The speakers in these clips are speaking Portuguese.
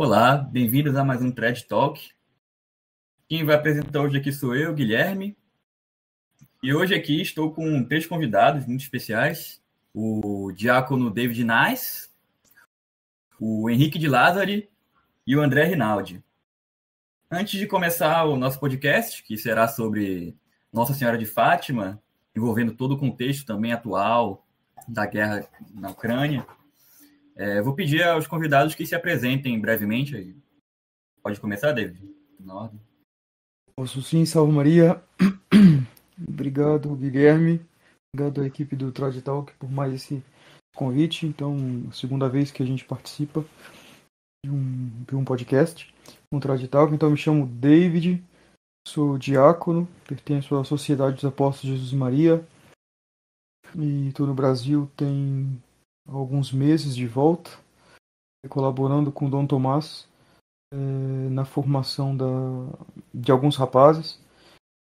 Olá, bem-vindos a mais um Thread Talk. Quem vai apresentar hoje aqui sou eu, Guilherme. E hoje aqui estou com três convidados muito especiais: o diácono David Nais, o Henrique de Lázari e o André Rinaldi. Antes de começar o nosso podcast, que será sobre Nossa Senhora de Fátima, envolvendo todo o contexto também atual da guerra na Ucrânia, é, vou pedir aos convidados que se apresentem brevemente. Pode começar, David? Na ordem. Posso sim, salve Maria. Obrigado, Guilherme. Obrigado à equipe do Trad Talk por mais esse convite. Então, segunda vez que a gente participa de um, de um podcast, um Trad Talk. Então, me chamo David, sou diácono, pertenço à Sociedade dos Apóstolos Jesus Maria. E estou no Brasil tem alguns meses de volta, colaborando com o Dom Tomás é, na formação da, de alguns rapazes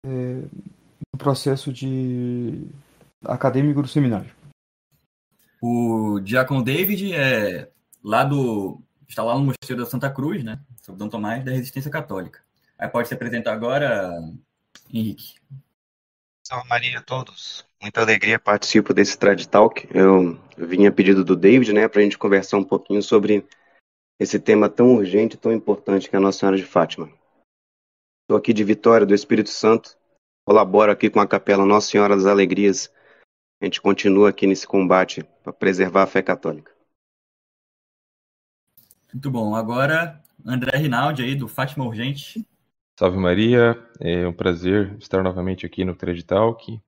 é, no processo de acadêmico do seminário. O Diácono David é lá do está lá no Mosteiro da Santa Cruz, né? Sobre Dom Tomás da Resistência Católica. Aí pode se apresentar agora, Henrique. Salve Maria a todos. Muita alegria participo desse Trad Talk. Eu vim a pedido do David, né, para a gente conversar um pouquinho sobre esse tema tão urgente, tão importante que é a Nossa Senhora de Fátima. Estou aqui de Vitória, do Espírito Santo, colaboro aqui com a Capela Nossa Senhora das Alegrias. A gente continua aqui nesse combate para preservar a fé católica. Muito bom. Agora, André Rinaldi aí, do Fátima Urgente. Salve Maria, é um prazer estar novamente aqui no Trad Talk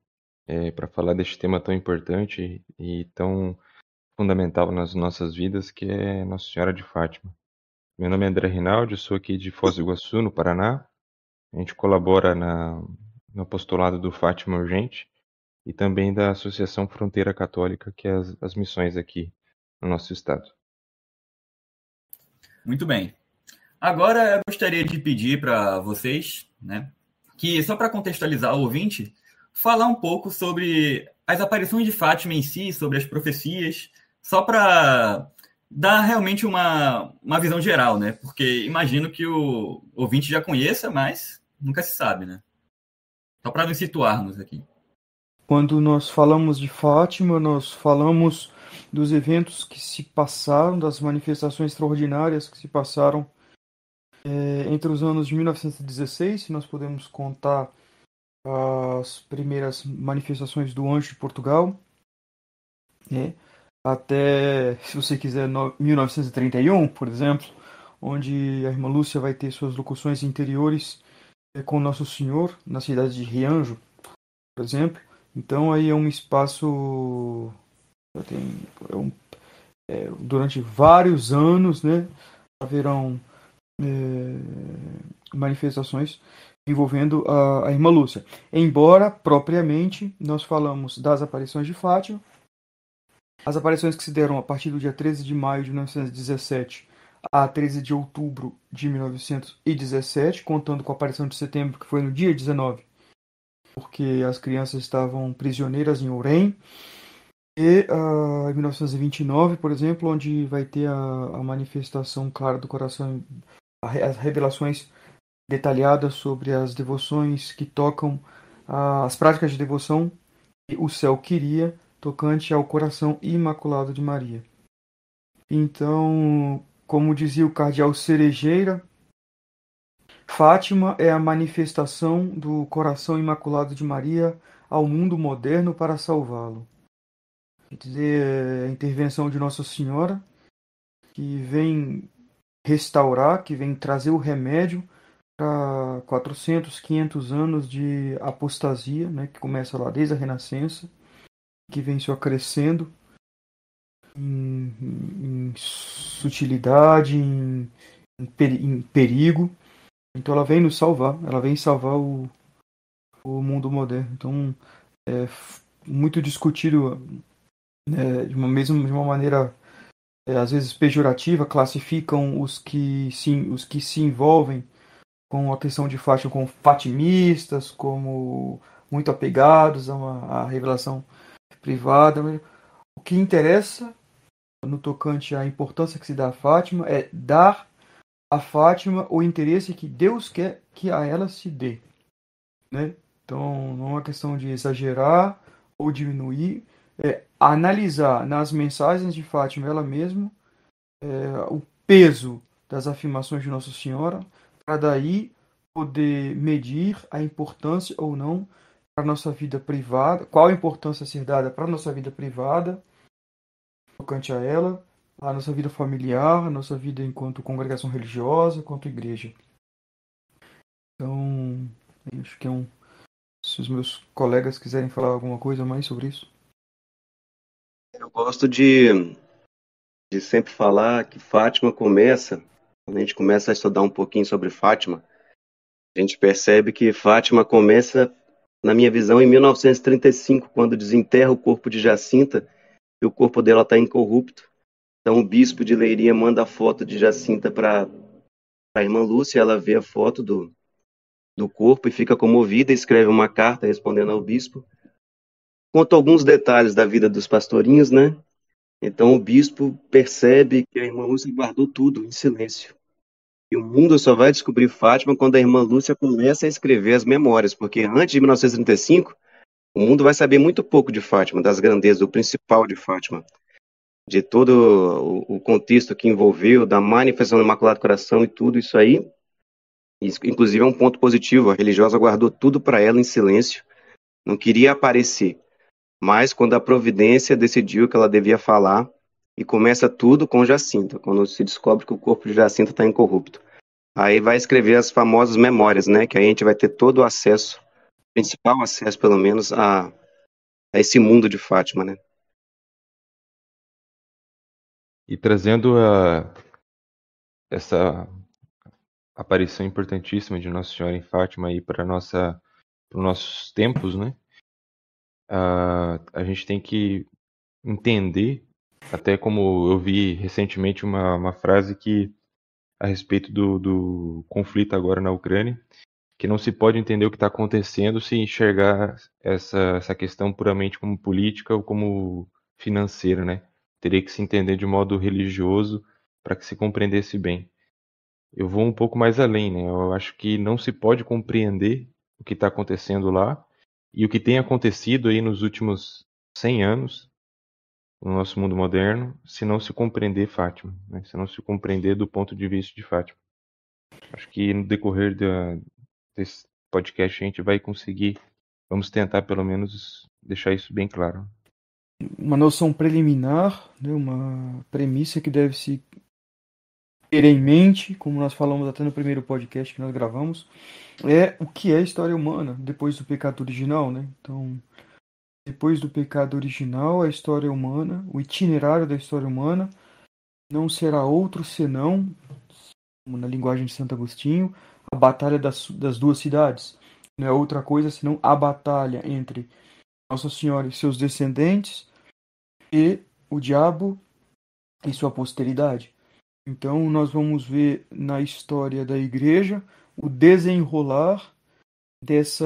é, eh, para falar deste tema tão importante e tão fundamental nas nossas vidas, que é Nossa Senhora de Fátima. Meu nome é André Rinaldi, sou aqui de Foz do Iguaçu, no Paraná. A gente colabora na, no apostolado do Fátima Urgente e também da Associação Fronteira Católica, que é as, as missões aqui no nosso estado. Muito bem. Agora eu gostaria de pedir para vocês, né, que só para contextualizar o ouvinte, falar um pouco sobre as aparições de Fátima em si, sobre as profecias, só para dar realmente uma, uma visão geral, né? Porque imagino que o ouvinte já conheça, mas nunca se sabe, né? Só para nos situarmos aqui. Quando nós falamos de Fátima, nós falamos dos eventos que se passaram, das manifestações extraordinárias que se passaram é, entre os anos de 1916, se nós podemos contar as primeiras manifestações do Anjo de Portugal, né? até, se você quiser, 1931, por exemplo, onde a irmã Lúcia vai ter suas locuções interiores é, com Nosso Senhor, na cidade de Rianjo, por exemplo. Então aí é um espaço. é um, é, durante vários anos, né? Haverão é, manifestações envolvendo a, a irmã Lúcia. Embora, propriamente, nós falamos das aparições de Fátima, as aparições que se deram a partir do dia 13 de maio de 1917 a 13 de outubro de 1917, contando com a aparição de setembro, que foi no dia 19, porque as crianças estavam prisioneiras em Ourém. E uh, em 1929, por exemplo, onde vai ter a, a manifestação clara do coração, as revelações detalhada sobre as devoções que tocam as práticas de devoção que o céu queria tocante ao coração imaculado de Maria. Então, como dizia o cardeal Cerejeira, Fátima é a manifestação do coração imaculado de Maria ao mundo moderno para salvá-lo. Quer dizer, a intervenção de Nossa Senhora, que vem restaurar, que vem trazer o remédio para 400, 500 anos de apostasia, né, que começa lá desde a Renascença, que vem só crescendo em, em, em sutilidade, em, em, perigo. Então ela vem nos salvar, ela vem salvar o, o mundo moderno. Então é muito discutido né, de uma mesma de uma maneira é, às vezes pejorativa classificam os que sim os que se envolvem com a questão de Fátima como fatimistas, como muito apegados a uma a revelação privada. O que interessa no tocante à importância que se dá a Fátima é dar a Fátima o interesse que Deus quer que a ela se dê. Né? Então, não é uma questão de exagerar ou diminuir, é analisar nas mensagens de Fátima ela mesma é, o peso das afirmações de Nossa Senhora, para daí poder medir a importância ou não para nossa vida privada, qual a importância a ser dada para nossa vida privada, tocante a ela, a nossa vida familiar, a nossa vida enquanto congregação religiosa, quanto igreja. Então, acho que é um. Se os meus colegas quiserem falar alguma coisa mais sobre isso. Eu gosto de, de sempre falar que Fátima começa quando a gente começa a estudar um pouquinho sobre Fátima, a gente percebe que Fátima começa, na minha visão, em 1935, quando desenterra o corpo de Jacinta e o corpo dela está incorrupto. Então o bispo de Leiria manda a foto de Jacinta para a irmã Lúcia, ela vê a foto do, do corpo e fica comovida e escreve uma carta respondendo ao bispo. Conta alguns detalhes da vida dos pastorinhos, né? Então o bispo percebe que a irmã Lúcia guardou tudo em silêncio. E o mundo só vai descobrir Fátima quando a irmã Lúcia começa a escrever as memórias, porque antes de 1935, o mundo vai saber muito pouco de Fátima, das grandezas, do principal de Fátima, de todo o contexto que envolveu, da manifestação do Imaculado Coração e tudo isso aí. Isso, inclusive é um ponto positivo, a religiosa guardou tudo para ela em silêncio, não queria aparecer. Mas quando a providência decidiu que ela devia falar, e começa tudo com Jacinta, quando se descobre que o corpo de Jacinta está incorrupto. Aí vai escrever as famosas memórias, né? Que a gente vai ter todo o acesso, principal acesso, pelo menos, a, a esse mundo de Fátima, né? E trazendo a, essa aparição importantíssima de Nossa Senhora em Fátima aí para nossa para nossos tempos, né? a, ah, a gente tem que entender, até como eu vi recentemente uma, uma frase que a respeito do, do conflito agora na Ucrânia, que não se pode entender o que está acontecendo se enxergar essa, essa questão puramente como política ou como financeira, né? Teria que se entender de modo religioso para que se compreendesse bem. Eu vou um pouco mais além, né? Eu acho que não se pode compreender o que está acontecendo lá e o que tem acontecido aí nos últimos 100 anos no nosso mundo moderno, se não se compreender Fátima, né? se não se compreender do ponto de vista de Fátima. Acho que no decorrer da, desse podcast a gente vai conseguir, vamos tentar pelo menos deixar isso bem claro. Uma noção preliminar, né? uma premissa que deve se ter em mente, como nós falamos até no primeiro podcast que nós gravamos, é o que é a história humana depois do pecado original, né? Então, depois do pecado original, a história humana, o itinerário da história humana não será outro senão, na linguagem de Santo Agostinho, a batalha das, das duas cidades. Não é outra coisa senão a batalha entre Nossa Senhora e seus descendentes e o diabo e sua posteridade. Então, nós vamos ver na história da igreja o desenrolar dessa,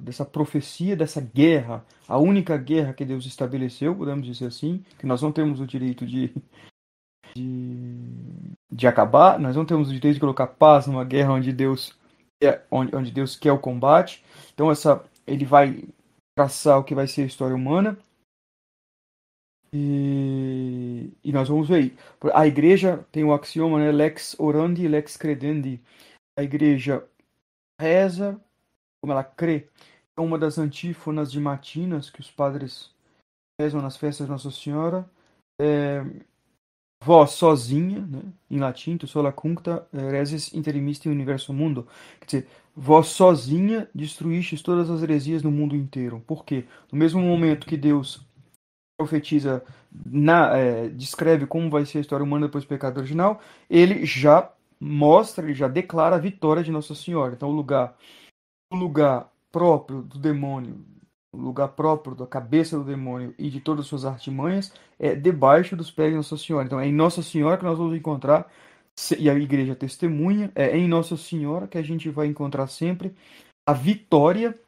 dessa profecia, dessa guerra, a única guerra que Deus estabeleceu, podemos dizer assim, que nós não temos o direito de, de, de acabar, nós não temos o direito de colocar paz numa guerra onde Deus, é, onde, onde Deus quer o combate. Então, essa, ele vai traçar o que vai ser a história humana e, e nós vamos ver aí. A igreja tem o axioma, né? Lex orandi, lex credendi. A igreja reza como ela crê. É uma das antífonas de matinas que os padres rezam nas festas de Nossa Senhora. É, vós sozinha, né? em latim, tu sola cuncta eh, reses interimista in universo mundo. Quer dizer, vós sozinha destruístes todas as heresias no mundo inteiro. Por quê? No mesmo momento que Deus profetiza, na, é, descreve como vai ser a história humana depois do pecado original, ele já mostra, ele já declara a vitória de Nossa Senhora. Então, o lugar, o lugar próprio do demônio, o lugar próprio da cabeça do demônio e de todas as suas artimanhas é debaixo dos pés de Nossa Senhora. Então, é em Nossa Senhora que nós vamos encontrar, e a igreja testemunha, é em Nossa Senhora que a gente vai encontrar sempre a vitória,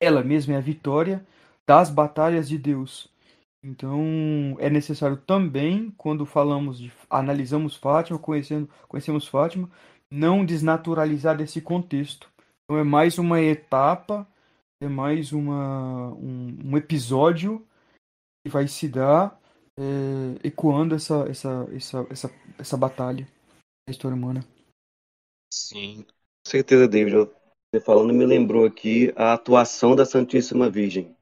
ela mesma é a vitória das batalhas de Deus então, é necessário também, quando falamos de analisamos Fátima, conhecendo, conhecemos Fátima, não desnaturalizar desse contexto. Então, é mais uma etapa, é mais uma, um, um episódio que vai se dar é, ecoando essa, essa, essa, essa, essa batalha da história humana. Sim, com certeza, David. Você falando me lembrou aqui a atuação da Santíssima Virgem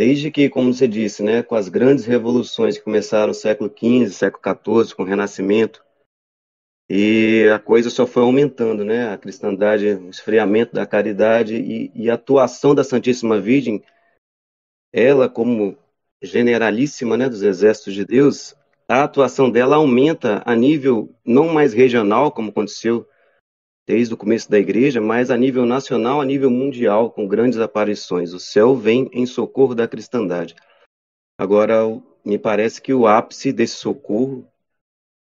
Desde que, como você disse, né, com as grandes revoluções que começaram no século XV, século XIV, com o Renascimento, e a coisa só foi aumentando, né? A cristandade, o esfriamento da caridade e, e a atuação da Santíssima Virgem, ela como generalíssima, né, dos exércitos de Deus, a atuação dela aumenta a nível não mais regional, como aconteceu desde o começo da igreja, mas a nível nacional, a nível mundial, com grandes aparições. O céu vem em socorro da cristandade. Agora, me parece que o ápice desse socorro,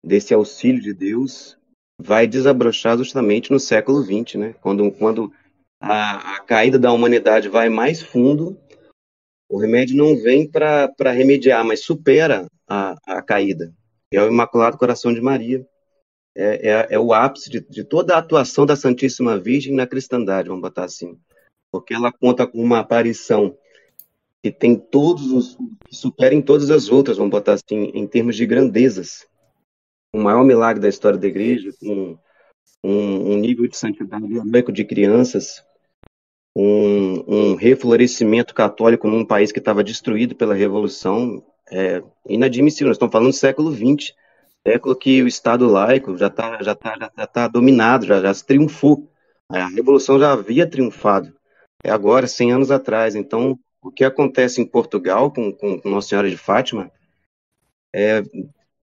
desse auxílio de Deus, vai desabrochar justamente no século XX, né? quando, quando a, a caída da humanidade vai mais fundo, o remédio não vem para remediar, mas supera a, a caída. É o Imaculado Coração de Maria, é, é, é o ápice de, de, toda a atuação da Santíssima Virgem na cristandade, vamos botar assim. Porque ela conta com uma aparição que tem todos os. que superem todas as outras, vamos botar assim, em termos de grandezas. O maior milagre da história da igreja, com um, um nível de santidade beco de crianças, um, um, reflorescimento católico num país que estava destruído pela Revolução é inadmissível. Nós estamos falando do século XX século que o Estado laico já está já tá, já, tá dominado, já, já se triunfou. É, a Revolução já havia triunfado. É agora, 100 anos atrás. Então, o que acontece em Portugal com, com Nossa Senhora de Fátima é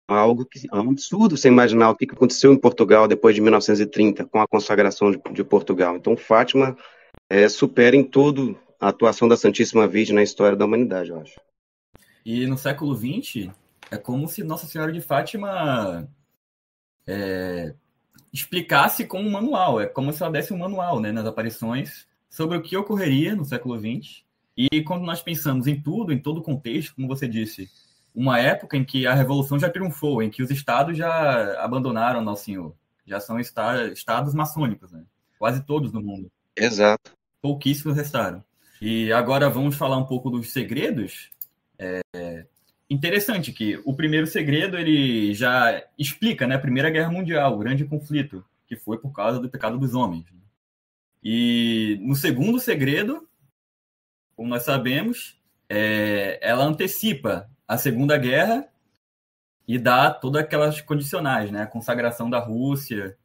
algo que é um absurdo você imaginar o que aconteceu em Portugal depois de 1930, com a consagração de, de Portugal. Então, Fátima é, supera em todo a atuação da Santíssima Virgem na história da humanidade, eu acho. E no século XX, é como se Nossa Senhora de Fátima é, explicasse com um manual. É como se ela desse um manual né, nas aparições sobre o que ocorreria no século XX. E quando nós pensamos em tudo, em todo o contexto, como você disse, uma época em que a revolução já triunfou, em que os estados já abandonaram Nosso Senhor. Já são esta estados maçônicos, né? quase todos no mundo. Exato. Pouquíssimos restaram. E agora vamos falar um pouco dos segredos. É, interessante que o primeiro segredo ele já explica, né, a Primeira Guerra Mundial, o grande conflito que foi por causa do pecado dos homens. Né. E no segundo segredo, como nós sabemos, é, ela antecipa a Segunda Guerra e dá todas aquelas condicionais, né, a consagração da Rússia,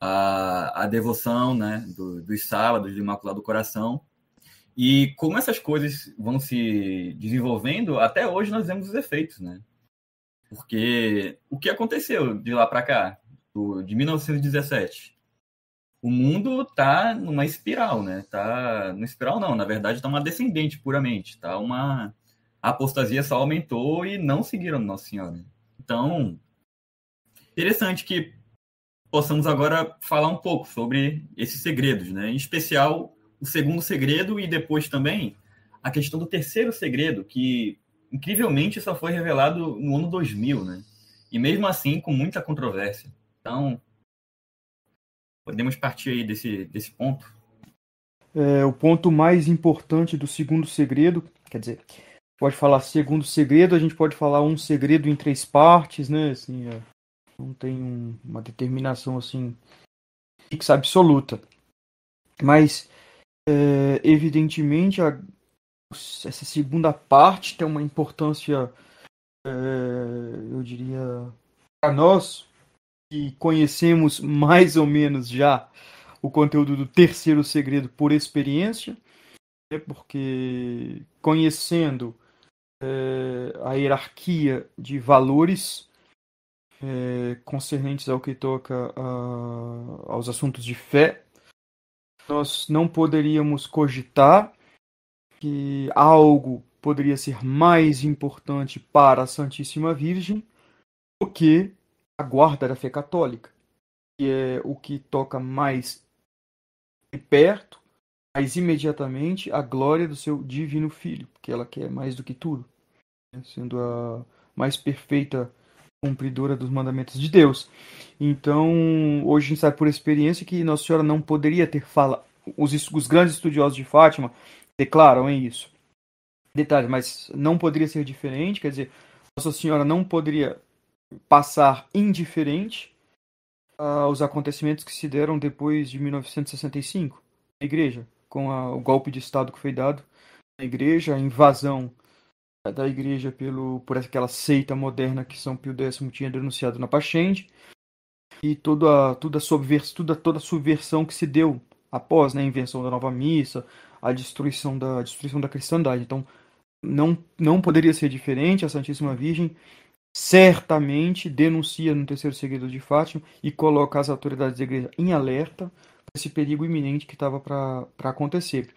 a, a devoção, né, do, dos sábados do Imaculado Coração. E como essas coisas vão se desenvolvendo, até hoje nós vemos os efeitos, né? Porque o que aconteceu de lá para cá, de 1917? O mundo tá numa espiral, né? Tá numa espiral não, na verdade tá uma descendente puramente, tá uma a apostasia só aumentou e não seguiram Nossa Senhora. Então, interessante que possamos agora falar um pouco sobre esses segredos, né? Em especial o segundo segredo e depois também a questão do terceiro segredo, que incrivelmente só foi revelado no ano 2000, né? E mesmo assim com muita controvérsia. Então, podemos partir aí desse, desse ponto. É, o ponto mais importante do segundo segredo, quer dizer, pode falar segundo segredo, a gente pode falar um segredo em três partes, né? Assim, é, não tem um, uma determinação assim fixa absoluta. Mas é, evidentemente, a, essa segunda parte tem uma importância, é, eu diria, para nós que conhecemos mais ou menos já o conteúdo do terceiro segredo por experiência, é porque conhecendo é, a hierarquia de valores é, concernentes ao que toca a, aos assuntos de fé, nós não poderíamos cogitar que algo poderia ser mais importante para a Santíssima Virgem do que a guarda da fé católica, que é o que toca mais de perto, mais imediatamente, a glória do seu divino Filho, porque ela quer mais do que tudo, né? sendo a mais perfeita cumpridora dos mandamentos de Deus. Então, hoje a gente sabe por experiência que Nossa Senhora não poderia ter falado. Os, os grandes estudiosos de Fátima declaram em isso. Detalhe, mas não poderia ser diferente, quer dizer, Nossa Senhora não poderia passar indiferente aos ah, acontecimentos que se deram depois de 1965 na igreja, com a, o golpe de Estado que foi dado na igreja, a invasão da igreja pelo, por aquela seita moderna que São Pio X tinha denunciado na Pachente e toda, toda, toda, toda a subversão que se deu após né, a invenção da nova missa, a destruição da, a destruição da cristandade. Então, não, não poderia ser diferente. A Santíssima Virgem certamente denuncia no terceiro segredo de Fátima e coloca as autoridades da igreja em alerta para esse perigo iminente que estava para acontecer.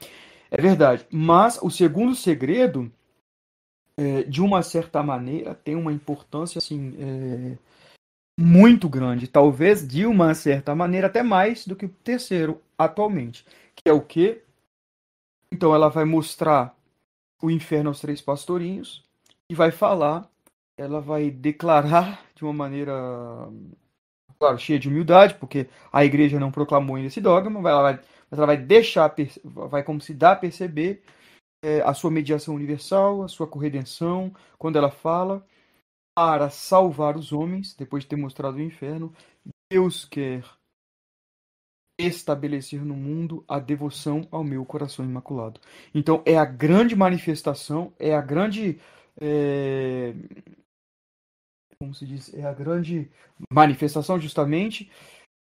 É verdade. Mas o segundo segredo é, de uma certa maneira, tem uma importância assim, é, muito grande. Talvez, de uma certa maneira, até mais do que o terceiro atualmente. Que é o quê? Então ela vai mostrar o inferno aos três pastorinhos e vai falar, ela vai declarar de uma maneira, claro, cheia de humildade, porque a igreja não proclamou ainda esse dogma, mas ela vai, mas ela vai deixar, vai como se dá a perceber é, a sua mediação universal, a sua corredenção, quando ela fala para salvar os homens, depois de ter mostrado o inferno, Deus quer estabelecer no mundo a devoção ao meu coração imaculado. Então é a grande manifestação, é a grande. É... Como se diz? É a grande manifestação, justamente,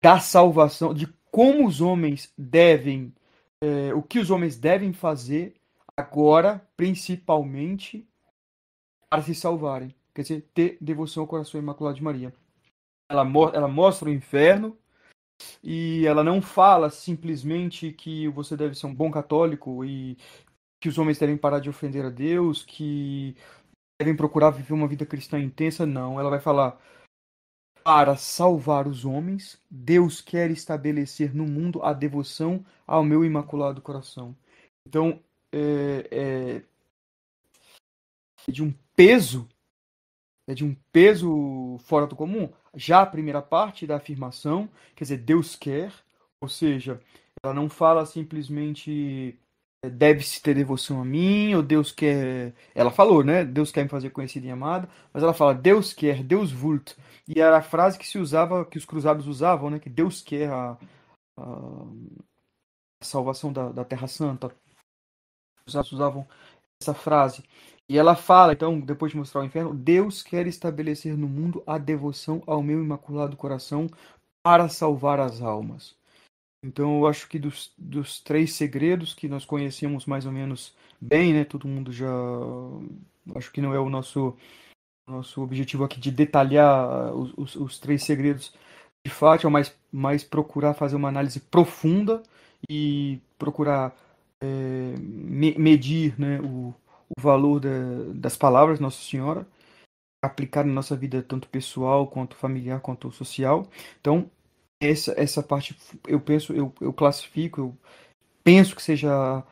da salvação, de como os homens devem. É, o que os homens devem fazer agora, principalmente, para se salvarem. Quer dizer, ter devoção ao coração imaculado de Maria. Ela, mo ela mostra o inferno e ela não fala simplesmente que você deve ser um bom católico e que os homens devem parar de ofender a Deus, que devem procurar viver uma vida cristã intensa. Não, ela vai falar para salvar os homens, Deus quer estabelecer no mundo a devoção ao meu imaculado coração. Então, é, é, é de um peso, é de um peso fora do comum. Já a primeira parte da afirmação, quer dizer, Deus quer, ou seja, ela não fala simplesmente é, deve-se ter devoção a mim, ou Deus quer. Ela falou, né? Deus quer me fazer conhecida e amada, mas ela fala Deus quer, Deus vult. E era a frase que se usava, que os cruzados usavam, né? Que Deus quer a, a salvação da, da Terra Santa, cruzados usavam essa frase. E ela fala, então, depois de mostrar o inferno, Deus quer estabelecer no mundo a devoção ao meu imaculado coração para salvar as almas. Então, eu acho que dos, dos três segredos que nós conhecemos mais ou menos bem, né? Todo mundo já. Acho que não é o nosso, nosso objetivo aqui de detalhar ah, os, os, os três segredos de Fátima, é mas, mas procurar fazer uma análise profunda e procurar é, me, medir né, o, o valor da, das palavras Nossa Senhora, aplicar na nossa vida tanto pessoal quanto familiar quanto social. Então, essa, essa parte eu penso, eu, eu classifico, eu penso que seja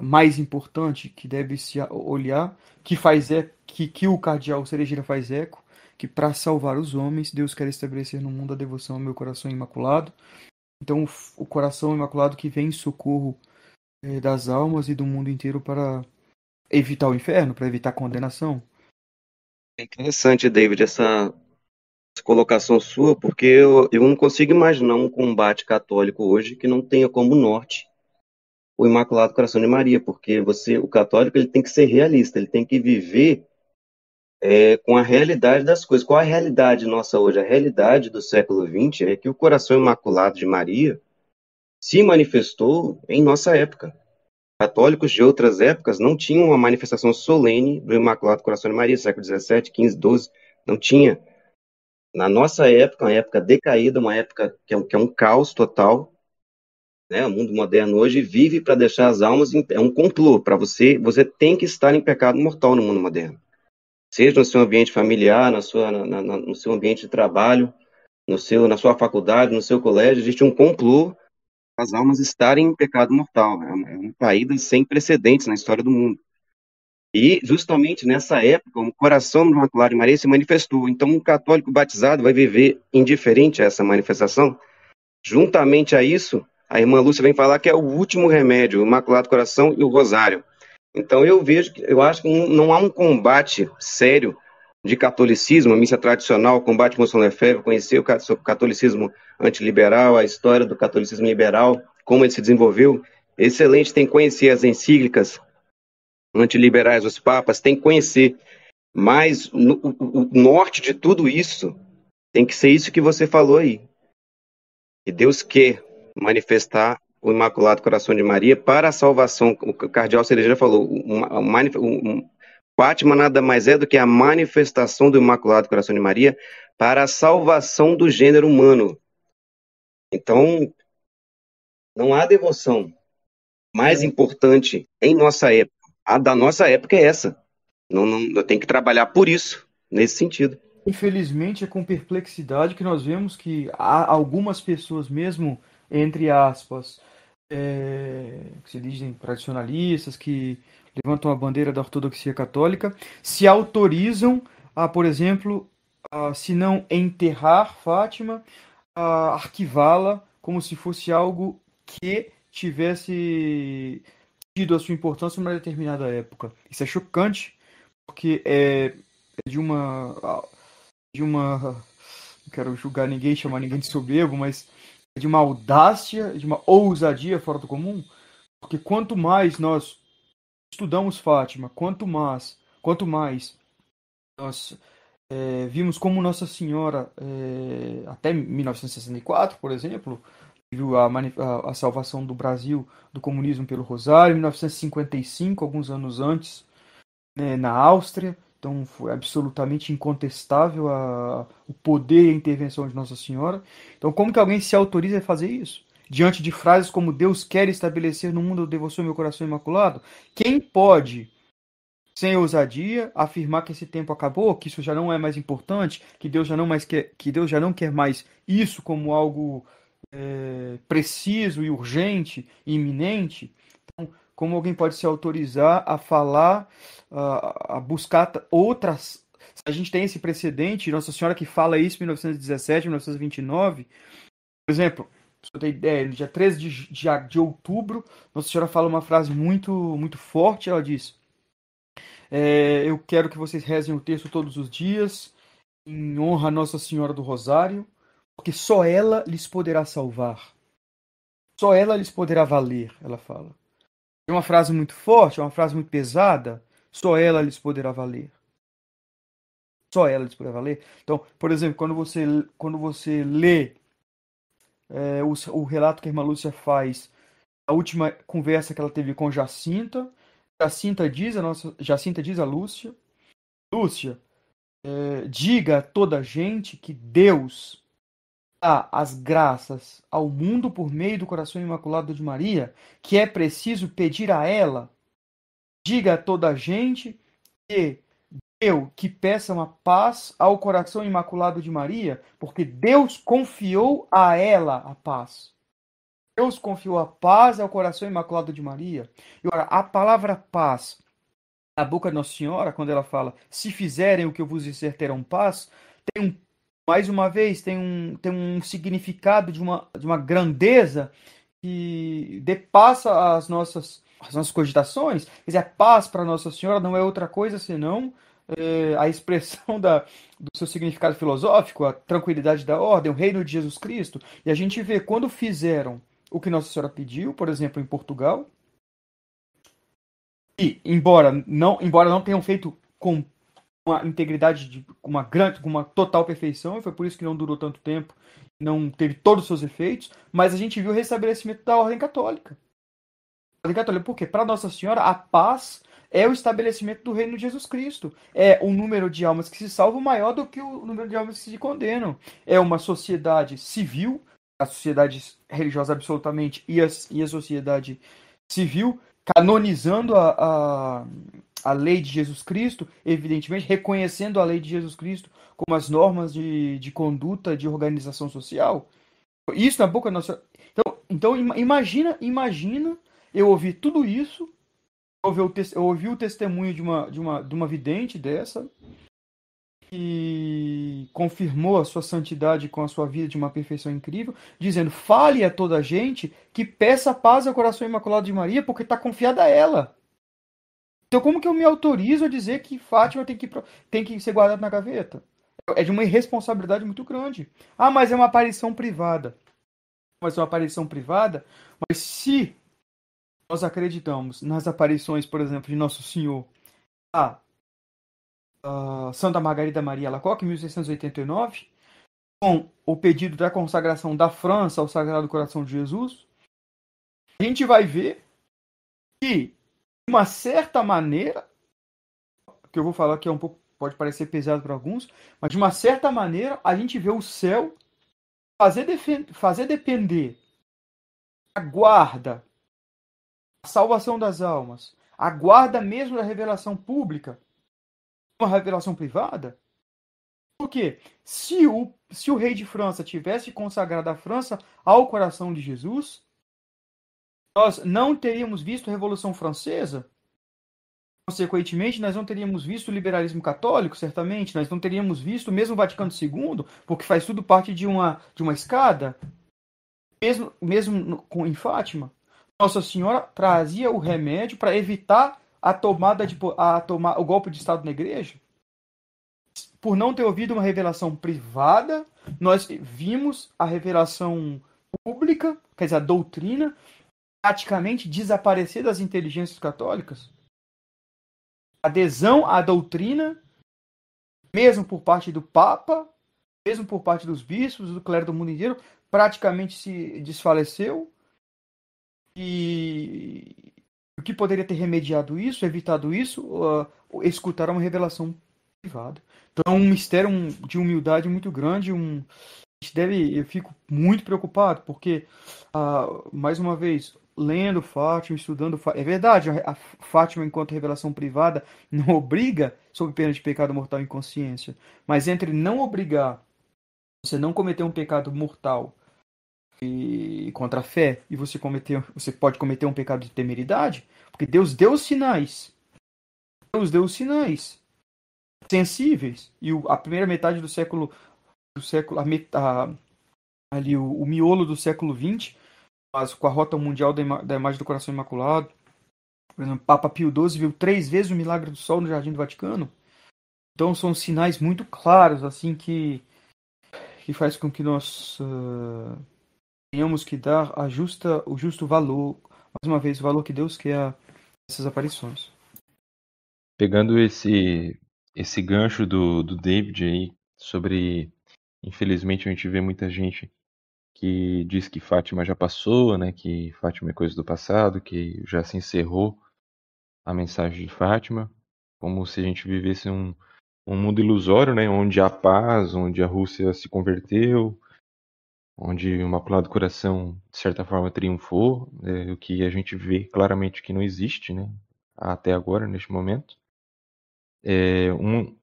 mais importante, que deve se olhar, que faz eco, é, que, que o cardeal Cerejeira faz eco, que para salvar os homens, Deus quer estabelecer no mundo a devoção ao meu coração imaculado. Então, o coração imaculado que vem em socorro é, das almas e do mundo inteiro para evitar o inferno, para evitar a condenação. É interessante, David, essa colocação sua, porque eu, eu não consigo imaginar um combate católico hoje que não tenha como norte o Imaculado Coração de Maria, porque você, o católico, ele tem que ser realista, ele tem que viver é, com a realidade das coisas. Qual a realidade nossa hoje? A realidade do século XX é que o Coração Imaculado de Maria se manifestou em nossa época. Católicos de outras épocas não tinham uma manifestação solene do Imaculado Coração de Maria, século XVII, XV, XII, não tinha. Na nossa época, uma época decaída, uma época que é um, que é um caos total, né? O mundo moderno hoje vive para deixar as almas em, é um complô para você. Você tem que estar em pecado mortal no mundo moderno, seja no seu ambiente familiar, na sua, na, na, no seu ambiente de trabalho, no seu, na sua faculdade, no seu colégio, existe um complô as almas estarem em pecado mortal. Né? É uma, é uma caída sem precedentes na história do mundo. E justamente nessa época, o coração do Imaculado de Maria se manifestou. Então, um católico batizado vai viver indiferente a essa manifestação. Juntamente a isso, a irmã Lúcia vem falar que é o último remédio, o Imaculado Coração e o Rosário. Então, eu vejo, que eu acho que não há um combate sério de catolicismo, a missa tradicional, combate à Monção Lefebvre, conhecer o catolicismo antiliberal, a história do catolicismo liberal, como ele se desenvolveu. Excelente, tem que conhecer as encíclicas antiliberais dos papas, tem que conhecer. Mas no, o, o norte de tudo isso tem que ser isso que você falou aí. Que Deus quer manifestar o Imaculado Coração de Maria para a salvação. O cardeal Cereja falou, um, Fátima nada mais é do que a manifestação do Imaculado Coração de Maria para a salvação do gênero humano. Então, não há devoção mais importante em nossa época. A da nossa época é essa. Não, não, tem que trabalhar por isso, nesse sentido. Infelizmente, é com perplexidade que nós vemos que há algumas pessoas, mesmo entre aspas, é, que se dizem tradicionalistas, que levantam a bandeira da ortodoxia católica, se autorizam a, por exemplo, a, se não enterrar Fátima, a arquivá-la como se fosse algo que tivesse tido a sua importância numa determinada época. Isso é chocante, porque é, é de uma de uma não quero julgar ninguém, chamar ninguém de soberbo, mas é de uma audácia, de uma ousadia fora do comum, porque quanto mais nós Estudamos Fátima, quanto mais, quanto mais nós é, vimos como Nossa Senhora, é, até 1964, por exemplo, viu a, a, a, salvação do Brasil do comunismo pelo Rosário, 1955, alguns anos antes, né, na Áustria. Então foi absolutamente incontestável a, o poder e a intervenção de Nossa Senhora. Então como que alguém se autoriza a fazer isso? diante de frases como Deus quer estabelecer no mundo, eu devoçou meu coração imaculado? Quem pode, sem ousadia, afirmar que esse tempo acabou, que isso já não é mais importante, que Deus já não, mais quer, que Deus já não quer mais isso como algo é, preciso e urgente, e iminente? Então, como alguém pode se autorizar a falar, a, a buscar outras. A gente tem esse precedente, Nossa Senhora que fala isso em 1917, 1929. Por exemplo, se eu tenho ideia, no dia 13 de, de, de outubro, Nossa Senhora fala uma frase muito, muito forte. Ela diz: é, Eu quero que vocês rezem o texto todos os dias, em honra a Nossa Senhora do Rosário, porque só ela lhes poderá salvar. Só ela lhes poderá valer, ela fala. É uma frase muito forte, é uma frase muito pesada. Só ela lhes poderá valer só ela lhes poderá valer. Então, por exemplo, quando você, quando você lê é, o, o, relato que a irmã Lúcia faz, a última conversa que ela teve com Jacinta. Jacinta diz a nossa, Jacinta diz a Lúcia, Lúcia, é, diga a toda a gente que Deus dá as graças ao mundo por meio do coração imaculado de Maria, que é preciso pedir a ela. Diga a toda a gente que eu que peça uma paz ao coração imaculado de Maria, porque Deus confiou a ela a paz. Deus confiou a paz ao coração imaculado de Maria. E ora, a palavra paz, na boca de Nossa Senhora, quando ela fala, se fizerem o que eu vos disser terão paz, tem um, mais uma vez, tem um, tem um significado de uma, de uma grandeza que depassa as nossas as nossas cogitações, quer dizer, a paz para Nossa Senhora não é outra coisa senão eh, a expressão da, do seu significado filosófico, a tranquilidade da ordem, o reino de Jesus Cristo. E a gente vê quando fizeram o que Nossa Senhora pediu, por exemplo, em Portugal, e embora não, embora não tenham feito com uma integridade, de, com uma grande, com uma total perfeição, e foi por isso que não durou tanto tempo, não teve todos os seus efeitos, mas a gente viu o restabelecimento da ordem católica. A ordem católica, porque para Nossa Senhora a paz é o estabelecimento do reino de Jesus Cristo. É um número de almas que se salvam maior do que o número de almas que se condenam. É uma sociedade civil, a sociedade religiosa absolutamente e a, e a sociedade civil, canonizando a, a, a lei de Jesus Cristo, evidentemente, reconhecendo a lei de Jesus Cristo como as normas de, de conduta de organização social. Isso na boca nossa. Então, então imagina, imagina eu ouvir tudo isso eu ouvi o testemunho de uma, de uma, de uma vidente dessa, que confirmou a sua santidade com a sua vida de uma perfeição incrível, dizendo: fale a toda a gente que peça paz ao coração imaculado de Maria, porque está confiada a ela. Então, como que eu me autorizo a dizer que Fátima tem que, tem que ser guardada na gaveta? É de uma irresponsabilidade muito grande. Ah, mas é uma aparição privada. Mas é uma aparição privada. Mas se nós acreditamos nas aparições, por exemplo, de Nosso Senhor a Santa Margarida Maria Lacoque, em 1689, com o pedido da consagração da França ao Sagrado Coração de Jesus, a gente vai ver que, de uma certa maneira, que eu vou falar que é um pouco pode parecer pesado para alguns, mas de uma certa maneira a gente vê o céu fazer, fazer depender a guarda a salvação das almas, a guarda mesmo da revelação pública, uma revelação privada? Porque se o, se o rei de França tivesse consagrado a França ao coração de Jesus, nós não teríamos visto a Revolução Francesa. Consequentemente, nós não teríamos visto o liberalismo católico, certamente. Nós não teríamos visto mesmo o Vaticano II, porque faz tudo parte de uma, de uma escada. Mesmo, mesmo com, em Fátima. Nossa Senhora trazia o remédio para evitar a tomada de, a tomar o golpe de Estado na igreja? Por não ter ouvido uma revelação privada, nós vimos a revelação pública, quer dizer, a doutrina, praticamente desaparecer das inteligências católicas. Adesão à doutrina, mesmo por parte do Papa, mesmo por parte dos bispos, do clero do mundo inteiro, praticamente se desfaleceu que o que poderia ter remediado isso, evitado isso, uh, ah, escutar uma revelação privada. Então, é um mistério de humildade muito grande. Um, a gente deve, eu fico muito preocupado, porque, uh, mais uma vez, lendo Fátima, estudando Fátima, é verdade, a Fátima, enquanto revelação privada, não obriga sob pena de pecado mortal e inconsciência. Mas entre não obrigar você não cometer um pecado mortal e contra a fé e você cometeu, você pode cometer um pecado de temeridade, porque Deus deu os sinais. Deus deu os sinais sensíveis e o, a primeira metade do século do século a, a, ali o, o, miolo do século 20, mas com a rota mundial da, ima, da imagem do coração imaculado, por exemplo, Papa Pio XII viu três vezes o milagre do sol no jardim do Vaticano. Então são sinais muito claros assim que que faz com que nós uh tenhamos que dar a justa, o justo valor, mais uma vez, o valor que Deus quer a essas aparições. Pegando esse, esse gancho do, do David aí, sobre. Infelizmente, a gente vê muita gente que diz que Fátima já passou, né? Que Fátima é coisa do passado, que já se encerrou a mensagem de Fátima, como se a gente vivesse um, um mundo ilusório, né? Onde há paz, onde a Rússia se converteu, onde o Imaculado Coração, de certa forma, triunfou, é, o que a gente vê claramente que não existe, né? Até agora, neste momento. É, um,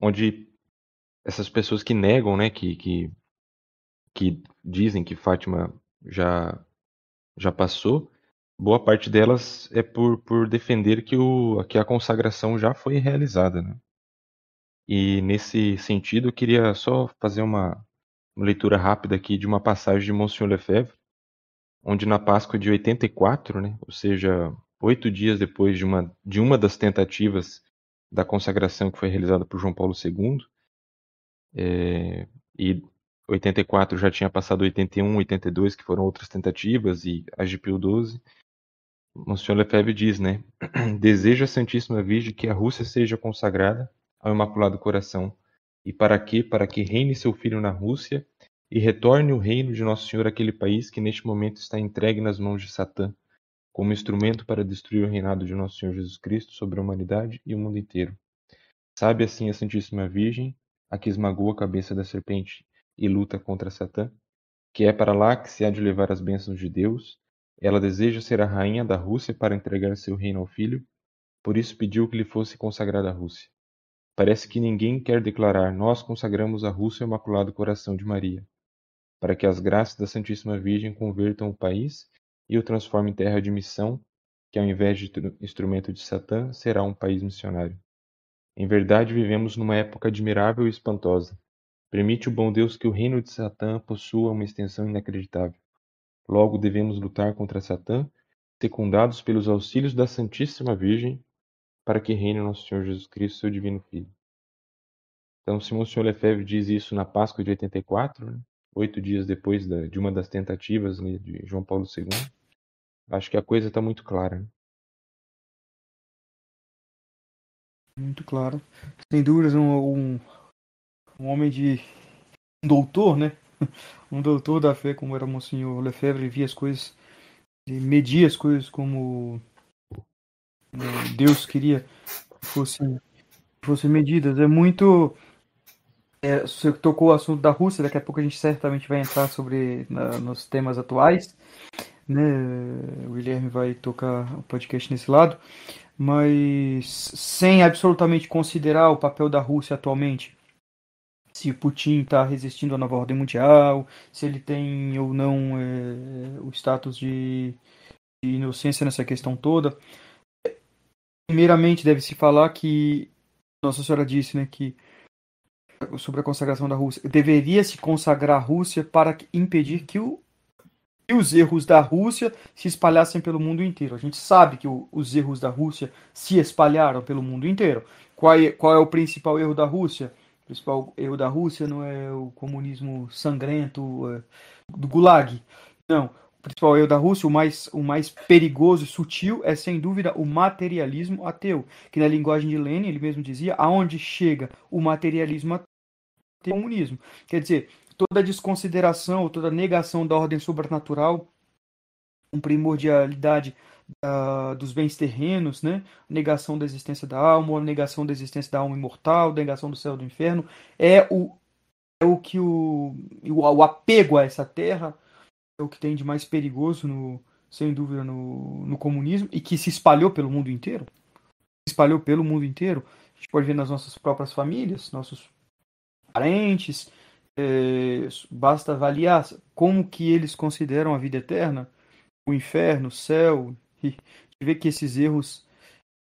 onde essas pessoas que negam, né, que, que, que dizem que Fátima já, já passou, boa parte delas é por, por defender que, o, que a consagração já foi realizada, né? E nesse sentido, eu queria só fazer uma, uma leitura rápida aqui de uma passagem de Monsignor Lefebvre, onde na Páscoa de 84, né, ou seja, oito dias depois de uma, de uma das tentativas da consagração que foi realizada por João Paulo II, é, eh, e 84 já tinha passado 81, 82, que foram outras tentativas, e as de Pio XII, Monsignor Lefebvre diz, né, deseja a Santíssima Virgem que a Rússia seja consagrada ao Imaculado Coração e para que, para que reine seu filho na Rússia e retorne o reino de Nosso Senhor àquele país que neste momento está entregue nas mãos de Satã, como instrumento para destruir o reinado de Nosso Senhor Jesus Cristo sobre a humanidade e o mundo inteiro. Sabe assim a Santíssima Virgem, a que esmagou a cabeça da serpente e luta contra Satã, que é para lá que se há de levar as bênçãos de Deus. Ela deseja ser a rainha da Rússia para entregar seu reino ao filho, por isso pediu que lhe fosse consagrada a Rússia. Parece que ninguém quer declarar: Nós consagramos a Rússia ao Imaculado Coração de Maria, para que as graças da Santíssima Virgem convertam o país e o transformem em terra de missão, que ao invés de instrumento de Satã, será um país missionário. Em verdade, vivemos numa época admirável e espantosa. Permite o bom Deus que o reino de Satã possua uma extensão inacreditável. Logo, devemos lutar contra Satã, secundados pelos auxílios da Santíssima Virgem para que reine nosso Senhor Jesus Cristo, seu divino Filho. Então, se Monsenhor Lefebvre diz isso na Páscoa de 84, né, oito dias depois da, de uma das tentativas né, de João Paulo II, acho que a coisa está muito clara. Né? Muito claro. Sem dúvidas, um, um, um, homem de. um doutor, né? Um doutor da fé, como era Monsenhor Lefebvre, via as coisas, media as coisas como Deus queria que fossem, fossem medidas. É muito. É, você tocou o assunto da Rússia, daqui a pouco a gente certamente vai entrar sobre na, nos temas atuais. Né? O Guilherme vai tocar o podcast nesse lado, mas sem absolutamente considerar o papel da Rússia atualmente. Se Putin está resistindo à nova ordem mundial, se ele tem ou não é, o status de, de inocência nessa questão toda. Primeiramente, deve-se falar que Nossa Senhora disse né, que sobre a consagração da Rússia. Deveria se consagrar a Rússia para impedir que, o, que os erros da Rússia se espalhassem pelo mundo inteiro. A gente sabe que o, os erros da Rússia se espalharam pelo mundo inteiro. Qual é, qual é o principal erro da Rússia? O principal erro da Rússia não é o comunismo sangrento é, do Gulag. Não principal eu da Rússia, o mais, o mais perigoso e sutil é, sem dúvida, o materialismo ateu, que na linguagem de Lenin, ele mesmo dizia, aonde chega o materialismo ateu, o comunismo. Quer dizer, toda desconsideração, toda negação da ordem sobrenatural, com primordialidade ah, dos bens terrenos, né? negação da existência da alma, negação da existência da alma imortal, negação do céu e do inferno, é o, é o que o, o, o apego a essa terra é o que tem de mais perigoso, no, sem dúvida, no, no comunismo e que se espalhou pelo mundo inteiro. Se espalhou pelo mundo inteiro. A gente pode ver nas nossas próprias famílias, nossos parentes. É, basta avaliar como que eles consideram a vida eterna, o inferno, o céu. E ver que esses erros,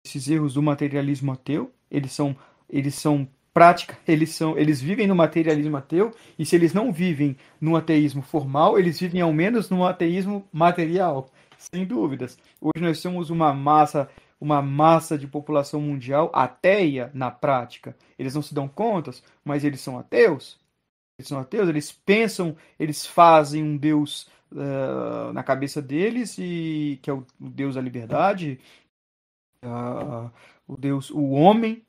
esses erros do materialismo ateu, eles são, eles são prática, eles são, eles vivem no materialismo ateu, e se eles não vivem no ateísmo formal, eles vivem ao menos no ateísmo material, sem dúvidas. Hoje nós temos uma massa, uma massa de população mundial ateia na prática. Eles não se dão contas, mas eles são ateus. Eles são ateus, eles pensam, eles fazem um Deus uh, na cabeça deles e que é o, o Deus da liberdade, uh, o Deus, o homem,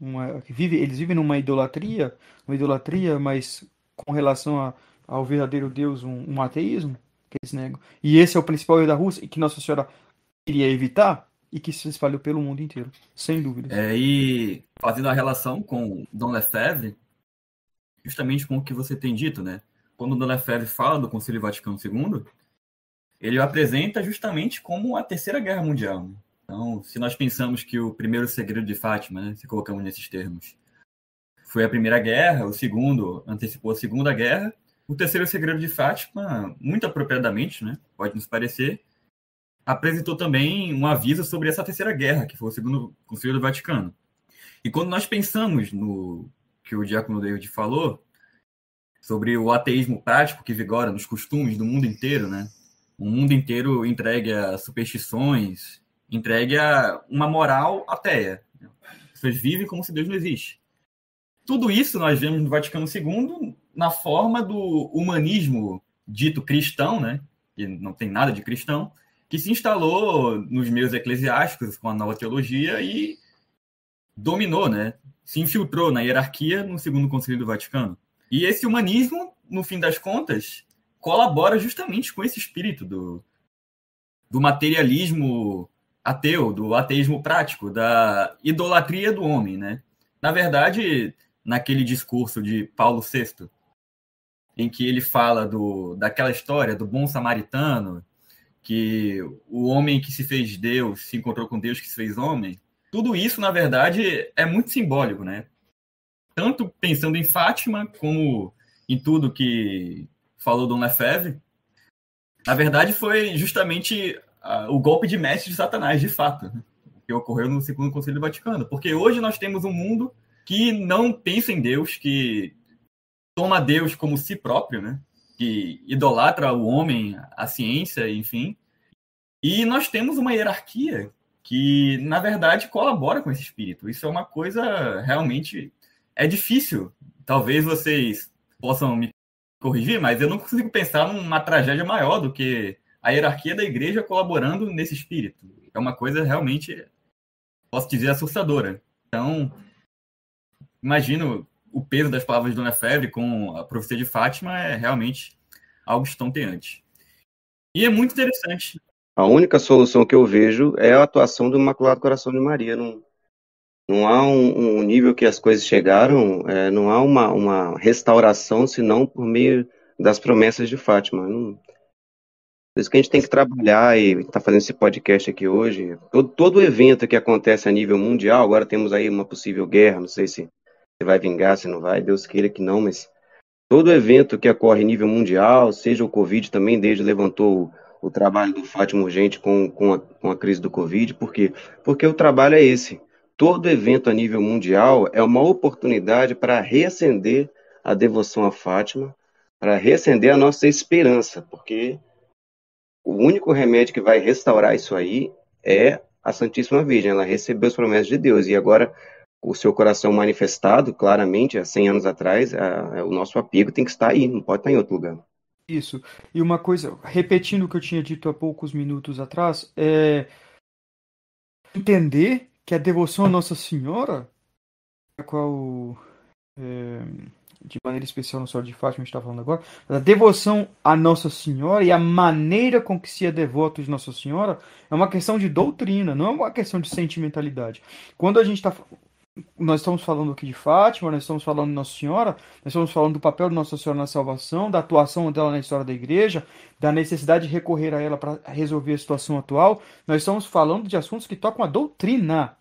uma, vive, eles vivem numa idolatria, uma idolatria, mas com relação a, ao verdadeiro Deus, um, um, ateísmo que eles é negam. E esse é o principal erro da Rússia e que Nossa Senhora queria evitar e que se espalhou pelo mundo inteiro, sem dúvida. É, e fazendo a relação com Dom Lefebvre, justamente com o que você tem dito, né? Quando Dom Lefebvre fala do Conselho Vaticano II, ele apresenta justamente como a Terceira Guerra Mundial. Né? Então, se nós pensamos que o primeiro segredo de Fátima, né, se colocamos nesses termos, foi a Primeira Guerra, o segundo antecipou a Segunda Guerra, o terceiro segredo de Fátima, muito apropriadamente, né, pode nos parecer, apresentou também um aviso sobre essa terceira guerra, que foi o segundo Conselho do Vaticano. E quando nós pensamos no que o Diácono David falou, sobre o ateísmo prático que vigora nos costumes do mundo inteiro, né? Um mundo inteiro entregue a superstições, entregue a uma moral ateia. As pessoas vivem como se Deus não existe. Tudo isso nós vemos no Vaticano II na forma do humanismo dito cristão, né? que não tem nada de cristão, que se instalou nos meios eclesiásticos com a nova teologia e dominou, né? se infiltrou na hierarquia no Segundo Conselho do Vaticano. E esse humanismo, no fim das contas, colabora justamente com esse espírito do, do materialismo ateu, do ateísmo prático, da idolatria do homem, né? Na verdade, naquele discurso de Paulo VI, em que ele fala do, daquela história do bom samaritano, que o homem que se fez Deus se encontrou com Deus que se fez homem, tudo isso, na verdade, é muito simbólico, né? Tanto pensando em Fátima, como em tudo que falou Dom Lefebvre, na verdade foi justamente uh, o golpe de mestre de Satanás, de fato, né? que ocorreu no Segundo Conselho Vaticano. Porque hoje nós temos um mundo que não pensa em Deus, que toma Deus como si próprio, né? que idolatra o homem, a ciência, enfim. E nós temos uma hierarquia que, na verdade, colabora com esse espírito. Isso é uma coisa realmente é difícil. Talvez vocês possam me corrigir, mas eu não consigo pensar numa tragédia maior do que a hierarquia da igreja colaborando nesse espírito. É uma coisa realmente, posso dizer, assustadora. Então, imagino o peso das palavras de Dona Febre com a profecia de Fátima é realmente algo estonteante. E é muito interessante. A única solução que eu vejo é a atuação do Imaculado Coração de Maria. Não, não há um, um nível que as coisas chegaram, é, não há uma, uma restauração senão por meio das promessas de Fátima. Não, por isso que a gente tem que trabalhar e está fazendo esse podcast aqui hoje. Todo, todo evento que acontece a nível mundial, agora temos aí uma possível guerra, não sei se, se vai vingar, se não vai, Deus queira que não, mas todo evento que ocorre a nível mundial, seja o Covid também, desde levantou o, o trabalho do Fátima Urgente com, com a, com, a, crise do Covid, por quê? Porque o trabalho é esse. Todo evento a nível mundial é uma oportunidade para reacender a devoção à Fátima, para reacender a nossa esperança, porque o único remédio que vai restaurar isso aí é a Santíssima Virgem. Ela recebeu as promessas de Deus e agora o seu coração manifestado claramente há 100 anos atrás, a, é, o nosso apego tem que estar aí, não pode estar em outro lugar. Isso. E uma coisa, repetindo o que eu tinha dito há poucos minutos atrás, é entender que a devoção à Nossa Senhora, a qual é, de maneira especial no Sol de Fátima, a gente está falando agora, a devoção a Nossa Senhora e a maneira com que se é devoto de Nossa Senhora é uma questão de doutrina, não é uma questão de sentimentalidade. Quando a gente está. Nós estamos falando aqui de Fátima, nós estamos falando de Nossa Senhora, nós estamos falando do papel de Nossa Senhora na salvação, da atuação dela na história da igreja, da necessidade de recorrer a ela para resolver a situação atual. Nós estamos falando de assuntos que tocam a doutrina,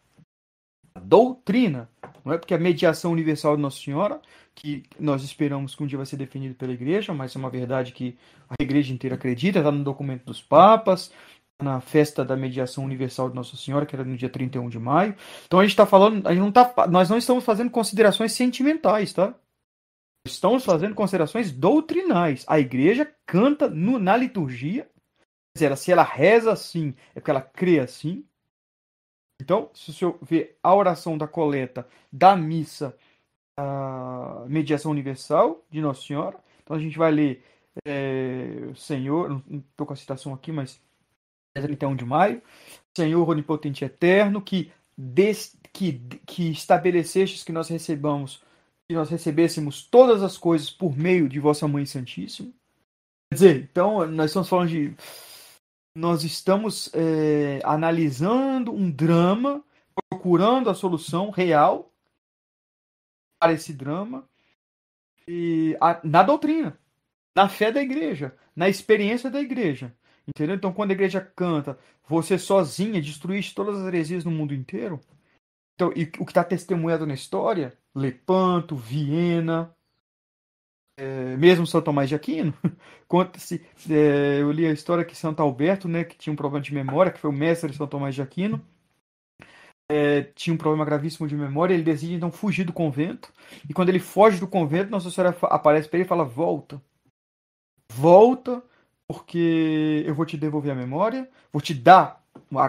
doutrina, não é porque a mediação universal de Nossa Senhora, que nós esperamos que um dia vai ser definido pela igreja, mas é uma verdade que a igreja inteira acredita, está no documento dos papas, tá na festa da mediação universal de Nossa Senhora, que era no dia 31 de maio. Então a gente está falando, a gente não tá, nós não estamos fazendo considerações sentimentais, tá? Estamos fazendo considerações doutrinais. A igreja canta no, na liturgia, quer dizer, se ela reza assim, é porque ela crê assim, então, se o senhor vê a oração da coleta, da missa, a mediação universal de Nossa Senhora, então a gente vai ler é, Senhor, não estou com a citação aqui, mas 31 de maio, Senhor onipotente eterno, que, des, que, que estabelecestes que nós recebamos, que nós recebêssemos todas as coisas por meio de vossa Mãe Santíssima. Quer dizer, então nós estamos falando de nós estamos é, analisando um drama, procurando a solução real para esse drama e a, na doutrina, na fé da igreja, na experiência da igreja. Entendeu? Então, quando a igreja canta, você sozinha destruísse todas as heresias no mundo inteiro. Então, e, o que está testemunhado na história? Lepanto, Viena, é, mesmo São Tomás de Aquino, conta-se, é, eu li a história que Santo Alberto, né, que tinha um problema de memória, que foi o mestre de São Tomás de Aquino, é, tinha um problema gravíssimo de memória, ele decide então fugir do convento, e quando ele foge do convento, Nossa Senhora aparece para ele e fala, volta, volta, porque eu vou te devolver a memória, vou te dar,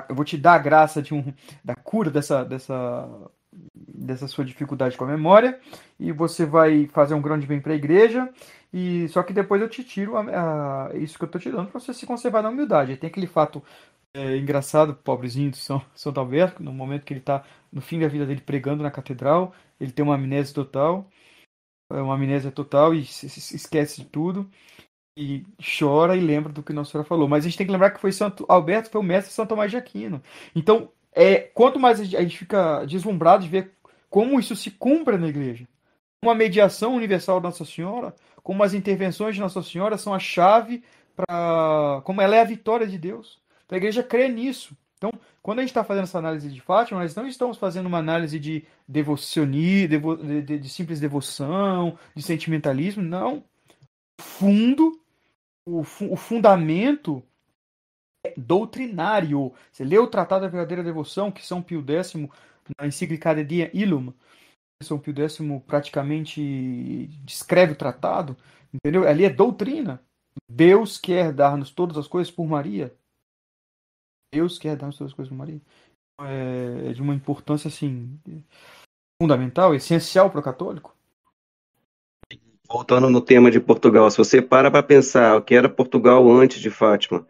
eu vou te dar a graça de um, da cura dessa, dessa dessa sua dificuldade com a memória e você vai fazer um grande bem para a igreja e só que depois eu te tiro a, a, isso que eu tô te dando para você se conservar na humildade. Tem aquele fato é, engraçado, pobrezinho do São, São Alberto, no momento que ele está no fim da vida dele pregando na catedral, ele tem uma amnésia total, é uma amnésia total e se, se esquece de tudo e chora e lembra do que Nossa Senhora falou. Mas a gente tem que lembrar que foi Santo Alberto foi o mestre Santo Tomás de Aquino. Então, é, quanto mais a gente fica deslumbrado de ver como isso se cumpre na igreja. Uma mediação universal da Nossa Senhora, como as intervenções de Nossa Senhora são a chave para. como ela é a vitória de Deus. Então a igreja crê nisso. Então, quando a gente está fazendo essa análise de Fátima, nós não estamos fazendo uma análise de devocionismo, de, de, de, simples devoção, de sentimentalismo, não. O fundo, o, fu o fundamento doutrinário. Você lê o Tratado da Verdadeira Devoção, que São Pio X, na encíclica de Dia Illum, são Pio X praticamente descreve o tratado, entendeu? Ali é doutrina. Deus quer dar-nos todas as coisas por Maria. Deus quer dar-nos todas as coisas por Maria. Então, é, é de uma importância assim fundamental, essencial para o católico. Voltando no tema de Portugal, se você para para pensar o que era Portugal antes de Fátima,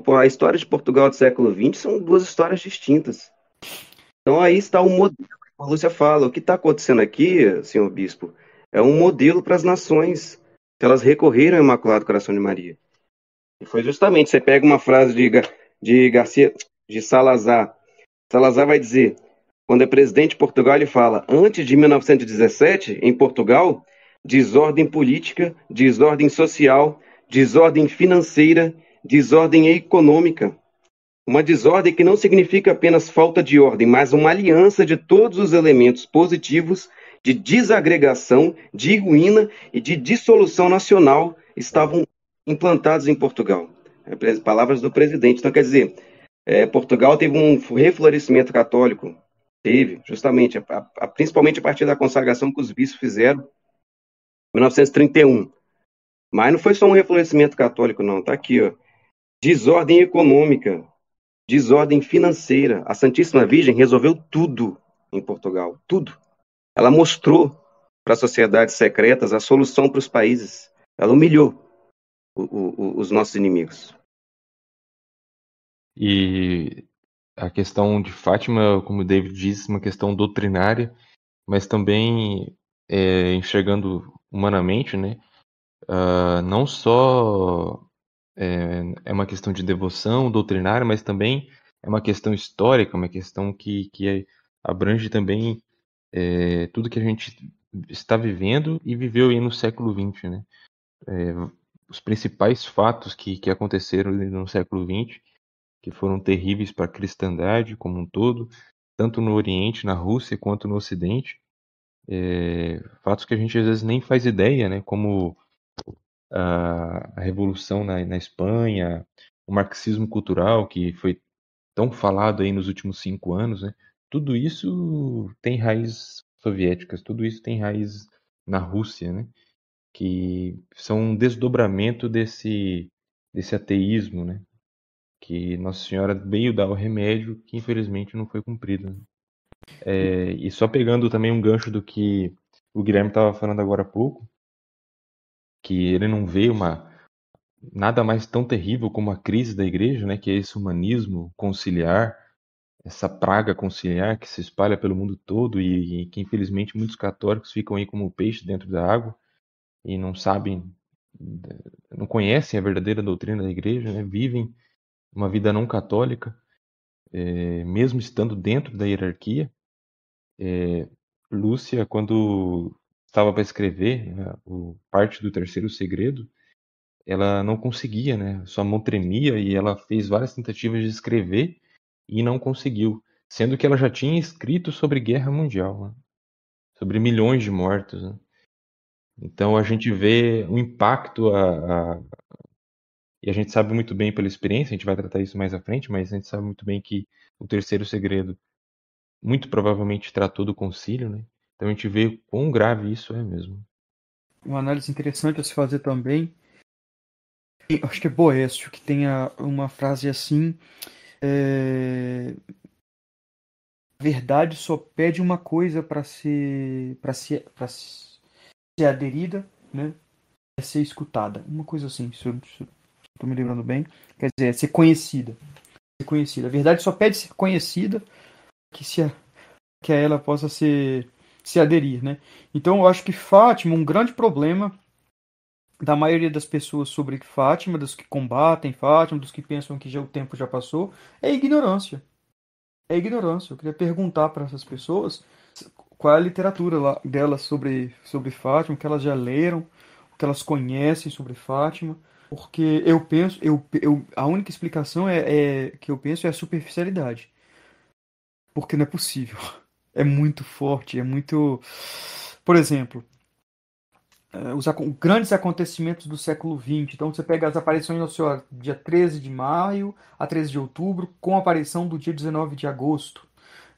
Pô, a história de Portugal do século XX são duas histórias distintas. Então aí está o modelo que a Lúcia fala. O que está acontecendo aqui, senhor bispo, é um modelo para as nações. Se elas recorreram ao Imaculado Coração de Maria. E foi justamente, você pega uma frase de, de Garcia, de Salazar. Salazar vai dizer, quando é presidente de Portugal, ele fala, antes de 1917, em Portugal, desordem política, desordem social, desordem financeira desordem econômica. Uma desordem que não significa apenas falta de ordem, mas uma aliança de todos os elementos positivos de desagregação, de ruína e de dissolução nacional estavam implantados em Portugal. É, palavras do presidente. Então, quer dizer, é, Portugal teve um reflorescimento católico. Teve, justamente, a, a, principalmente a partir da consagração que os bispos fizeram em 1931. Mas não foi só um reflorescimento católico, não. Está aqui, ó desordem econômica, desordem financeira. A Santíssima Virgem resolveu tudo em Portugal, tudo. Ela mostrou para as sociedades secretas a solução para os países. Ela humilhou o, o, os nossos inimigos. E a questão de Fátima, como o David disse, uma questão doutrinária, mas também é, enxergando humanamente, né? Uh, não só é, é uma questão de devoção doutrinária, mas também é uma questão histórica, uma questão que, que é, abrange também é, tudo que a gente está vivendo e viveu aí no século XX, né? É, os principais fatos que, que aconteceram no século XX, que foram terríveis para a cristandade como um todo, tanto no Oriente, na Rússia, quanto no Ocidente, é, fatos que a gente às vezes nem faz ideia, né? Como a, revolução na, na Espanha, o marxismo cultural que foi tão falado aí nos últimos cinco anos, né? Tudo isso tem raízes soviéticas, tudo isso tem raiz na Rússia, né? Que são um desdobramento desse desse ateísmo, né? Que Nossa Senhora veio dar o remédio que infelizmente não foi cumprido. Né? É, e só pegando também um gancho do que o Guilherme estava falando agora há pouco, que ele não vê uma nada mais tão terrível como a crise da igreja, né, que é esse humanismo conciliar, essa praga conciliar que se espalha pelo mundo todo e, e que infelizmente muitos católicos ficam aí como peixe dentro da água e não sabem, não conhecem a verdadeira doutrina da igreja, né, vivem uma vida não católica, é, mesmo estando dentro da hierarquia. É, Lúcia, quando estava para escrever né, o, parte do terceiro segredo, ela não conseguia, né? Sua mão tremia e ela fez várias tentativas de escrever e não conseguiu, sendo que ela já tinha escrito sobre guerra mundial, né? sobre milhões de mortos. Né? Então a gente vê o impacto a, a, e a gente sabe muito bem pela experiência, a gente vai tratar isso mais à frente, mas a gente sabe muito bem que o terceiro segredo muito provavelmente tratou do concílio, né? Então a gente vê quão grave isso é mesmo. Uma análise interessante a se fazer também, acho que é Boécio que tem uma frase assim: é... a verdade só pede uma coisa para ser, para ser, para ser aderida, né? É ser escutada, uma coisa assim. Se eu, estou me lembrando bem, quer dizer, é ser conhecida, ser conhecida. A verdade só pede ser conhecida que se a, que a ela possa ser se aderir, né? Então eu acho que Fátima, um grande problema da maioria das pessoas sobre Fátima, dos que combatem Fátima, dos que pensam que já o tempo já passou, é ignorância. É ignorância. Eu queria perguntar para essas pessoas qual é a literatura lá, delas sobre, sobre Fátima, o que elas já leram, o que elas conhecem sobre Fátima, porque eu penso, eu, eu, a única explicação é, é que eu penso é a superficialidade. Porque não é possível é muito forte, é muito. Por exemplo, eh, os grandes acontecimentos do século XX. Então você pega as aparições do Senhor dia 13 de maio a 13 de outubro, com a aparição do dia 19 de agosto.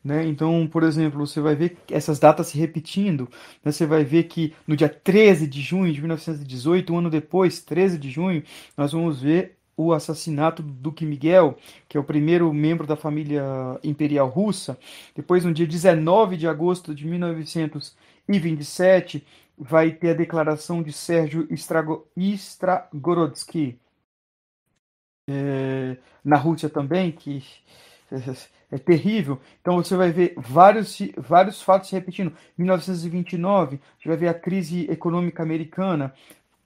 Né? Então, por exemplo, você vai ver essas datas se repetindo. Né? Você vai ver que no dia 13 de junho de 1918, um ano depois, 13 de junho, nós vamos ver o assassinato do Duque Miguel, que é o primeiro membro da família imperial russa. Depois, no dia 19 de agosto de 1927, vai ter a declaração de Sérgio Stragorodsky, é, na Rússia também, que é, é, terrível. Então você vai ver vários, vários fatos se repetindo. 1929, você vai ver a crise econômica americana.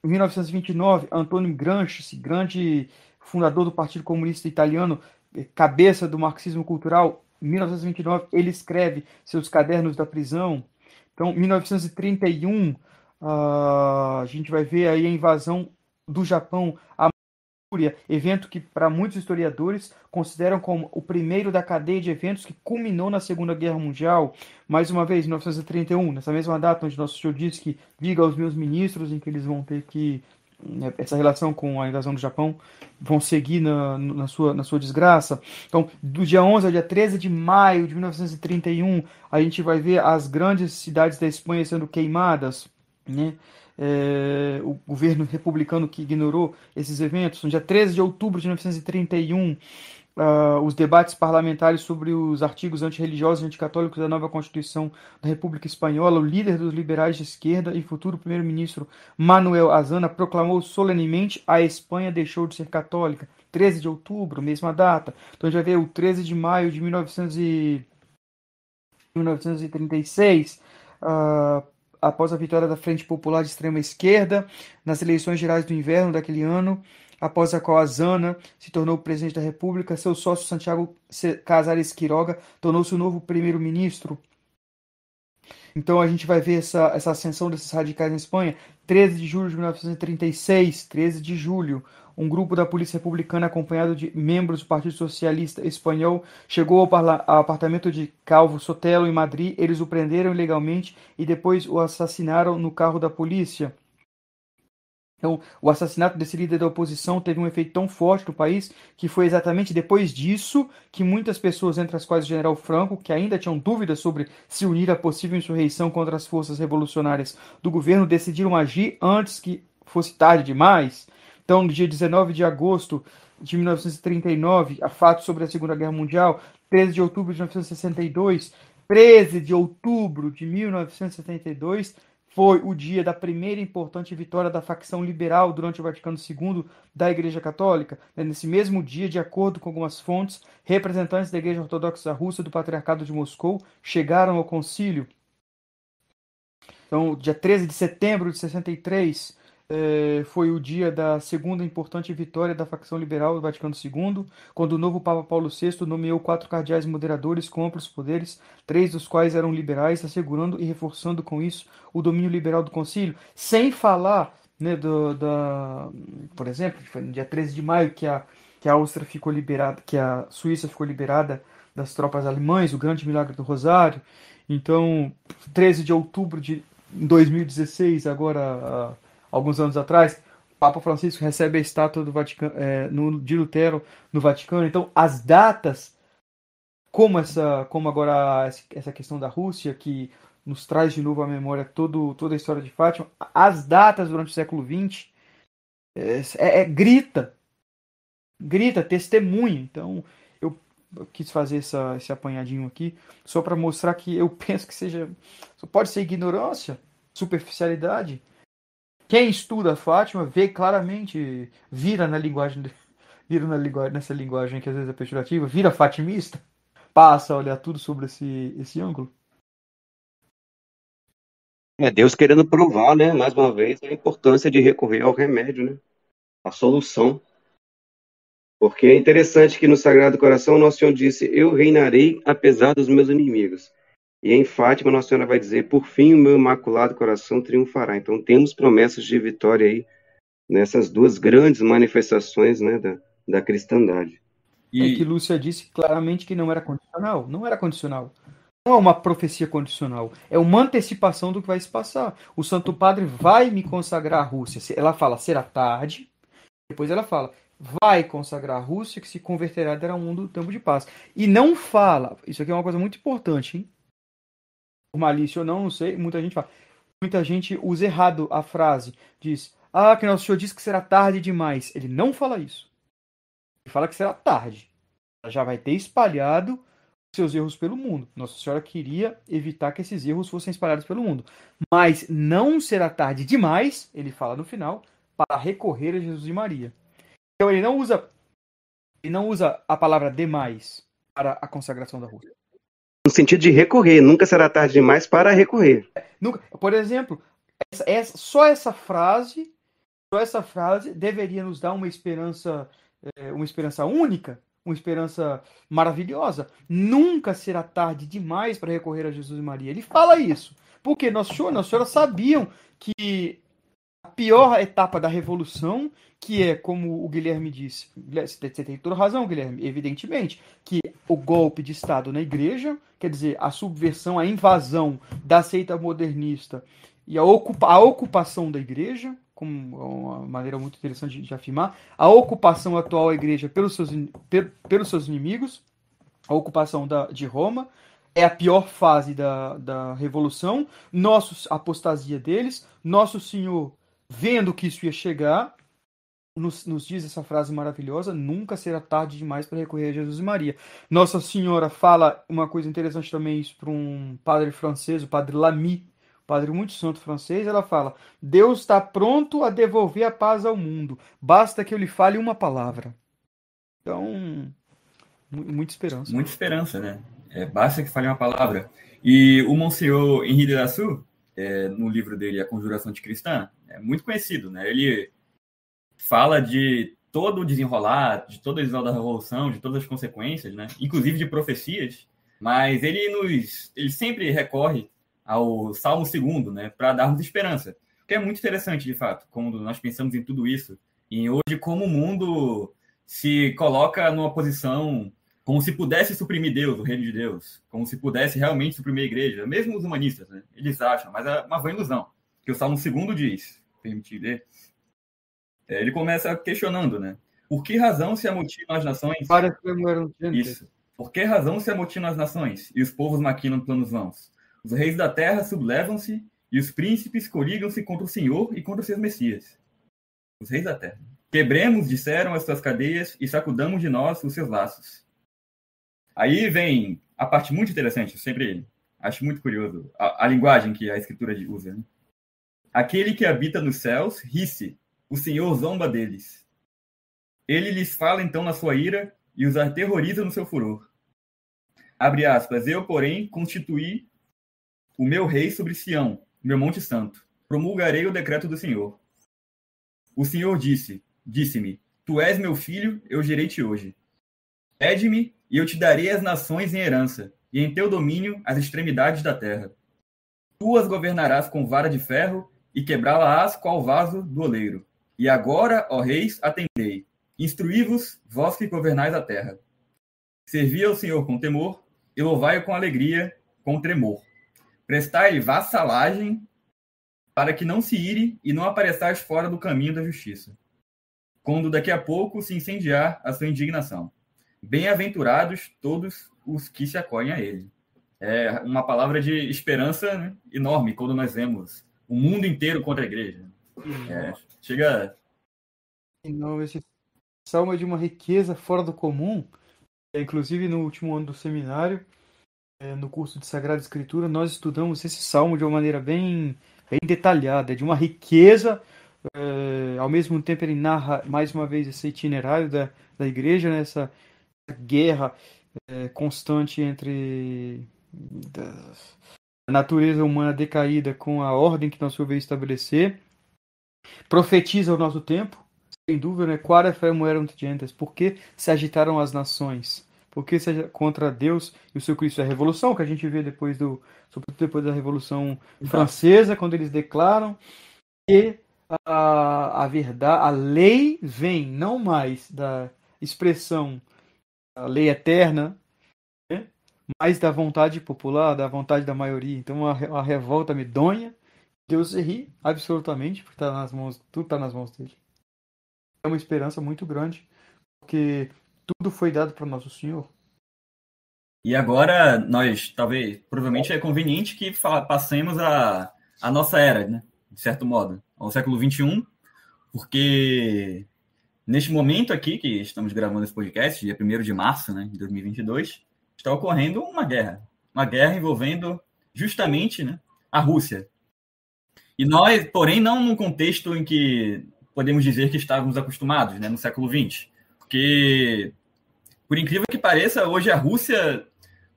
Em 1929, Antônio Gramsci, esse grande fundador do Partido Comunista Italiano, eh, cabeça do marxismo cultural, 1929 ele escreve seus cadernos da prisão. Então, 1931, ah, a gente vai ver aí a invasão do Japão, a Fúria, evento que para muitos historiadores consideram como o primeiro da cadeia de eventos que culminou na Segunda Guerra Mundial, mais uma vez, 1931, nessa mesma data onde Nosso Senhor diz que liga aos meus ministros em que eles vão ter que né, essa relação com a invasão do Japão vão seguir na, na, sua, na sua desgraça. Então, do dia 11 ao dia 13 de maio de 1931, a gente vai ver as grandes cidades da Espanha sendo queimadas. Né? é, o governo republicano que ignorou esses eventos. No dia 13 de outubro de 1931, uh, ah, os debates parlamentares sobre os artigos antirreligiosos e anticatólicos da nova Constituição da República Espanhola, o líder dos liberais de esquerda e futuro primeiro-ministro Manuel Azana proclamou solenemente a Espanha deixou de ser católica. 13 de outubro, mesma data. Então a gente vai ver o 13 de maio de 1900 e... 1936. Uh, após a vitória da Frente Popular de Extrema Esquerda nas eleições gerais do inverno daquele ano, após a qual a Zana se tornou presidente da República, seu sócio Santiago Casares Quiroga tornou-se o novo primeiro-ministro. Então a gente vai ver essa, essa ascensão desses radicais na Espanha, 13 de julho de 1936, 13 de julho, um grupo da polícia republicana acompanhado de membros do Partido Socialista Espanhol chegou ao, ao apartamento de Calvo Sotelo, em Madrid. Eles o prenderam ilegalmente e depois o assassinaram no carro da polícia. Então, o assassinato desse líder da oposição teve um efeito tão forte no país que foi exatamente depois disso que muitas pessoas, entre as quais o general Franco, que ainda tinham dúvidas sobre se unir à possível insurreição contra as forças revolucionárias do governo, decidiram agir antes que fosse tarde demais. Então, no dia 19 de agosto de 1939, a fato sobre a Segunda Guerra Mundial, 13 de outubro de 1962, 13 de outubro de 1972 foi o dia da primeira importante vitória da facção liberal durante o Vaticano II da Igreja Católica. É nesse mesmo dia, de acordo com algumas fontes, representantes da Igreja Ortodoxa Russa do Patriarcado de Moscou chegaram ao concílio. Então, dia 13 de setembro de 63, é, foi o dia da segunda importante vitória da facção liberal do Vaticano II, quando o novo Papa Paulo VI nomeou quatro cardeais moderadores com amplos poderes, três dos quais eram liberais, assegurando e reforçando com isso o domínio liberal do concílio, sem falar, né, do, da, por exemplo, foi no dia 13 de maio que a, que a Áustria ficou liberada, que a Suíça ficou liberada das tropas alemãs, o grande milagre do Rosário. Então, 13 de outubro de 2016, agora... A, alguns anos atrás, o Papa Francisco recebe a estátua do Vaticano, é, no, de Lutero no Vaticano. Então, as datas, como essa, como agora essa questão da Rússia, que nos traz de novo à memória todo, toda a história de Fátima, as datas durante o século XX é, é, é grita, grita, testemunha. Então, eu, quis fazer essa, esse apanhadinho aqui só para mostrar que eu penso que seja, só pode ser ignorância, superficialidade, quem estuda a Fátima vê claramente, vira na linguagem, vira na linguagem, nessa linguagem que às vezes é pejorativa, vira fatimista, passa a olhar tudo sobre esse, esse ângulo. É Deus querendo provar, né, mais uma vez, a importância de recorrer ao remédio, né? A solução. Porque é interessante que no Sagrado Coração Nosso Senhor disse: Eu reinarei apesar dos meus inimigos. E em Fátima, Nossa Senhora vai dizer: Por fim, o meu imaculado coração triunfará. Então, temos promessas de vitória aí nessas duas grandes manifestações né, da, da cristandade. E... É que Lúcia disse claramente que não era condicional. Não era condicional. Não é uma profecia condicional. É uma antecipação do que vai se passar. O Santo Padre vai me consagrar a Rússia. Ela fala, será tarde. Depois ela fala, vai consagrar a Rússia, que se converterá em um do tempo de paz. E não fala, isso aqui é uma coisa muito importante, hein? por malícia ou não, não sei, muita gente fala. Muita gente usa errado a frase. Diz, ah, que nosso senhor disse que será tarde demais. Ele não fala isso. Ele fala que será tarde. já vai ter espalhado seus erros pelo mundo. Nossa Senhora queria evitar que esses erros fossem espalhados pelo mundo. Mas não será tarde demais, ele fala no final, para recorrer a Jesus e Maria. Então ele não usa ele não usa a palavra demais para a consagração da Rússia no sentido de recorrer. Nunca será tarde demais para recorrer. Nunca, por exemplo, essa, essa, só essa frase, só essa frase deveria nos dar uma esperança, eh, uma esperança única, uma esperança maravilhosa. Nunca será tarde demais para recorrer a Jesus e Maria. Ele fala isso. Porque Nossa Senhora, Nossa Senhora sabiam que pior etapa da revolução, que é, como o Guilherme disse, você tem toda razão, Guilherme, evidentemente, que o golpe de Estado na igreja, quer dizer, a subversão, a invasão da seita modernista e a, ocupa, a ocupação da igreja, como é uma maneira muito interessante de, de afirmar, a ocupação atual da igreja pelos seus, per, pelos seus inimigos, a ocupação da, de Roma, é a pior fase da, da revolução, nossos a apostasia deles, nosso Senhor vendo que isso ia chegar, nos, nos diz essa frase maravilhosa: nunca será tarde demais para recorrer a Jesus e Maria. Nossa Senhora fala uma coisa interessante também, isso para um padre francês, o padre Lamy, padre muito santo francês, ela fala: Deus está pronto a devolver a paz ao mundo, basta que eu lhe fale uma palavra. Então, muita esperança. Né? Muita esperança, né? É, basta que fale uma palavra. E o Monsenhor Henri de Lassu, é, no livro dele, A Conjuração de Cristã, é muito conhecido, né? Ele fala de todo o desenrolar, de todo o desenrolar da Revolução, de todas as consequências, né? Inclusive de profecias, mas ele nos... ele sempre recorre ao Salmo segundo né? Para darmos esperança, que é muito interessante, de fato, quando nós pensamos em tudo isso, e hoje como o mundo se coloca numa posição como se pudesse suprimir Deus, o reino de Deus, como se pudesse realmente suprimir a igreja, mesmo os humanistas, né? eles acham, mas é uma vã ilusão, que o Salmo 2 diz, permitir ler, né? é, ele começa questionando, né? Por que razão se amotinam as nações? Para Isso. Por que razão se amotinam as nações e os povos maquinam planos vãos? Os reis da terra sublevam-se e os príncipes coligam-se contra o Senhor e contra seus messias. Os reis da terra. Quebremos, disseram, as suas cadeias e sacudamos de nós os seus laços Aí vem a parte muito interessante, eu sempre acho muito curioso, a, a linguagem que a escritura usa. Né? Aquele que habita nos céus ri-se, o Senhor zomba deles. Ele lhes fala então na sua ira e os aterroriza no seu furor. Abre aspas, eu, porém, constituí o meu rei sobre Sião, meu monte santo. Promulgarei o decreto do Senhor. O Senhor disse, disse-me, tu és meu filho, eu gerei-te hoje. Pede-me e eu te darei as nações em herança, e em teu domínio as extremidades da terra. Tu as governarás com vara de ferro, e quebrá-las qual vaso do oleiro. E agora, ó reis, atendei. Instruí-vos, vós que governais a terra. Servi ao Senhor com temor, e louvai-o com alegria, com tremor. Prestai-lhe vassalagem, para que não se ire e não apareçais fora do caminho da justiça. Quando daqui a pouco se incendiar a sua indignação. Bem-aventurados todos os que se acolhem a ele. É uma palavra de esperança né, enorme quando nós vemos o mundo inteiro contra a igreja. Uhum. É, chega. Não, esse salmo é de uma riqueza fora do comum. É, inclusive, no último ano do seminário, é, no curso de Sagrada Escritura, nós estudamos esse salmo de uma maneira bem, bem detalhada, é de uma riqueza. É, ao mesmo tempo, ele narra mais uma vez esse itinerário da, da igreja, né, essa guerra é, constante entre a natureza humana decaída com a ordem que nós veio estabelecer. Profetiza o nosso tempo, sem dúvida, né? Quara femuerunt gentes, porque se agitaram as nações? Porque se contra Deus e o seu Cristo é a revolução, que a gente vê depois do, sobretudo depois da Revolução Francesa, quando eles declaram que a, a verdade, a lei vem não mais da expressão a lei eterna, né? mais da vontade popular, da vontade da maioria. Então a, a revolta medonha, Deus se ri absolutamente, porque tá nas mãos, tudo está nas mãos dele. É uma esperança muito grande, porque tudo foi dado para nosso Senhor. E agora nós, talvez, provavelmente é conveniente que passemos a, a nossa era, né? de certo modo, ao século XXI, porque Neste momento aqui, que estamos gravando esse podcast, dia 1 de março né, de 2022, está ocorrendo uma guerra. Uma guerra envolvendo justamente né, a Rússia. E nós, porém, não num contexto em que podemos dizer que estávamos acostumados né, no século XX. Porque, por incrível que pareça, hoje a Rússia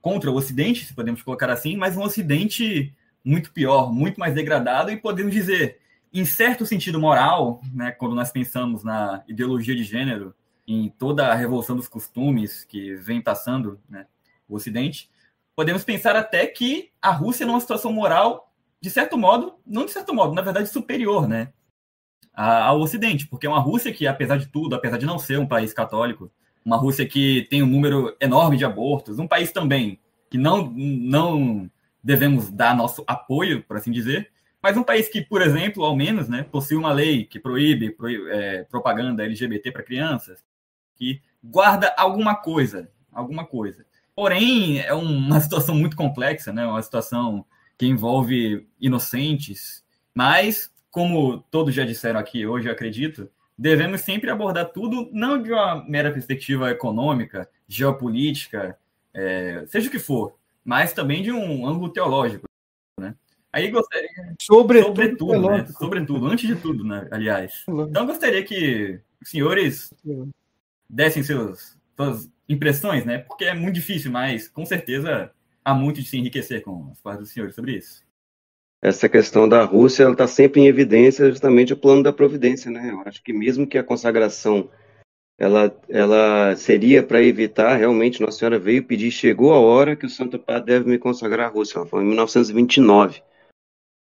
contra o Ocidente, se podemos colocar assim, mas um Ocidente muito pior, muito mais degradado, e podemos dizer em certo sentido moral, né, quando nós pensamos na ideologia de gênero, em toda a revolução dos costumes que vem passando né, o Ocidente, podemos pensar até que a Rússia numa situação moral, de certo modo, não de certo modo, na verdade superior, né, ao Ocidente, porque é uma Rússia que, apesar de tudo, apesar de não ser um país católico, uma Rússia que tem um número enorme de abortos, um país também que não não devemos dar nosso apoio, por assim dizer, mas um país que, por exemplo, ao menos, né, possui uma lei que proíbe, proíbe é, propaganda LGBT para crianças, que guarda alguma coisa, alguma coisa. Porém, é uma situação muito complexa, né? Uma situação que envolve inocentes. Mas, como todos já disseram aqui hoje, eu acredito, devemos sempre abordar tudo não de uma mera perspectiva econômica, geopolítica, é, seja o que for, mas também de um ângulo teológico, né? Aí gostaria. Sobretudo, sobretudo, né? sobretudo, antes de tudo, né? Aliás. Então gostaria que os senhores dessem seus, suas impressões, né? Porque é muito difícil, mas com certeza há muito de se enriquecer com as palavras dos senhores sobre isso. Essa questão da Rússia está sempre em evidência justamente o plano da providência, né? Eu acho que mesmo que a consagração ela, ela seria para evitar, realmente, Nossa Senhora veio pedir, chegou a hora que o Santo Padre deve me consagrar à Rússia. Ela falou em 1929.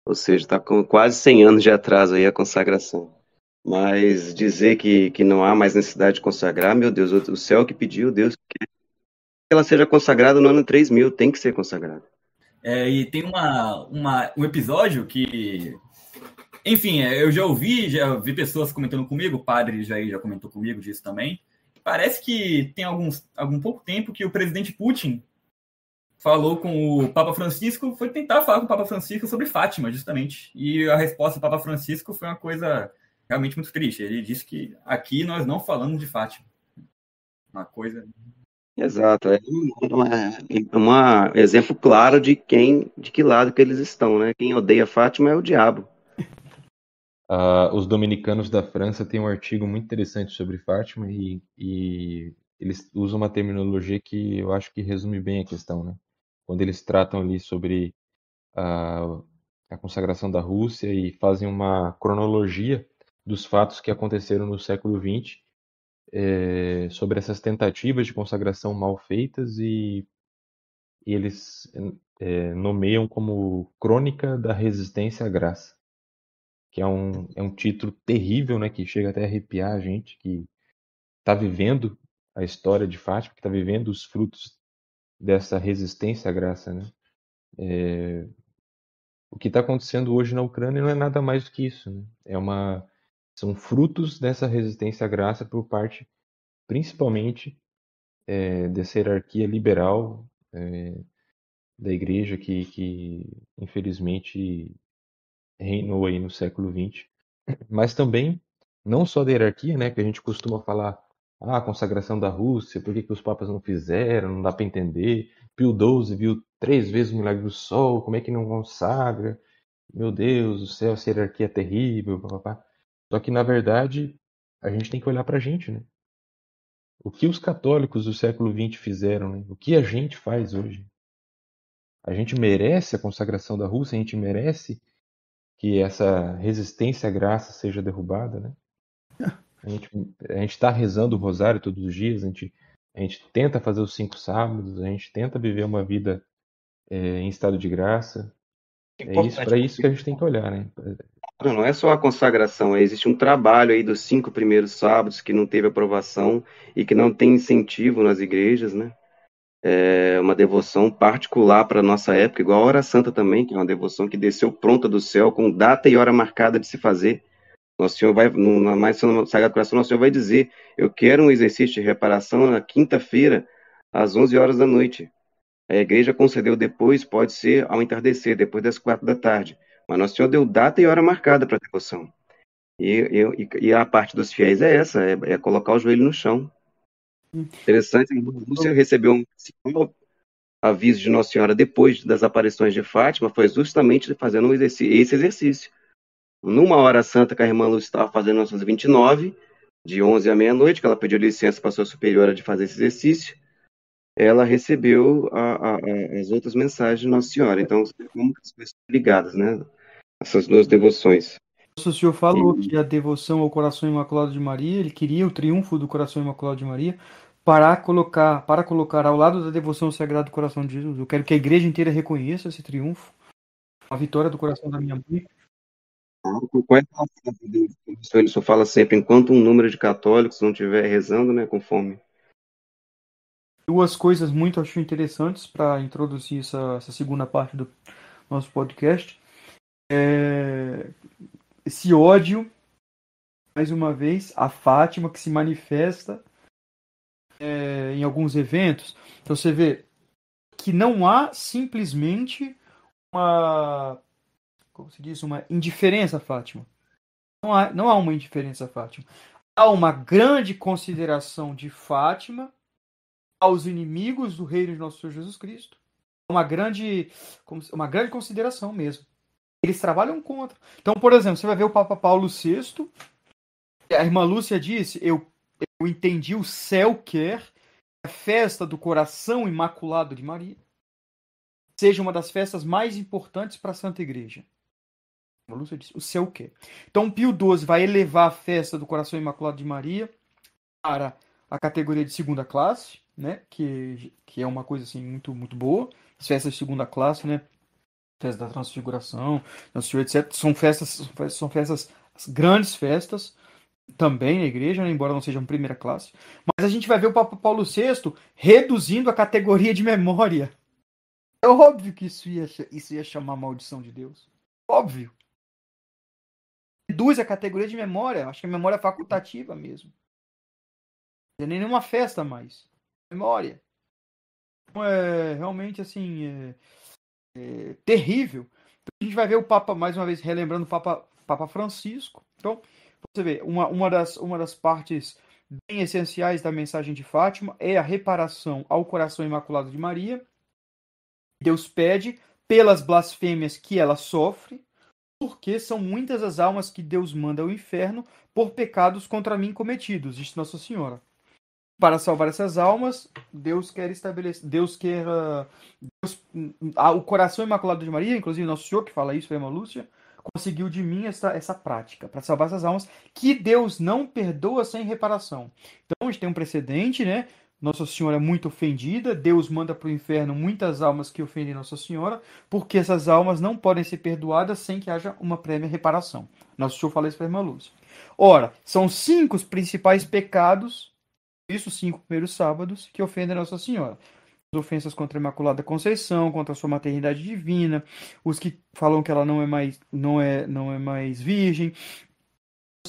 Ou seja, está com quase 100 anos de atraso aí a consagração. Mas dizer que, que não há mais necessidade de consagrar, meu Deus, o céu que pediu, Deus quer que ela seja consagrada no ano 3000, tem que ser consagrada. É, e tem uma, uma, um episódio que. Enfim, é, eu já ouvi, já vi pessoas comentando comigo, o padre já, já comentou comigo disso também. Parece que tem alguns, algum pouco tempo que o presidente Putin falou com o Papa Francisco, foi tentar falar com o Papa Francisco sobre Fátima, justamente. E a resposta do Papa Francisco foi uma coisa realmente muito triste. Ele disse que aqui nós não falamos de Fátima. Uma coisa. Exato, é um exemplo claro de quem, de que lado que eles estão, né? Quem odeia Fátima é o diabo. Uh, os dominicanos da França têm um artigo muito interessante sobre Fátima e, e eles usam uma terminologia que eu acho que resume bem a questão, né? quando eles tratam ali sobre a, ah, a consagração da Rússia e fazem uma cronologia dos fatos que aconteceram no século XX é, eh, sobre essas tentativas de consagração mal feitas e, e eles é, nomeiam como Crônica da Resistência à Graça, que é um, é um título terrível, né, que chega até a arrepiar a gente que está vivendo a história de Fátima, que está vivendo os frutos dessa resistência à graça, né? É... O que está acontecendo hoje na Ucrânia não é nada mais do que isso, né? É uma são frutos dessa resistência à graça por parte, principalmente, é, dessa hierarquia liberal é, da Igreja que, que infelizmente reinou aí no século XX, mas também não só da hierarquia, né? Que a gente costuma falar ah, a consagração da Rússia, por que, que os papas não fizeram, não dá para entender. Pio XII viu três vezes o milagre do sol, como é que não consagra? Meu Deus o céu, a hierarquia é terrível, papapá. Só que, na verdade, a gente tem que olhar para a gente, né? O que os católicos do século XX fizeram, né? o que a gente faz hoje. A gente merece a consagração da Rússia, a gente merece que essa resistência à graça seja derrubada, né? Ah, a gente a está rezando o rosário todos os dias, a gente, a gente tenta fazer os cinco sábados, a gente tenta viver uma vida é, em estado de graça. É isso, para isso que a gente tem que olhar, né? Não, não é só a consagração, é, existe um trabalho aí dos cinco primeiros sábados que não teve aprovação e que não tem incentivo nas igrejas, né? É uma devoção particular para a nossa época, igual a Hora Santa também, que é uma devoção que desceu pronta do céu, com data e hora marcada de se fazer. Nosso Senhor vai, na mais sagrada Coração, Nosso Senhor vai dizer: Eu quero um exercício de reparação na quinta-feira, às 11 horas da noite. A igreja concedeu depois, pode ser ao entardecer, depois das quatro da tarde. Mas Nosso Senhor deu data e hora marcada para a devoção. E, e, e, a parte dos fiéis é essa: é, é colocar o joelho no chão. Interessante, o Lúcia recebeu um aviso de Nossa Senhora depois das aparições de Fátima, foi justamente fazendo esse exercício numa hora santa que a irmã Lúcia estava fazendo em 29, de 11 à meia-noite, que ela pediu licença para sua superiora de fazer esse exercício, ela recebeu a, a, a, as outras mensagens de Nossa Senhora. Então, como as coisas ligadas, né? Essas duas devoções. O senhor falou e... que a devoção ao Coração Imaculado de Maria, ele queria o triunfo do Coração Imaculado de Maria para colocar, para colocar ao lado da devoção ao Sagrado Coração de Jesus. Eu quero que a igreja inteira reconheça esse triunfo, a vitória do coração da minha mãe qual é a Ele só fala sempre, enquanto um número de católicos não estiver rezando, né, com fome. Duas coisas muito acho interessantes para introduzir essa, essa, segunda parte do nosso podcast. É... Esse ódio, mais uma vez, a Fátima que se manifesta é, em alguns eventos. Então você vê que não há simplesmente uma como se diz, uma indiferença, Fátima. Não há, não há uma indiferença, Fátima. Há uma grande consideração de Fátima aos inimigos do reino de nosso Senhor Jesus Cristo. Uma grande, uma grande consideração mesmo. Eles trabalham contra. Então, por exemplo, você vai ver o Papa Paulo VI. A irmã Lúcia disse: Eu, eu entendi o céu quer a festa do coração imaculado de Maria seja uma das festas mais importantes para a Santa Igreja. Lúcio disse, o seu quê? Então, Pio XII vai elevar a festa do Coração Imaculado de Maria para a categoria de segunda classe, né? Que, que é uma coisa assim muito muito boa. As festas de segunda classe, né? Festa da Transfiguração, Senhor, etc. São festas, são festas, são festas grandes festas também na igreja, né? embora não sejam primeira classe. Mas a gente vai ver o Papa Paulo VI reduzindo a categoria de memória. É óbvio que isso ia, isso ia chamar maldição de Deus. Óbvio reduz a categoria de memória. Acho que a é memória é facultativa mesmo. Não é nenhuma festa mais. É memória. Então, é realmente assim. É, é, terrível. Então, a gente vai ver o Papa, mais uma vez, relembrando o Papa, Papa Francisco. Então, você vê, uma, uma, das, uma das partes bem essenciais da mensagem de Fátima é a reparação ao coração imaculado de Maria. Deus pede pelas blasfêmias que ela sofre, porque são muitas as almas que Deus manda ao inferno por pecados contra mim cometidos, disse Nossa Senhora. Para salvar essas almas, Deus quer estabelecer, Deus quer ah, Deus, ah, o coração imaculado de Maria, inclusive nosso Senhor que fala isso, Irmã Lúcia, conseguiu de mim essa, essa prática, para salvar essas almas, que Deus não perdoa sem reparação. Então, a gente tem um precedente, né? Nossa Senhora é muito ofendida, Deus manda para o inferno muitas almas que ofendem Nossa Senhora, porque essas almas não podem ser perdoadas sem que haja uma prévia reparação. Nosso Senhor fala isso para a irmã Luz. Ora, são cinco os principais pecados, isso cinco primeiros sábados, que ofendem Nossa Senhora. As ofensas contra a Imaculada Conceição, contra a sua maternidade divina, os que falam que ela não é mais, não é, não é mais virgem,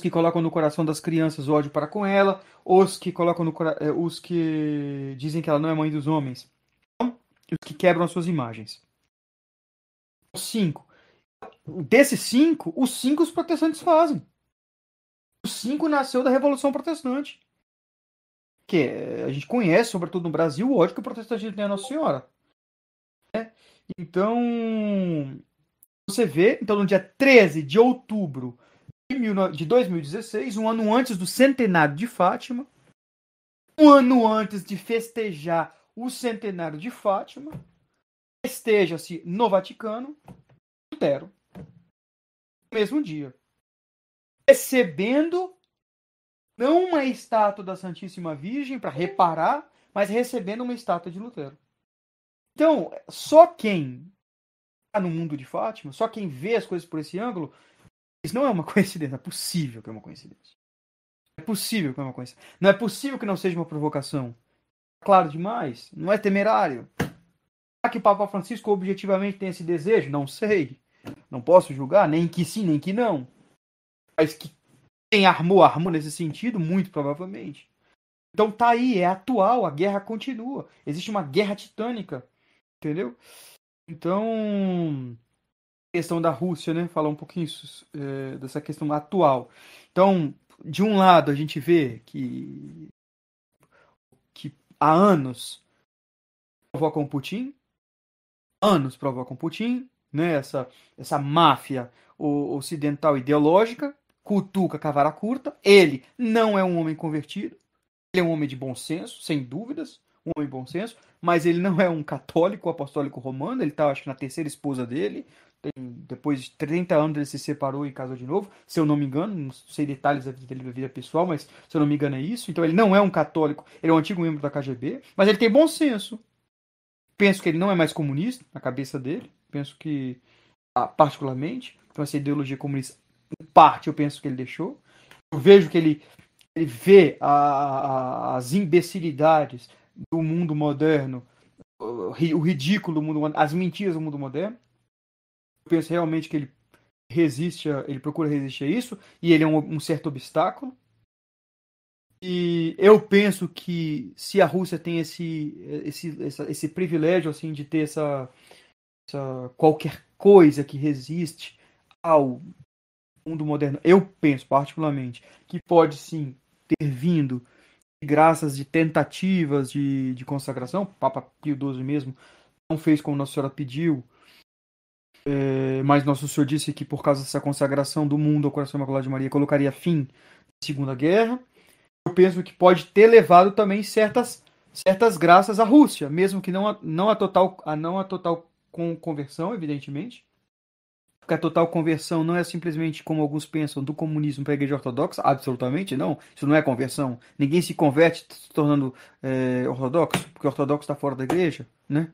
que colocam no coração das crianças o ódio para com ela, os que colocam no eh, os que dizem que ela não é mãe dos homens, os que quebram as suas imagens. Cinco. Desses cinco, os cinco os protestantes fazem. Os cinco nasceu da Revolução Protestante. Que eh, a gente conhece, sobretudo no Brasil, o ódio que o protestante tem à Nossa Senhora. Né? Então, você vê, então no dia 13 de outubro de 2016, um ano antes do centenário de Fátima, um ano antes de festejar o centenário de Fátima, festeja-se no Vaticano, Lutero, no mesmo dia, recebendo não uma estátua da Santíssima Virgem para reparar, mas recebendo uma estátua de Lutero. Então, só quem está no mundo de Fátima, só quem vê as coisas por esse ângulo, isso não é uma coincidência. É possível que é uma coincidência. É possível que é uma coincidência. Não é possível que não seja uma provocação. Tá claro demais. Não é temerário. Será que o Papa Francisco objetivamente tem esse desejo? Não sei. Não posso julgar, nem que sim, nem que não. Mas que quem armou, armou nesse sentido, muito provavelmente. Então tá aí, é atual, a guerra continua. Existe uma guerra titânica. Entendeu? Então questão da Rússia, né? Falar um pouquinho é, dessa questão atual. Então, de um lado, a gente vê que, que há anos provocam Putin, anos provocam Putin, né? Essa, essa máfia ocidental ideológica, cutuca cavara curta. Ele não é um homem convertido, ele é um homem de bom senso, sem dúvidas, um homem de bom senso, mas ele não é um católico apostólico romano, ele está, acho que, na terceira esposa dele, depois de 30 anos ele se separou e casou de novo, se eu não me engano, não sei detalhes da vida, da vida pessoal, mas se eu não me engano é isso. Então ele não é um católico, ele é um antigo membro da KGB, mas ele tem bom senso. Penso que ele não é mais comunista na cabeça dele, penso que ah, particularmente, então essa ideologia comunista, em parte eu penso que ele deixou. Eu vejo que ele, ele vê a, a, as imbecilidades do mundo moderno, o ridículo do mundo moderno, as mentiras do mundo moderno penso realmente que ele resiste, a, ele procura resistir a isso, e ele é um, um certo obstáculo. E eu penso que se a Rússia tem esse, esse, essa, esse privilégio assim de ter essa, essa qualquer coisa que resiste ao mundo moderno, eu penso particularmente que pode sim ter vindo graças de tentativas de, de consagração, Papa Pio XII mesmo não fez como Nossa Senhora pediu, é, mas Nosso Senhor disse que por causa dessa consagração do mundo ao coração imaculado de Maria colocaria fim à Segunda Guerra. Eu penso que pode ter levado também certas, certas graças à Rússia, mesmo que não a, não a total a não a total com conversão, evidentemente. Porque a total conversão não é simplesmente como alguns pensam do comunismo para a igreja ortodoxa, absolutamente não. Isso não é conversão. Ninguém se converte se tornando é, ortodoxo, porque ortodoxo está fora da igreja, né?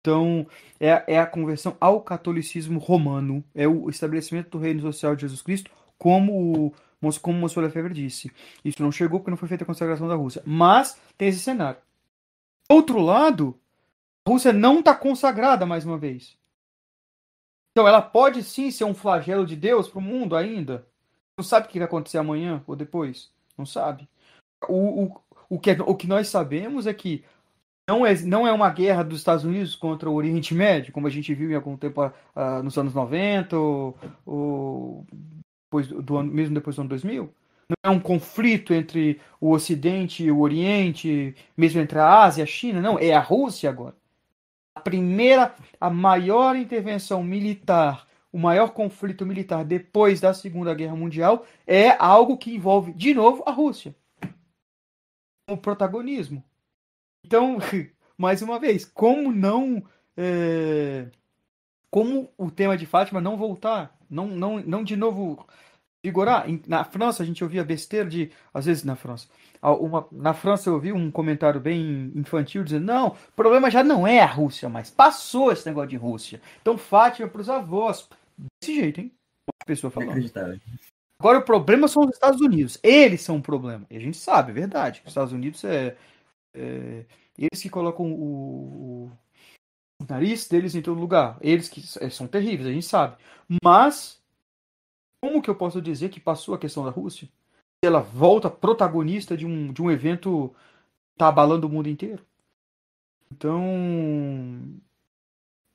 Então, é, é a conversão ao catolicismo romano, é o estabelecimento do reino social de Jesus Cristo, como o como Monsieur Lefebvre disse. Isso não chegou porque não foi feita a consagração da Rússia. Mas tem esse cenário. Do outro lado, a Rússia não está consagrada mais uma vez. Então, ela pode sim ser um flagelo de Deus para o mundo ainda. Não sabe o que vai acontecer amanhã ou depois. Não sabe. O, o, o, que, é, o que nós sabemos é que não é, não é uma guerra dos Estados Unidos contra o Oriente Médio, como a gente viu em algum tempo uh, nos anos 90, ou, ou depois do ano, mesmo depois do ano 2000. Não é um conflito entre o Ocidente e o Oriente, mesmo entre a Ásia e a China, não, é a Rússia agora. A primeira, a maior intervenção militar, o maior conflito militar depois da Segunda Guerra Mundial é algo que envolve, de novo, a Rússia. O protagonismo então, mais uma vez, como não. É, como o tema de Fátima não voltar, não, não, não de novo vigorar. Na França a gente ouvia besteira de, às vezes na França, uma, na França eu ouvi um comentário bem infantil dizendo, não, o problema já não é a Rússia, mas passou esse negócio de Rússia. Então Fátima é para os avós. Desse jeito, hein? Uma pessoa falando. Agora o problema são os Estados Unidos. Eles são um problema. E a gente sabe, é verdade. Os Estados Unidos é, é, eles que colocam o, o, o, nariz deles em todo lugar. Eles que é, são terríveis, a gente sabe. Mas, como que eu posso dizer que passou a questão da Rússia? Ela volta protagonista de um, de um evento que está abalando o mundo inteiro. Então,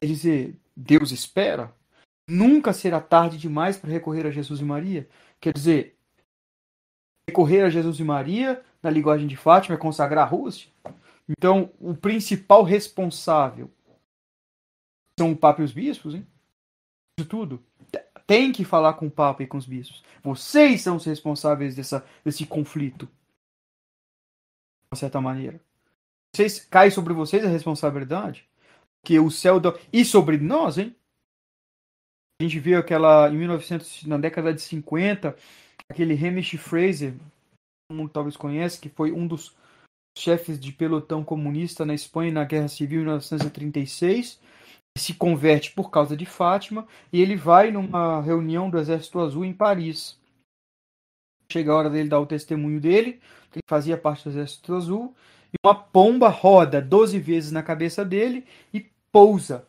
quer dizer, Deus espera. Nunca será tarde demais para recorrer a Jesus e Maria. Quer dizer, recorrer a Jesus e Maria na linguagem de Fátima, é consagrar a Rússia. Então, o principal responsável são o Papa e os bispos, hein? De tudo. Tem que falar com o Papa e com os bispos. Vocês são os responsáveis dessa, desse conflito. De certa maneira. Vocês, cai sobre vocês a responsabilidade. Que o céu. Do... E sobre nós, hein? A gente viu aquela. Em 1900, na década de 50, aquele Hamish Fraser, mundo talvez conhece, que foi um dos chefes de pelotão comunista na Espanha na Guerra Civil em 1936. Se converte por causa de Fátima e ele vai numa reunião do Exército Azul em Paris. Chega a hora dele dar o testemunho dele, que ele fazia parte do Exército Azul, e uma pomba roda 12 vezes na cabeça dele e pousa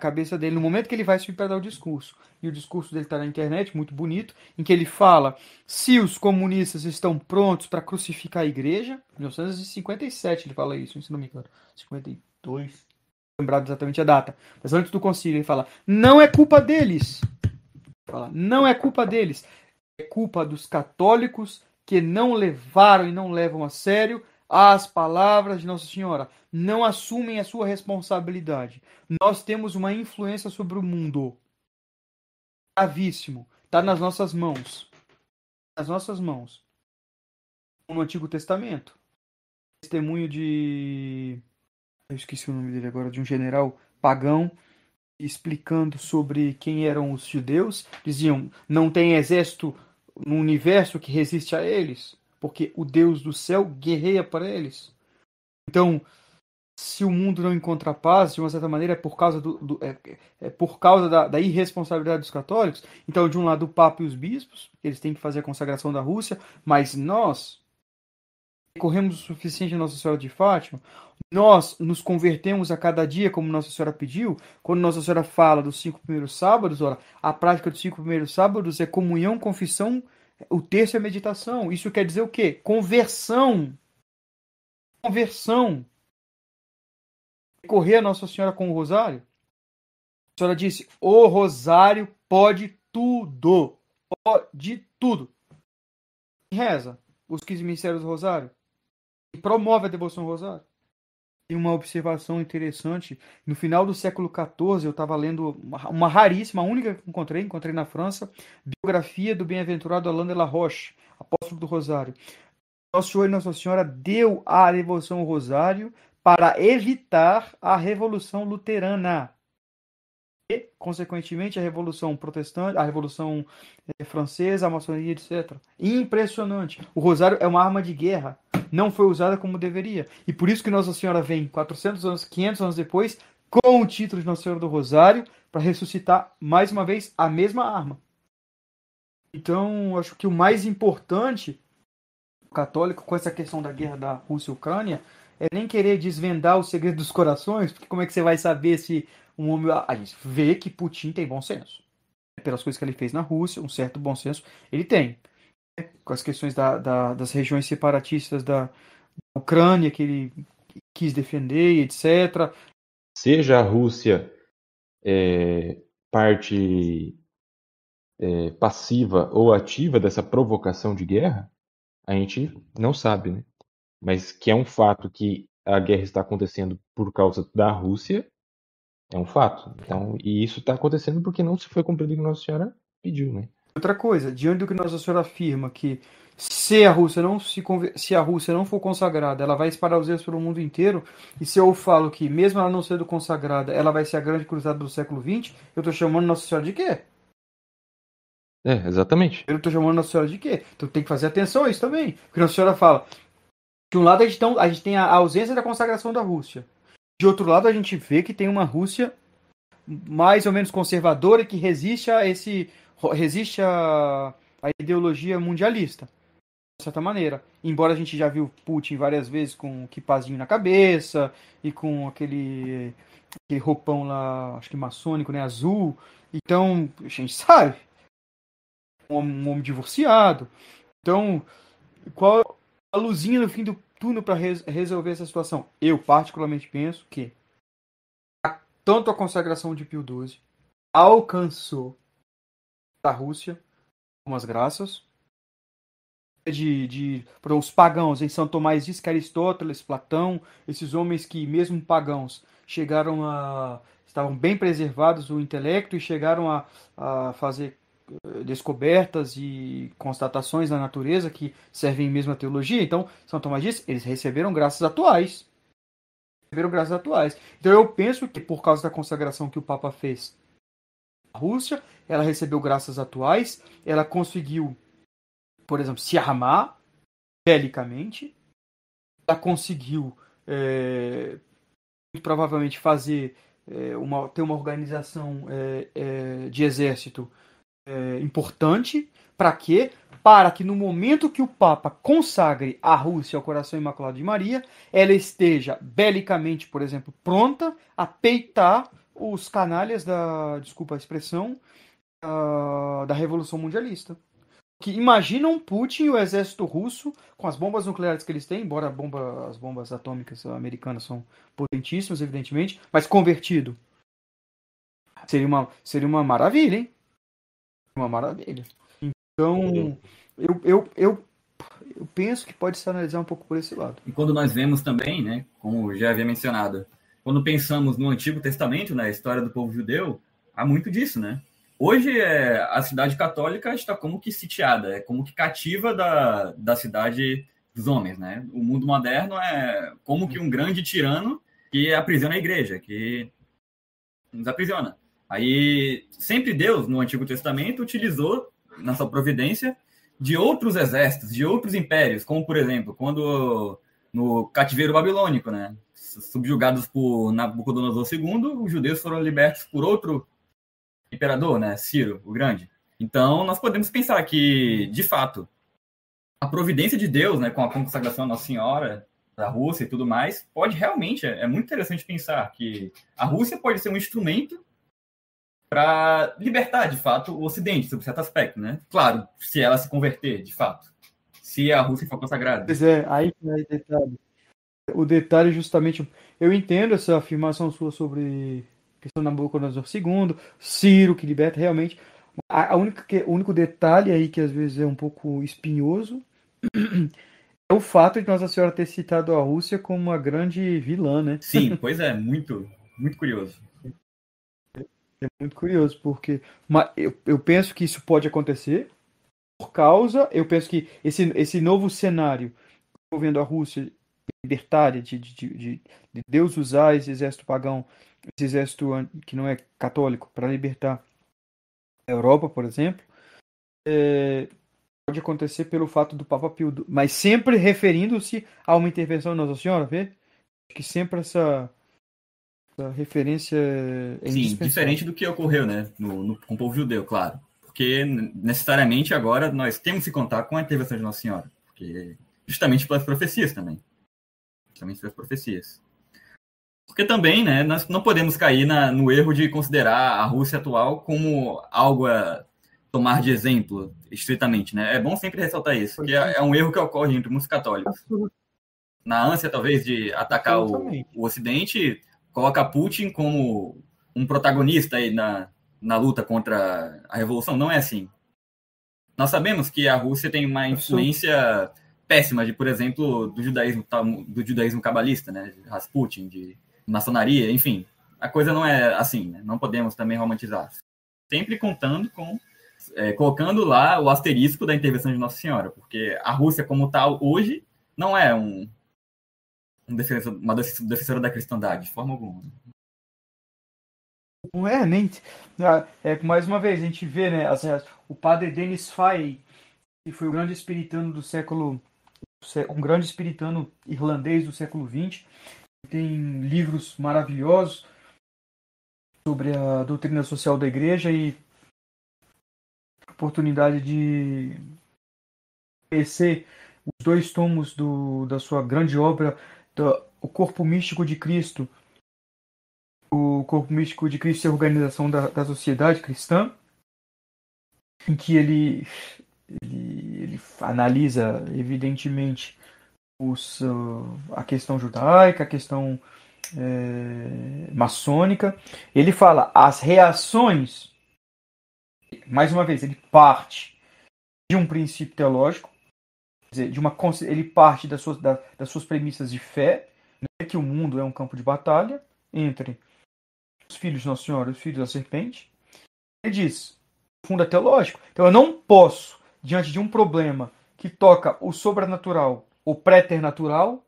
cabeça dele no momento que ele vai subir para dar o discurso. E o discurso dele está na internet, muito bonito, em que ele fala: se os comunistas estão prontos para crucificar a igreja, 1957 ele fala isso, se não me engano, 52, lembrado exatamente a data, mas antes do concílio ele fala: não é culpa deles. Fala, não é culpa deles, é culpa dos católicos que não levaram e não levam a sério as palavras de Nossa Senhora não assumem a sua responsabilidade. Nós temos uma influência sobre o mundo. Gravíssimo. Está nas nossas mãos. Nas nossas mãos. No Antigo Testamento. Testemunho de. Eu esqueci o nome dele agora, de um general pagão explicando sobre quem eram os judeus. Diziam: não tem exército no universo que resiste a eles porque o Deus do céu guerreia para eles. Então, se o mundo não encontra paz, de uma certa maneira, é por causa, do, do é, é, é, por causa da, da, irresponsabilidade dos católicos. Então, de um lado, o Papa e os bispos, eles têm que fazer a consagração da Rússia, mas nós corremos o suficiente a Nossa Senhora de Fátima, nós nos convertemos a cada dia, como Nossa Senhora pediu, quando Nossa Senhora fala dos cinco primeiros sábados, ora, a prática dos cinco primeiros sábados é comunhão, confissão, o terço é meditação. Isso quer dizer o quê? Conversão. Conversão. Correr a Nossa Senhora com o rosário. A senhora disse: o rosário pode tudo. Pode tudo. Quem reza os 15 ministérios do rosário. E promove a devoção ao rosário uma observação interessante. No final do século XIV, eu estava lendo uma, uma, raríssima, a única que encontrei, encontrei na França, biografia do bem-aventurado Alain de la Roche, apóstolo do Rosário. Nosso Senhor e Nossa Senhora deu à devoção ao Rosário para evitar a Revolução Luterana consequentemente, a Revolução Protestante, a Revolução eh, Francesa, a maçonaria, etc. Impressionante. O rosário é uma arma de guerra. Não foi usada como deveria. E por isso que Nossa Senhora vem 400 anos, 500 anos depois, com o título de Nossa Senhora do Rosário, para ressuscitar mais uma vez a mesma arma. Então, acho que o mais importante católico com essa questão da guerra da Rússia e Ucrânia é nem querer desvendar o segredo dos corações, porque como é que você vai saber se um, homem a gente vê que Putin tem bom senso. Pelas coisas que ele fez na Rússia, um certo bom senso ele tem. É, com as questões da, da, das regiões separatistas da, da Ucrânia, que ele quis defender, etc. Seja a Rússia é, parte é, passiva ou ativa dessa provocação de guerra, a gente não sabe, né? Mas que é um fato que a guerra está acontecendo por causa da Rússia, é um fato. Então, e isso está acontecendo porque não se foi cumprido o que Nossa Senhora pediu, né? Outra coisa, diante do que Nossa Senhora afirma que se a Rússia não se, se a Rússia não for consagrada, ela vai espalhar os erros pelo mundo inteiro. E se eu falo que mesmo ela não sendo consagrada, ela vai ser a grande cruzada do século XX, eu estou chamando Nossa Senhora de quê? É, exatamente. Eu estou chamando Nossa Senhora de quê? Então tem que fazer atenção a isso também. Porque Nossa Senhora fala, que de um lado a gente, tem a ausência da consagração da Rússia. De outro lado, a gente vê que tem uma Rússia mais ou menos conservadora que resiste a esse resiste a, a ideologia mundialista, de certa maneira. Embora a gente já viu Putin várias vezes com o quipazinho na cabeça e com aquele, aquele roupão lá, acho que maçônico, né, azul. Então, a gente sabe, um homem divorciado. Então, qual a luzinha no fim do túnel para res resolver essa situação? Eu, particularmente, penso que a, tanto a consagração de Pio XII alcançou a Rússia algumas graças. De, de, para os pagãos, em São Tomás diz que Aristóteles, Platão, esses homens que, mesmo pagãos, chegaram a. estavam bem preservados o intelecto e chegaram a, a fazer descobertas e constatações da natureza que servem mesmo à teologia. Então, São Tomás diz, eles receberam graças atuais. Receberam graças atuais. Então, eu penso que por causa da consagração que o Papa fez à Rússia, ela recebeu graças atuais, ela conseguiu, por exemplo, se armar belicamente, ela conseguiu é, provavelmente fazer é, uma, ter uma organização é, é de exército é, importante. Para quê? Para que no momento que o Papa consagre a Rússia ao coração imaculado de Maria, ela esteja belicamente, por exemplo, pronta a peitar os canalhas da, desculpa a expressão, uh, da Revolução Mundialista. Que imaginam Putin e o exército russo, com as bombas nucleares que eles têm, embora bomba, as bombas atômicas americanas são potentíssimas, evidentemente, mas convertido. Seria uma, seria uma maravilha, hein? Uma maravilha. Então, eu, eu, eu, eu, penso que pode se analisar um pouco por esse lado. E quando nós vemos também, né, como já havia mencionado, quando pensamos no Antigo Testamento, na né, história do povo judeu, há muito disso, né? Hoje é, a cidade católica está como que sitiada, é como que cativa da, da cidade dos homens, né? O mundo moderno é como que um grande tirano que aprisiona a igreja, que nos aprisiona. Aí, sempre Deus, no Antigo Testamento, utilizou, na sua providência, de outros exércitos, de outros impérios, como, por exemplo, quando no cativeiro babilônico, né? Subjugados por Nabucodonosor II, os judeus foram libertos por outro imperador, né? Ciro, o Grande. Então, nós podemos pensar que, de fato, a providência de Deus, né, com a consagração à Nossa Senhora, da Rússia e tudo mais, pode realmente, é, é muito interessante pensar que a Rússia pode ser um instrumento para libertar, de fato, o Ocidente, sob certo aspecto, né? Claro, se ela se converter, de fato. Se a Rússia for consagrada. Pois é, aí o detalhe. O detalhe é justamente... Eu entendo essa afirmação sua sobre a questão da Nabucodonosor II, Ciro, que liberta realmente... A, única, o único detalhe aí que às vezes é um pouco espinhoso é o fato de Nossa Senhora ter citado a Rússia como uma grande vilã, né? Sim, pois é, muito, muito curioso. É muito curioso, porque eu, eu penso que isso pode acontecer por causa. Eu penso que esse, esse novo cenário envolvendo a Rússia libertária, de, de, de, de Deus usar esse exército pagão, esse exército que não é católico, para libertar a Europa, por exemplo, é, pode acontecer pelo fato do Papa Pio, mas sempre referindo-se a uma intervenção de Nossa Senhora, vê? Que sempre essa essa referência é Sim, diferente do que ocorreu né, no, no, com o povo judeu, claro. Porque necessariamente agora nós temos que contar com a intervenção de Nossa Senhora. Porque, justamente pelas profecias também. Justamente pelas profecias. Porque também, né, nós não podemos cair na, no erro de considerar a Rússia atual como algo a tomar de exemplo, estritamente, né? É bom sempre ressaltar isso, que é, é, um erro que ocorre entre muitos católicos. Na ânsia, talvez, de atacar o, o Ocidente, coloca Putin como um protagonista aí na, na luta contra a revolução. Não é assim. Nós sabemos que a Rússia tem uma influência péssima de, por exemplo, do judaísmo do judaísmo cabalista, né, de Rasputin, de maçonaria, enfim. A coisa não é assim, né? não podemos também romantizar. Sempre contando com é, colocando lá o asterisco da intervenção de Nossa Senhora, porque a Rússia como tal hoje não é um um defensor, uma defensora da cristandade, de forma alguma. Né? Não é, nem. Ah, é, mais uma vez, a gente vê, né? o padre Denis Fay, que foi o grande espiritano do século. Um grande espiritano irlandês do século XX. Tem livros maravilhosos sobre a doutrina social da igreja e oportunidade de conhecer os dois tomos do, da sua grande obra o corpo místico de Cristo, o corpo místico de Cristo e a organização da, da sociedade cristã, em que ele, ele, ele analisa, evidentemente, os, ah, a questão judaica, a questão é, maçônica. Ele fala as reações, mais uma vez, ele parte de um princípio teológico dizer, de uma ele parte das suas, da, das suas premissas de fé, né, que o mundo é um campo de batalha entre os filhos de Nossa Senhora e os filhos da serpente. Ele diz, fundo é teológico. Então eu não posso, diante de um problema que toca o sobrenatural, o préternatural,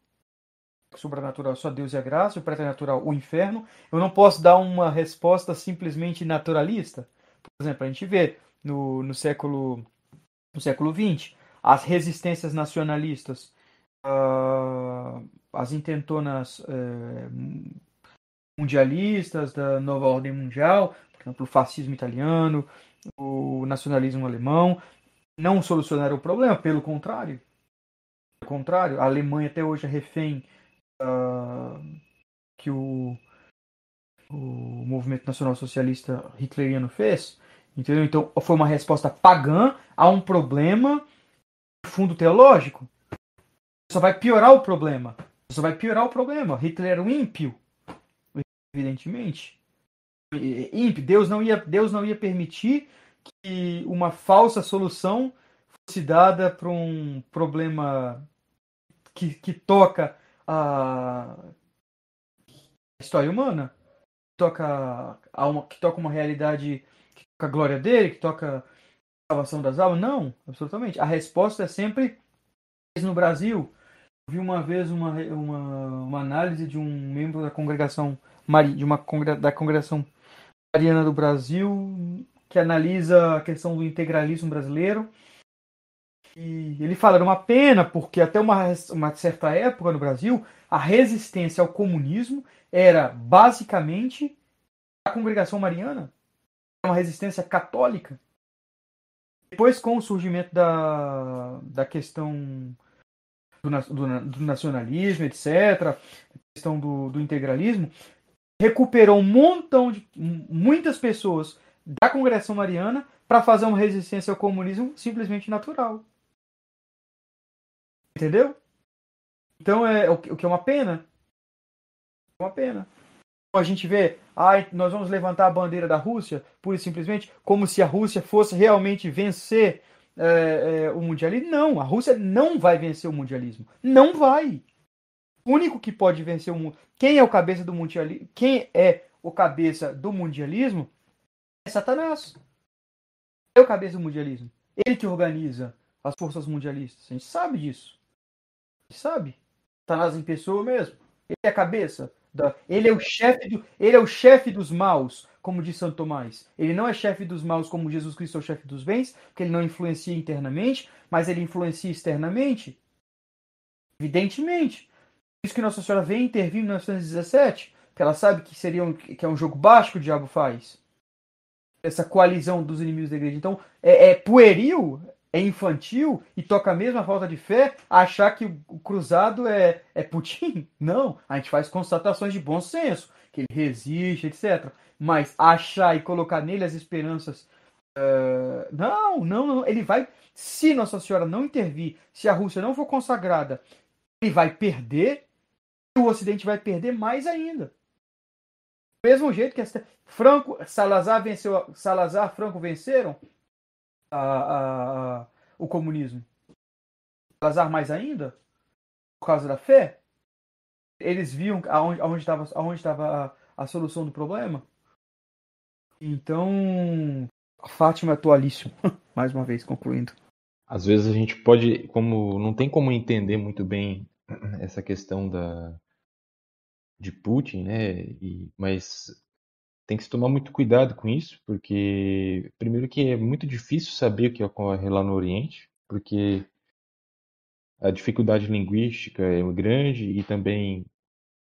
sobrenatural só Deus e a graça, o préternatural o inferno, eu não posso dar uma resposta simplesmente naturalista. Por exemplo, a gente vê no, no século no século 20 as resistências nacionalistas, uh, as intentonas uh, mundialistas da nova ordem mundial, por exemplo, o fascismo italiano, o nacionalismo alemão, não solucionaram o problema, pelo contrário. Pelo contrário, a Alemanha até hoje é refém uh, que o, o movimento nacional socialista hitleriano fez. Entendeu? Então foi uma resposta pagã a um problema fundo teológico, só vai piorar o problema. Só vai piorar o problema. Hitler era um ímpio, evidentemente. Ímpio. Deus não ia, Deus não ia permitir que uma falsa solução fosse dada para um problema que, que toca a história humana, que toca, a uma, que toca uma realidade, que toca a glória dele, que toca salvação das almas? Não, absolutamente. A resposta é sempre no Brasil. Eu vi uma vez uma, uma, uma, análise de um membro da congregação de uma da congregação mariana do Brasil que analisa a questão do integralismo brasileiro. E ele fala, era uma pena, porque até uma, uma certa época no Brasil, a resistência ao comunismo era basicamente a congregação mariana, uma resistência católica. Depois, com o surgimento da, da questão do, do, do nacionalismo, etc., questão do, do integralismo, recuperou um montão de muitas pessoas da congregação mariana para fazer uma resistência ao comunismo simplesmente natural. Entendeu? Então é o que é uma pena. É uma pena a gente vê, ah, nós vamos levantar a bandeira da Rússia, pura e simplesmente, como se a Rússia fosse realmente vencer é, é, o mundialismo. Não, a Rússia não vai vencer o mundialismo. Não vai. O único que pode vencer o mundo. Quem é o cabeça do mundialismo? Quem é o cabeça do mundialismo é Satanás. É o cabeça do mundialismo. Ele que organiza as forças mundialistas. A gente sabe disso. A gente sabe. Satanás em pessoa mesmo. Ele é a cabeça. Da... Ele é o chefe do... ele é o chefe dos maus, como diz Santo Tomás. Ele não é chefe dos maus como Jesus Cristo é o chefe dos bens, porque ele não influencia internamente, mas ele influencia externamente. Evidentemente. Isso que Nossa Senhora vem intervir em 1917, que ela sabe que seria um... que é um jogo baixo que o diabo faz. Essa coalizão dos inimigos da igreja. Então, é, é pueril é infantil e toca a mesma falta de fé achar que o cruzado é, é Putin. Não, a gente faz constatações de bom senso, que ele resiste, etc. Mas achar e colocar nele as esperanças. Uh, não, não, não, ele vai. Se Nossa Senhora não intervir, se a Rússia não for consagrada, ele vai perder e o Ocidente vai perder mais ainda. Do mesmo jeito que Franco, Salazar venceu, Salazar, Franco venceram, a, a, o comunismo? Salazar mais ainda? Por causa da fé? Eles viam aonde estava aonde, aonde a, a solução do problema? Então, Fátima é atualíssimo, mais uma vez, concluindo. Às vezes a gente pode, como não tem como entender muito bem essa questão da de Putin, né? E, mas tem que se tomar muito cuidado com isso, porque primeiro que é muito difícil saber o que ocorre lá no Oriente, porque a dificuldade linguística é grande e também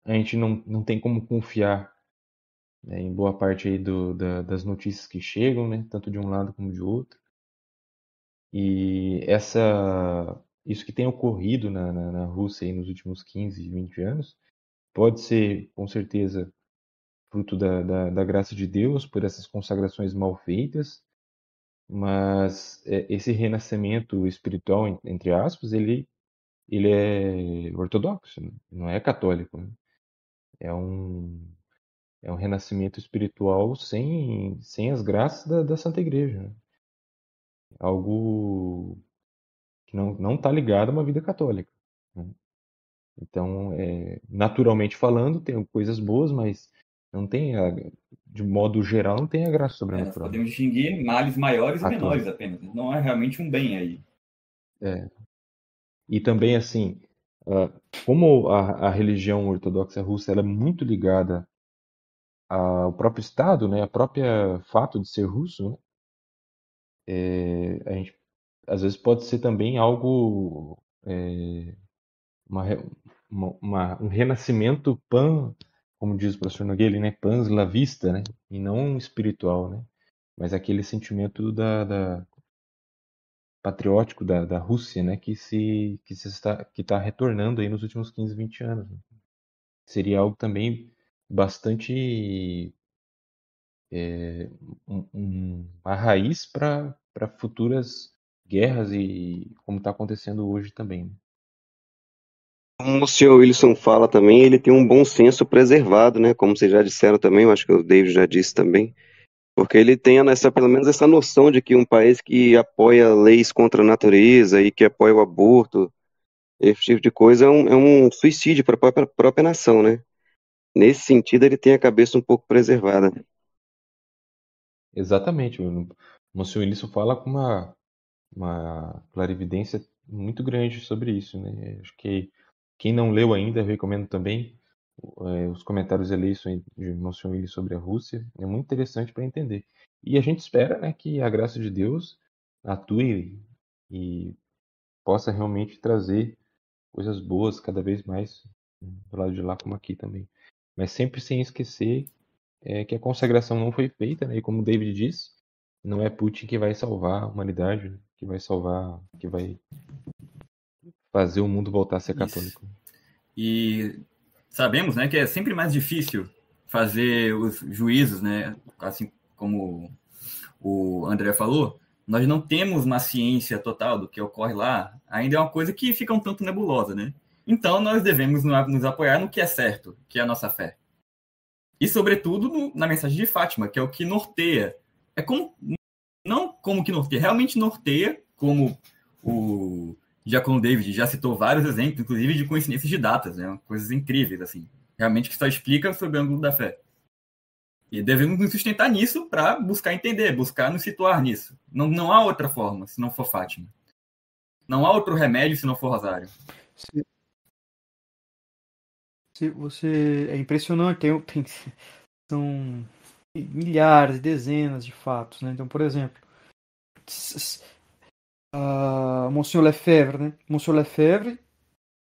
a gente não, não tem como confiar né, em boa parte aí do, da, das notícias que chegam, né, tanto de um lado como de outro. E essa, isso que tem ocorrido na, na, na Rússia nos últimos 15, 20 anos pode ser, com certeza, fruto da, da, da graça de Deus por essas consagrações mal feitas, mas é, esse renascimento espiritual, entre aspas, ele, ele é ortodoxo, né? não é católico. Né? É, um, é um renascimento espiritual sem, sem as graças da, da Santa Igreja. Né? Algo que não está ligado a uma vida católica. Né? Então, é, naturalmente falando, tem coisas boas, mas não tem a, de modo geral, não tem a graça sobrenatural. É, podemos distinguir males maiores e menores apenas. Não é realmente um bem aí. É. E também, assim, ah, como a, a religião ortodoxa russa é muito ligada ao próprio Estado, né, a própria fato de ser russo, né, é, a gente, às vezes pode ser também algo, é, uma, uma, uma, um renascimento pan como diz o professor Nogueira, né, pans la vista, né, e não espiritual, né, mas aquele sentimento da, da patriótico da, da Rússia, né, que se que se está que está retornando aí nos últimos 15, 20 anos. Né. Seria algo também bastante é, um, um, uma raiz para futuras guerras e como está acontecendo hoje também. Né. Como o senhor Wilson fala também, ele tem um bom senso preservado, né? Como vocês já disseram também, eu acho que o David já disse também. Porque ele tem essa, pelo menos essa noção de que um país que apoia leis contra a natureza e que apoia o aborto, esse tipo de coisa, é um, é um suicídio para a própria, própria nação, né? Nesse sentido, ele tem a cabeça um pouco preservada. Exatamente. O senhor Wilson fala com uma, uma clarividência muito grande sobre isso, né? Acho que quem não leu ainda, recomendo também é, os comentários eleitos de Monsieur Willis sobre a Rússia. É muito interessante para entender. E a gente espera né, que a graça de Deus atue e possa realmente trazer coisas boas cada vez mais hum, do lado de lá como aqui também. Mas sempre sem esquecer é, que a consagração não foi feita, né? e como David disse, não é Putin que vai salvar a humanidade, né, que vai salvar, que vai fazer o mundo voltar a ser católico. Isso. E sabemos, né, que é sempre mais difícil fazer os juízos, né, assim como o André falou, nós não temos uma ciência total do que ocorre lá, ainda é uma coisa que fica um tanto nebulosa, né? Então nós devemos nos apoiar no que é certo, que é a nossa fé. E sobretudo no, na mensagem de Fátima, que é o que norteia. É como não como que norteia, realmente norteia como o já com o David já citou vários exemplos, inclusive de coincidências de datas, né? coisas incríveis, assim, realmente que só explica sobre o ângulo da fé. E devemos nos sustentar nisso para buscar entender, buscar nos situar nisso. Não, não há outra forma se não for Fátima. Não há outro remédio se não for Rosário. se você é impressionante, tem, tem são milhares, dezenas de fatos, né? Então, por exemplo, uh, Monsieur Lefebvre, né? Monsieur Lefebvre,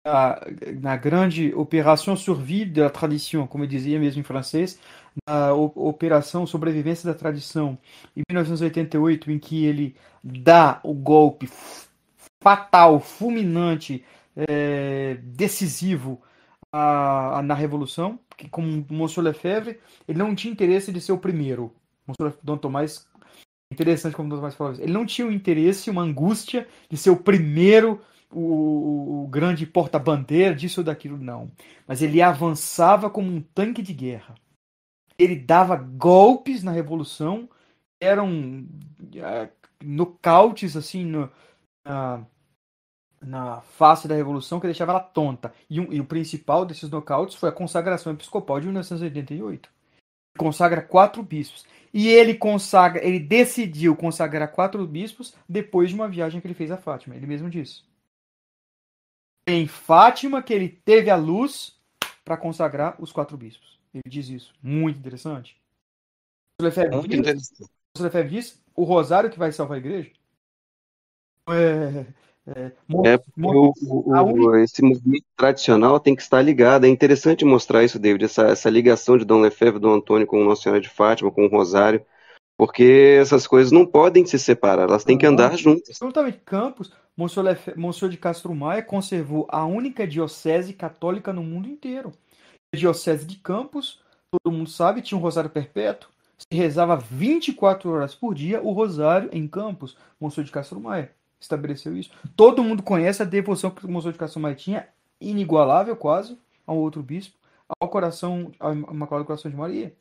a, na grande Operação Survie da Tradição, como dizia mesmo em francês, na Operação Sobrevivência da Tradição, em 1988, em que ele dá o golpe fatal, fulminante, é, decisivo a, a, na Revolução, que como Monsieur Lefebvre, ele não tinha interesse de ser o primeiro. Monsieur Dom Tomás interessante como Dr. mais falou, ele não tinha o um interesse, uma angústia de ser o primeiro, o, o grande porta-bandeira disso ou daquilo, não. Mas ele avançava como um tanque de guerra. Ele dava golpes na revolução, eram uh, nocautes assim no, na, na face da revolução que deixava ela tonta. E, um, e o principal desses nocautes foi a consagração episcopal de 1988 consagra quatro bispos. E ele consagra, ele decidiu consagrar quatro bispos depois de uma viagem que ele fez a Fátima. Ele mesmo disse. Em Fátima que ele teve a luz para consagrar os quatro bispos. Ele diz isso. Muito interessante. O Lefebvre, diz, o Lefebvre diz o rosário que vai salvar a igreja. É, é, é o, o, o, esse movimento tradicional tem que estar ligado. É interessante mostrar isso, David, essa, essa ligação de Dom Lefebvre, Dom Antônio com Nossa Senhora de Fátima, com o Rosário, porque essas coisas não podem se separar, elas têm que andar juntas. Absolutamente. Campos, Monsenhor, Lefebvre, Monsenhor de Castro Maia conservou a única diocese católica no mundo inteiro. A diocese de Campos, todo mundo sabe, tinha um Rosário Perpétuo. Se rezava 24 horas por dia o Rosário em Campos, Monsenhor de Castro Maia estabeleceu isso. Todo mundo conhece a devoção que o Monsenhor de Castro Maia tinha, inigualável quase, a um outro bispo, ao coração, ao Imaculado Coração de Maria,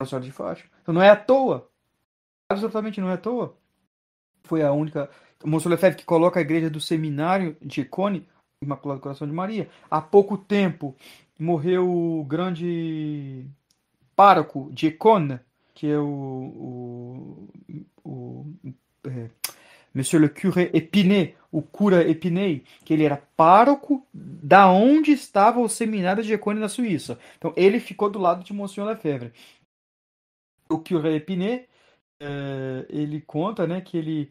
Nossa Senhora de Fátima. Então não é à toa, absolutamente não é à toa. Foi a única, o Monsenhor Lefebvre que coloca a igreja do seminário de Icone, Imaculado Coração de Maria. Há pouco tempo morreu o grande pároco de Icona, que é o, o, o é, Monsieur le curé Épinay, o cura Épinay, que ele era pároco da onde estava o seminário de Ecônio na Suíça. Então ele ficou do lado de Monsignor Lefebvre. O curé Épinay, eh, ele conta né, que ele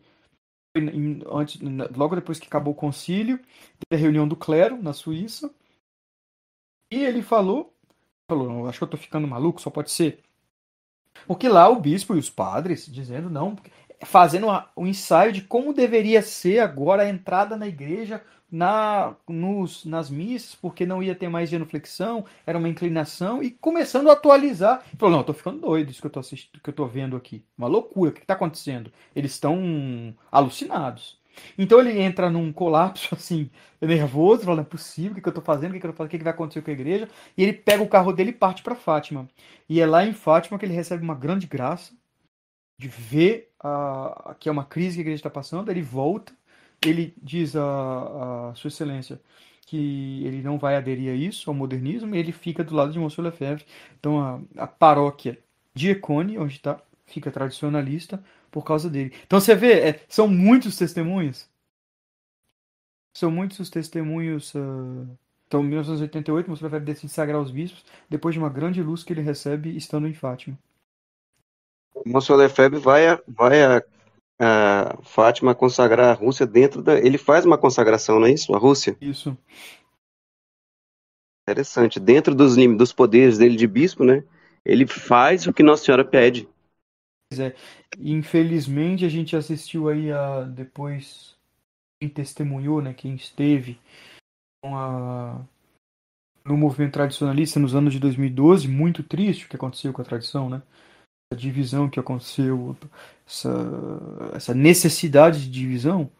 antes, logo depois que acabou o concílio, teve a reunião do clero na Suíça. E ele falou, falou, acho que eu estou ficando maluco, só pode ser. Porque lá o bispo e os padres dizendo não, fazendo o ensaio de como deveria ser agora a entrada na igreja na nos, nas missas, porque não ia ter mais genuflexão, era uma inclinação, e começando a atualizar. Falou, não, eu tô ficando doido isso que eu tô, assistindo, que eu tô vendo aqui. Uma loucura, o que está acontecendo? Eles estão alucinados. Então ele entra num colapso, assim, nervoso, falando, é possível, o que, que eu tô fazendo, o que, que eu tô fazendo, o que, que vai acontecer com a igreja? E ele pega o carro dele e parte para Fátima. E é lá em Fátima que ele recebe uma grande graça, de ver a, a, que é uma crise que a igreja está passando, ele volta, ele diz a, a, Sua Excelência que ele não vai aderir a isso, ao modernismo, e ele fica do lado de Monsieur Lefebvre. Então a, a paróquia de Econe, onde está, fica tradicionalista por causa dele. Então você vê, é, são muitos testemunhos. São muitos os testemunhos. Uh... Então, em 1988, Monsieur Lefebvre decide sagrar os bispos depois de uma grande luz que ele recebe estando em Fátima. Monsenhor Lefebvre vai, a, vai a, a, Fátima consagrar a Rússia dentro da. Ele faz uma consagração, não é isso? A Rússia? Isso. Interessante. Dentro dos, dos poderes dele de bispo, né? Ele faz o que Nossa Senhora pede. Pois é. Infelizmente a gente assistiu aí a depois quem testemunhou, né? Quem esteve com a no movimento tradicionalista nos anos de 2012, muito triste o que aconteceu com a tradição, né? divisão que aconteceu, essa, essa necessidade de divisão,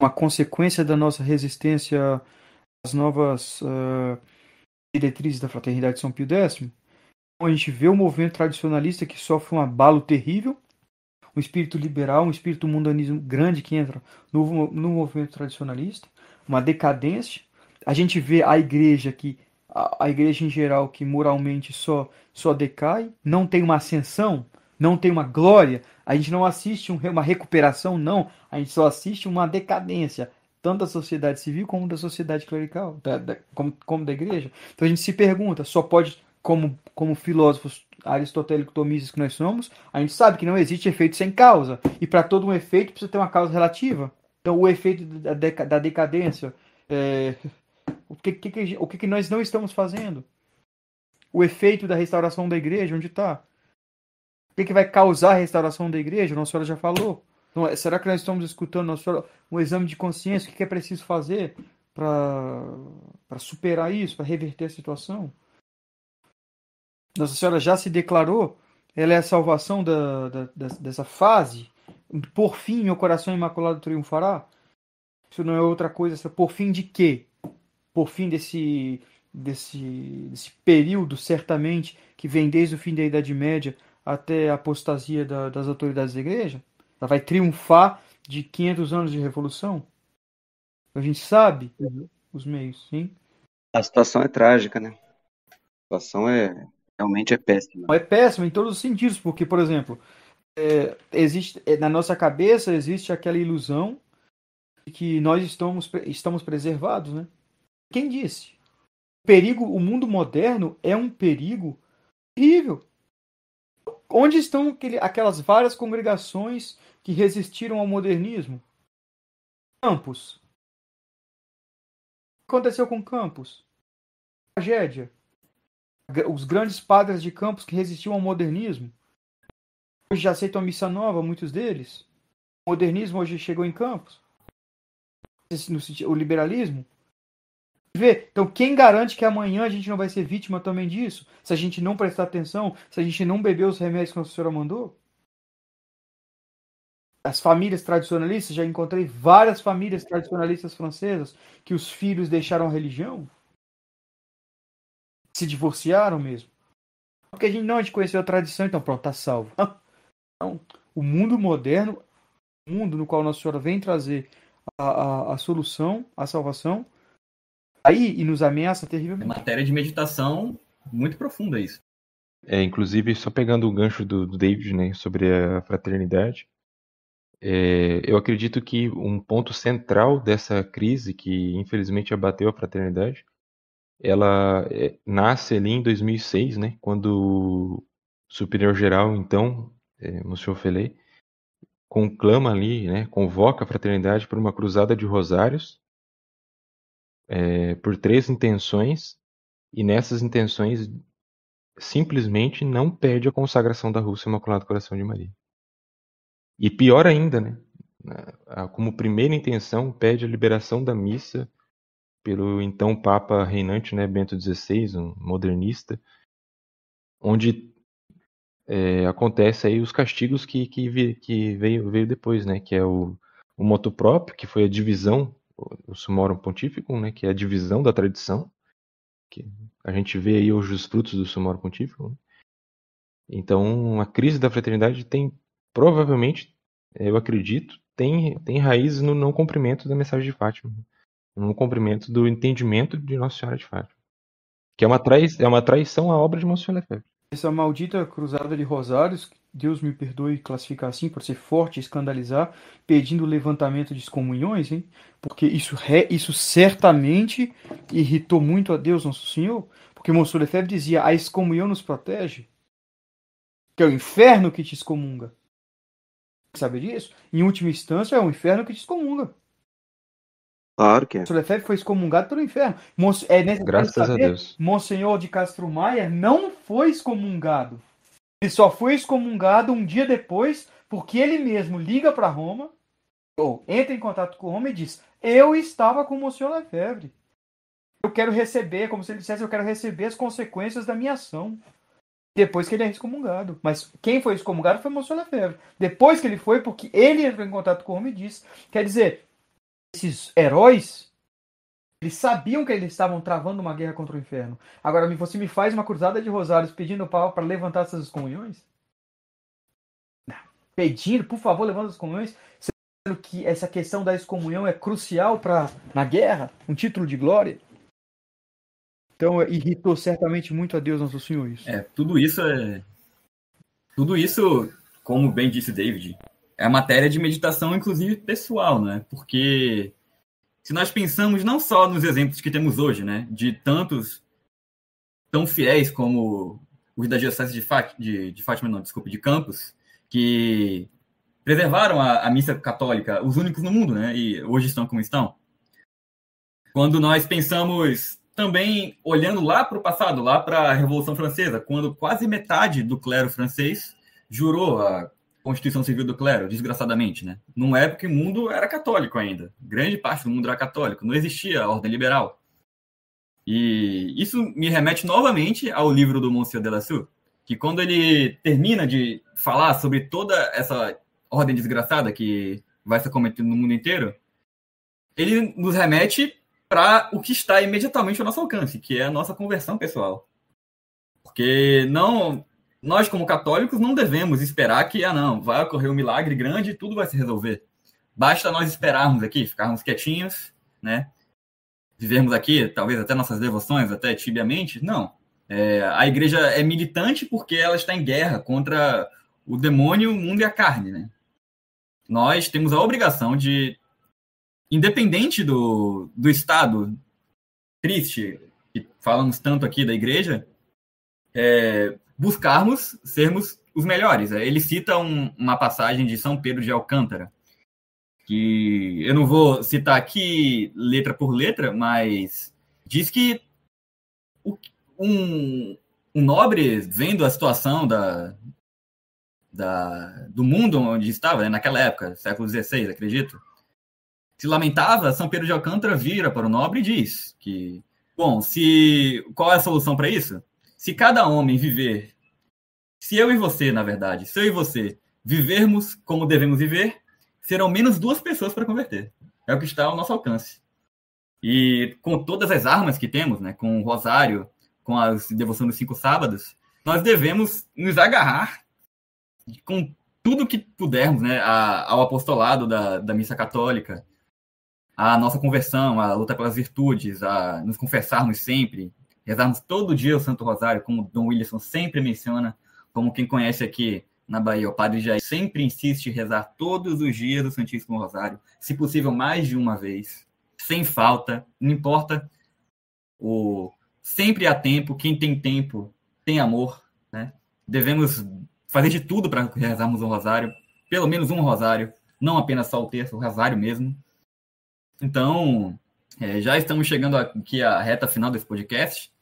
uma consequência da nossa resistência às novas uh, diretrizes da Fraternidade São Pio X. Então a gente vê o movimento tradicionalista que sofre um abalo terrível, um espírito liberal, um espírito mundanismo grande que entra no, no movimento tradicionalista, uma decadência. A gente vê a igreja que a, igreja em geral que moralmente só, só decai, não tem uma ascensão, não tem uma glória, a gente não assiste uma recuperação, não, a gente só assiste uma decadência, tanto da sociedade civil como da sociedade clerical, da, da, como, como da igreja. Então a gente se pergunta, só pode, como, como filósofos aristotélico-tomistas que nós somos, a gente sabe que não existe efeito sem causa, e para todo um efeito precisa ter uma causa relativa. Então o efeito da, da decadência, é, o que, que, que o que, que nós não estamos fazendo? O efeito da restauração da igreja, onde está? O que, que vai causar a restauração da igreja? Nossa Senhora já falou. Então, será que nós estamos escutando Nossa Senhora, um exame de consciência? O que, que é preciso fazer para superar isso, para reverter a situação? Nossa Senhora já se declarou, ela é a salvação da, da, dessa fase. Por fim, meu coração imaculado triunfará. Isso não é outra coisa, é por fim de quê? por fim desse, desse, desse período, certamente, que vem desde o fim da Idade Média até a apostasia da, das autoridades da igreja? Ela vai triunfar de 500 anos de revolução? A gente sabe uhum. os meios, sim? A situação é trágica, né? A situação é realmente é péssima. É péssima em todos os sentidos, porque, por exemplo, é, existe é, na nossa cabeça existe aquela ilusão de que nós estamos, estamos preservados, né? Quem disse? O perigo, o mundo moderno é um perigo terrível. Onde estão aquele, aquelas várias congregações que resistiram ao modernismo? Campos. O que aconteceu com Campos? Tragédia. Os grandes padres de Campos que resistiam ao modernismo. Hoje já aceitam a missa nova, muitos deles. O modernismo hoje chegou em Campos. O liberalismo então, quem garante que amanhã a gente não vai ser vítima também disso? Se a gente não prestar atenção, se a gente não beber os remédios que a senhora mandou? As famílias tradicionalistas, já encontrei várias famílias tradicionalistas francesas que os filhos deixaram a religião, se divorciaram mesmo. Porque a gente não, a gente conheceu a tradição, então pronto, tá salvo. Então, o mundo moderno, o mundo no qual Nossa Senhora vem trazer a, a, a solução, a salvação, aí e nos ameaça é terrivelmente. É matéria de meditação muito profunda isso. É, inclusive, só pegando o gancho do, do David, né, sobre a fraternidade, é, eu acredito que um ponto central dessa crise que infelizmente abateu a fraternidade, ela é, nasce ali em 2006, né, quando o Superior Geral, então, é, Monsieur Felet, conclama ali, né, convoca a fraternidade para uma cruzada de rosários é, por três intenções, e nessas intenções simplesmente não pede a consagração da Rússia Imaculado Coração de Maria. E pior ainda, né? como primeira intenção, pede a liberação da missa pelo então Papa reinante né, Bento XVI, um modernista, onde é, acontece aí os castigos que, que, que veio, veio, depois, né, que é o, o próprio, que foi a divisão o Summorum Pontificum, né, que é a divisão da tradição, que a gente vê aí hoje os frutos do Summorum Pontificum. Né. Então, a crise da fraternidade tem, provavelmente, eu acredito, tem, tem raiz no não cumprimento da mensagem de Fátima, né. no cumprimento do entendimento de Nossa Senhora de Fátima, que é uma, trai, é uma traição à obra de Monsenhor Lefebvre. Essa maldita cruzada de rosários Deus me perdoe classificar assim, para ser forte, escandalizar, pedindo levantamento de excomunhões, hein? Porque isso, re, isso certamente irritou muito a Deus Nosso Senhor, porque Monsenhor Lefebvre dizia: a excomunhão nos protege, que é o inferno que te excomunga. Sabe disso? Em última instância, é o inferno que te excomunga. Claro que é. Monsenhor Lefebvre foi excomungado pelo inferno. Monsenhor, é Graças saber, a Deus. Monsenhor de Castro Maia não foi excomungado ele só foi excomungado um dia depois, porque ele mesmo liga para Roma, ou entra em contato com Roma e diz: Eu estava com o Monsieur febre. Eu quero receber, como se ele dissesse, eu quero receber as consequências da minha ação. Depois que ele é excomungado. Mas quem foi excomungado foi o Monsieur febre. Depois que ele foi, porque ele entrou em contato com Roma e diz: Quer dizer, esses heróis eles sabiam que eles estavam travando uma guerra contra o inferno. Agora, você me faz uma cruzada de rosários pedindo para levantar essas comunhões? Pedindo, por favor, levanta as comunhões, sendo que essa questão da excomunhão é crucial para na guerra, um título de glória. Então, é, irritou certamente muito a Deus nosso Senhor isso. É, tudo isso é tudo isso, como bem disse David, é matéria de meditação inclusive pessoal, né? Porque se nós pensamos não só nos exemplos que temos hoje, né, de tantos tão fiéis como os da Diocese de, Fátima, de, de Fátima não, desculpe, de Campos, que preservaram a, a, missa católica, os únicos no mundo, né, e hoje estão como estão. Quando nós pensamos também olhando lá para o passado, lá para a Revolução Francesa, quando quase metade do clero francês jurou a Constituição Civil do Clero, desgraçadamente, né? Numa época que o mundo era católico ainda. Grande parte do mundo era católico. Não existia a ordem liberal. E isso me remete novamente ao livro do Monsieur Delassou, que quando ele termina de falar sobre toda essa ordem desgraçada que vai se cometendo no mundo inteiro, ele nos remete para o que está imediatamente ao nosso alcance, que é a nossa conversão pessoal. Porque não nós, como católicos, não devemos esperar que, ah, não, vai ocorrer um milagre grande e tudo vai se resolver. Basta nós esperarmos aqui, ficarmos quietinhos, né? Vivermos aqui, talvez até nossas devoções, até tibiamente. Não. É, a igreja é militante porque ela está em guerra contra o demônio, o mundo e a carne, né? Nós temos a obrigação de, independente do, do Estado triste, que falamos tanto aqui da igreja, é, buscarmos sermos os melhores. Ele cita um, uma passagem de São Pedro de Alcântara, que eu não vou citar aqui letra por letra, mas diz que um, um nobre, vendo a situação da, da, do mundo onde estava, né, naquela época, século XVI, acredito, se lamentava, São Pedro de Alcântara vira para o nobre e diz que, bom, se qual é a solução para isso? Se cada homem viver, se eu e você, na verdade, se eu e você vivermos como devemos viver, serão menos duas pessoas para converter. É o que está ao nosso alcance. E com todas as armas que temos, né, com o rosário, com a devoção dos cinco sábados, nós devemos nos agarrar com tudo que pudermos, né, ao apostolado da, da missa católica, a nossa conversão, a luta pelas virtudes, a nos confessarmos sempre, rezarmos todo dia o Santo Rosário, como Dom Wilson sempre menciona, como quem conhece aqui na Bahia, o Padre Jair sempre insiste em rezar todos os dias o Santíssimo Rosário, se possível mais de uma vez, sem falta, não importa o sempre há tempo, quem tem tempo tem amor, né? Devemos fazer de tudo para rezarmos um rosário, pelo menos um rosário, não apenas só o terço, o rosário mesmo. Então, é, já estamos chegando aqui à reta final desse podcast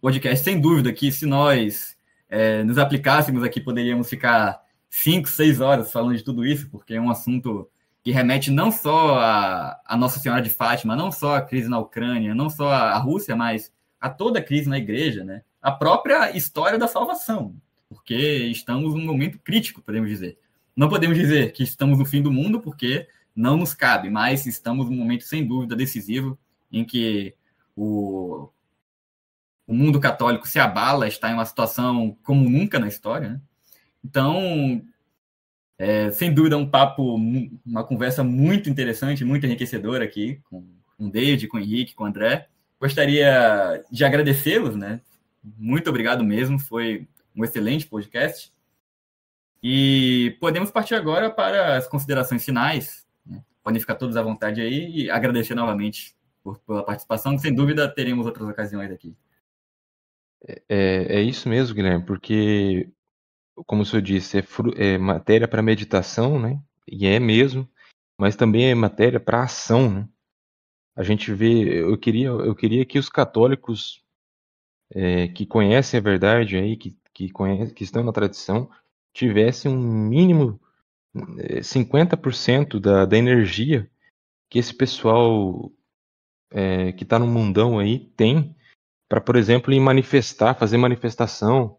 podcast, sem dúvida, que se nós é, nos aplicássemos aqui, poderíamos ficar cinco, seis horas falando de tudo isso, porque é um assunto que remete não só a, a Nossa Senhora de Fátima, não só a crise na Ucrânia, não só a Rússia, mas a toda a crise na igreja, né? A própria história da salvação, porque estamos num momento crítico, podemos dizer. Não podemos dizer que estamos no fim do mundo, porque não nos cabe, mas estamos num momento sem dúvida decisivo em que o o mundo católico se abala, está em uma situação como nunca na história. Né? Então, é, sem dúvida, um papo, uma conversa muito interessante, muito enriquecedora aqui com, o David, com o Henrique, com o André. Gostaria de agradecê-los, né? Muito obrigado mesmo, foi um excelente podcast. E podemos partir agora para as considerações finais. Né? Podem ficar todos à vontade aí e agradecer novamente por, pela participação. Que Sem dúvida, teremos outras ocasiões aqui. É, é isso mesmo, Guilherme, porque, como o senhor disse, é, é matéria para meditação, né? E é mesmo, mas também é matéria para ação, né? A gente vê, eu queria, eu queria que os católicos é, que conhecem a verdade aí, que, que, conhece, que estão na tradição, tivessem um mínimo 50% é, da, da energia que esse pessoal é, que está no mundão aí tem para, por exemplo, ir manifestar, fazer manifestação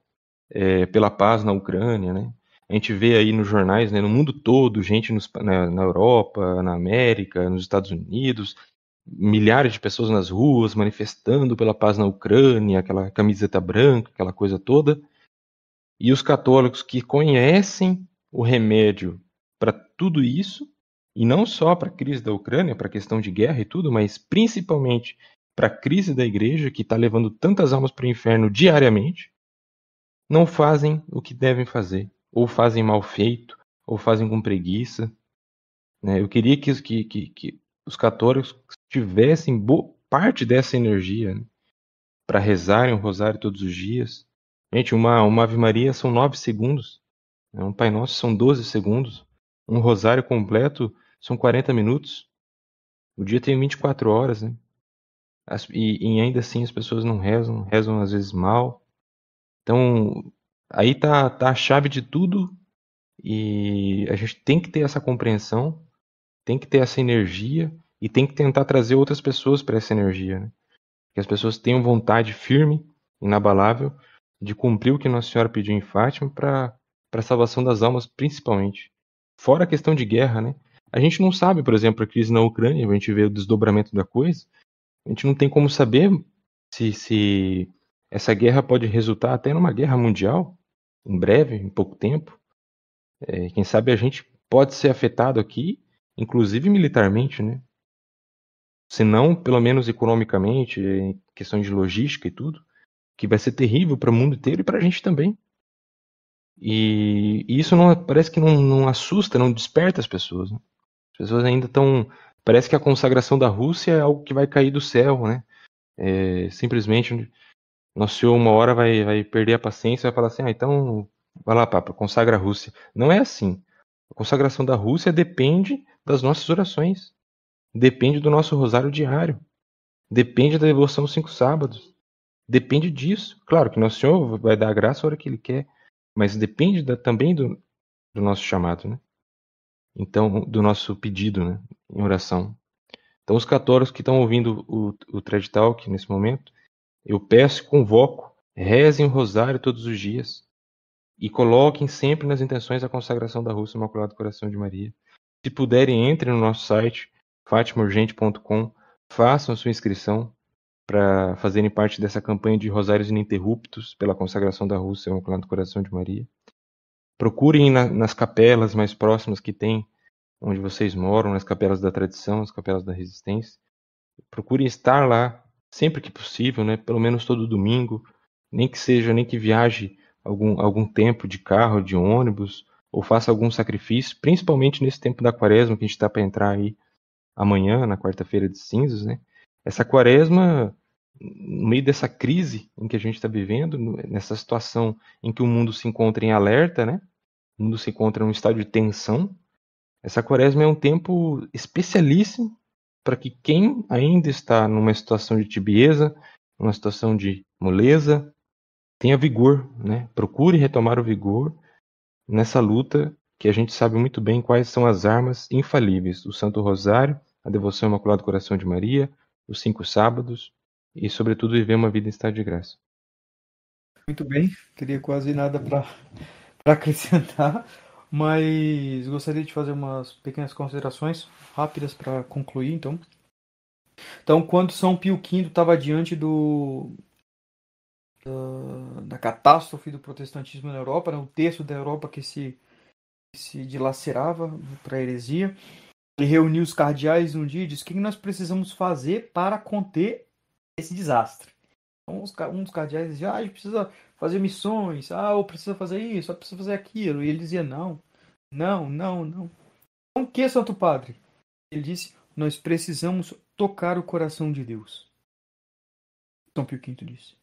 é, pela paz na Ucrânia, né? A gente vê aí nos jornais, né, no mundo todo, gente nos, na, na Europa, na América, nos Estados Unidos, milhares de pessoas nas ruas manifestando pela paz na Ucrânia, aquela camiseta branca, aquela coisa toda. E os católicos que conhecem o remédio para tudo isso, e não só para a crise da Ucrânia, para a questão de guerra e tudo, mas principalmente para a crise da igreja, que está levando tantas almas para o inferno diariamente, não fazem o que devem fazer, ou fazem mal feito, ou fazem com preguiça. Né? Eu queria que, que, que, que, os católicos tivessem boa parte dessa energia né? para rezarem o rosário todos os dias. Gente, uma, uma Ave Maria são nove segundos, né? um Pai Nosso são doze segundos, um rosário completo são quarenta minutos. O dia tem 24 horas, né? As, e, e, ainda assim as pessoas não rezam, rezam às vezes mal. Então, aí tá, tá a chave de tudo e a gente tem que ter essa compreensão, tem que ter essa energia e tem que tentar trazer outras pessoas para essa energia. Né? Que as pessoas tenham vontade firme, inabalável, de cumprir o que Nossa Senhora pediu em Fátima para a salvação das almas, principalmente. Fora a questão de guerra, né? A gente não sabe, por exemplo, a crise na Ucrânia, a gente vê o desdobramento da coisa, a gente não tem como saber se, se essa guerra pode resultar até numa guerra mundial, em breve, em pouco tempo. É, quem sabe a gente pode ser afetado aqui, inclusive militarmente, né? Se não, pelo menos economicamente, em questão de logística e tudo, que vai ser terrível para o mundo inteiro e para a gente também. E, e isso não, parece que não, não, assusta, não desperta as pessoas. Né? As pessoas ainda estão Parece que a consagração da Rússia é algo que vai cair do céu, né? É, simplesmente, nosso Senhor uma hora vai, vai perder a paciência, vai falar assim, ah, então, vai lá, Papa, consagra a Rússia. Não é assim. A consagração da Rússia depende das nossas orações. Depende do nosso rosário diário. Depende da devoção aos cinco sábados. Depende disso. Claro que Nosso Senhor vai dar a graça a hora que Ele quer, mas depende da, também do, do nosso chamado, né? então do nosso pedido, né, em oração. Então os católicos que estão ouvindo o, o Thread Talk nesse momento, eu peço e convoco, rezem o rosário todos os dias e coloquem sempre nas intenções a consagração da Rússia Imaculado Coração de Maria. Se puderem, entrem no nosso site fatimaurgente.com, façam sua inscrição para fazerem parte dessa campanha de rosários ininterruptos pela consagração da Rússia Imaculado Coração de Maria procurem na, nas capelas mais próximas que tem onde vocês moram, nas capelas da tradição, nas capelas da resistência. Procurem estar lá sempre que possível, né? Pelo menos todo domingo, nem que seja, nem que viaje algum algum tempo de carro, de ônibus, ou faça algum sacrifício, principalmente nesse tempo da quaresma que a gente está para entrar aí amanhã, na quarta-feira de cinzas, né? Essa quaresma no meio dessa crise em que a gente está vivendo, nessa situação em que o mundo se encontra em alerta, né? O mundo se encontra em um estado de tensão. Essa quaresma é um tempo especialíssimo para que quem ainda está numa situação de tibieza, numa situação de moleza, tenha vigor, né? Procure retomar o vigor nessa luta que a gente sabe muito bem quais são as armas infalíveis: o Santo Rosário, a devoção ao Imaculado Coração de Maria, os cinco sábados, e, sobretudo, viver uma vida em estado de graça. Muito bem, teria quase nada para acrescentar, mas gostaria de fazer umas pequenas considerações rápidas para concluir, então. Então, quando São Pio V estava diante do, da, da, catástrofe do protestantismo na Europa, né, terço da Europa que se, se dilacerava para a heresia, ele reuniu os cardeais um dia e disse: o que nós precisamos fazer para conter esse desastre. Então, um dos cardeais dizia, ah, a gente precisa fazer missões, ah, ou precisa fazer isso, ou precisa fazer aquilo. E ele dizia, não, não, não, não. Então, o que, Santo Padre? Ele disse, nós precisamos tocar o coração de Deus. São Pio V disse.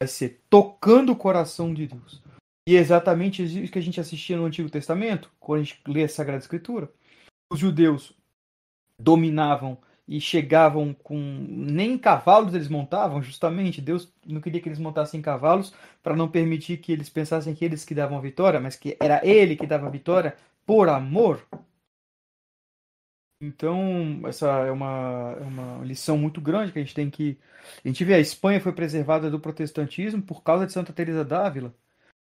Vai ser tocando o coração de Deus. E é exatamente isso que a gente assistia no Antigo Testamento, quando a gente lê a Sagrada Escritura. Os judeus dominavam e chegavam com nem cavalos eles montavam, justamente Deus não queria que eles montassem cavalos para não permitir que eles pensassem que eles que davam a vitória, mas que era ele que dava a vitória por amor. Então, essa é uma, é uma lição muito grande que a gente tem que. A gente vê, a Espanha foi preservada do protestantismo por causa de Santa Teresa d'Ávila.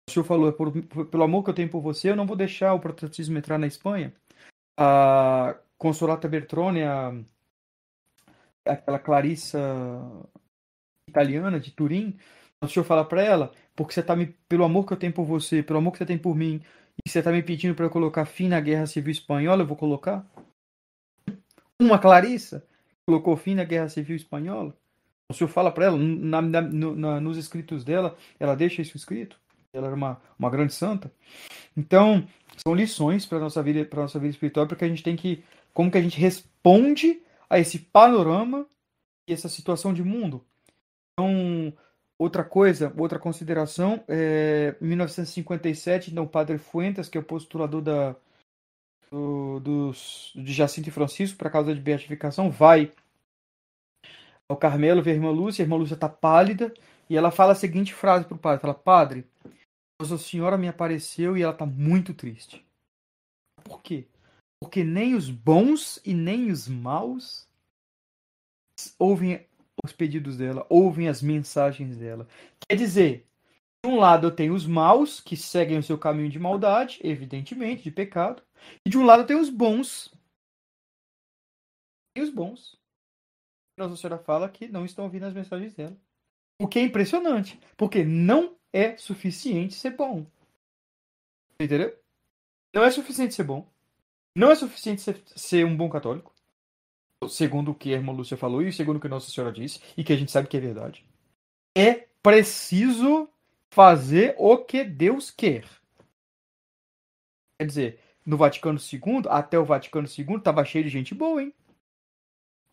O senhor falou, pelo amor que eu tenho por você, eu não vou deixar o protestantismo entrar na Espanha. A Consolata Bertrone, a aquela Clarissa italiana de Turim, o senhor fala para ela, porque você tá me, pelo amor que eu tenho por você, pelo amor que você tem por mim, e você tá me pedindo para colocar fim na Guerra Civil Espanhola, eu vou colocar? Uma Clarissa colocou fim na Guerra Civil Espanhola? O senhor fala para ela, na, na, na, nos escritos dela, ela deixa isso escrito? Ela era uma, uma grande santa? Então, são lições para nossa vida para nossa vida espiritual, porque a gente tem que como que a gente responde a esse panorama e essa situação de mundo. Então, outra coisa, outra consideração, é, em 1957, então, o padre Fuentes, que é o postulador da, do, dos, de Jacinto e Francisco para a causa de beatificação, vai ao Carmelo ver a irmã Lúcia, a irmã Lúcia está pálida, e ela fala a seguinte frase para o padre, fala, padre, a Senhora me apareceu e ela está muito triste. Por quê? Porque nem os bons e nem os maus ouvem os pedidos dela, ouvem as mensagens dela. Quer dizer, de um lado eu tenho os maus, que seguem o seu caminho de maldade, evidentemente, de pecado. E de um lado eu tenho os bons. E os bons. Nossa Senhora fala que não estão ouvindo as mensagens dela. O que é impressionante, porque não é suficiente ser bom. Entendeu? Não é suficiente ser bom. Não é suficiente ser, ser um bom católico, segundo o que a irmã Lúcia falou e segundo o que Nossa Senhora disse, e que a gente sabe que é verdade. É preciso fazer o que Deus quer. Quer dizer, no Vaticano II, até o Vaticano II, estava cheio de gente boa, hein?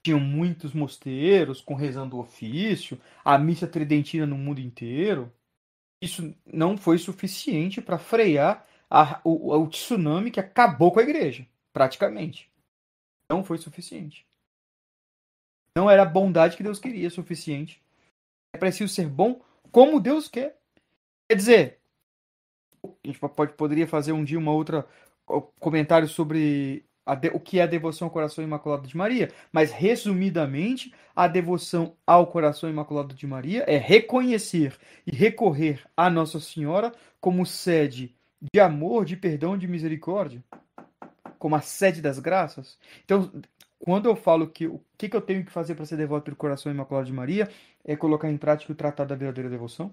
Tinham muitos mosteiros com rezando o ofício, a missa tridentina no mundo inteiro. Isso não foi suficiente para frear a, o, o, tsunami que acabou com a igreja. Praticamente. Não foi suficiente. Não era a bondade que Deus queria suficiente. É preciso ser bom como Deus quer. Quer dizer, a gente pode, poderia fazer um dia uma outra comentário sobre a, o que é a devoção ao coração imaculado de Maria, mas resumidamente, a devoção ao coração imaculado de Maria é reconhecer e recorrer a Nossa Senhora como sede de amor, de perdão, de misericórdia como a sede das graças. Então, quando eu falo que o que, que eu tenho que fazer para ser devoto do coração imaculado de Maria, é colocar em prática o tratado da verdadeira devoção,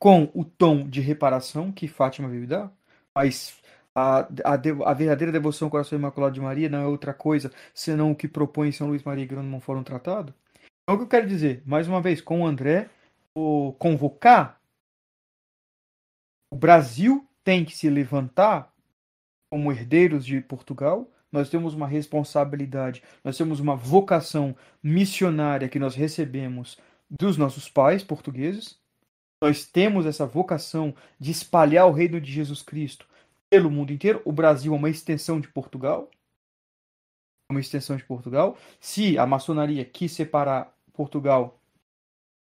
com o tom de reparação que Fátima veio dar, mas a, a, a, verdadeira devoção ao coração imaculado de Maria não é outra coisa senão o que propõe São Luís Maria Grande não no tratado. Então, o que eu quero dizer, mais uma vez, com o André, o convocar, o Brasil tem que se levantar como herdeiros de Portugal, nós temos uma responsabilidade, nós temos uma vocação missionária que nós recebemos dos nossos pais portugueses. Nós temos essa vocação de espalhar o reino de Jesus Cristo pelo mundo inteiro. O Brasil é uma extensão de Portugal. É uma extensão de Portugal. Se a maçonaria quis separar Portugal,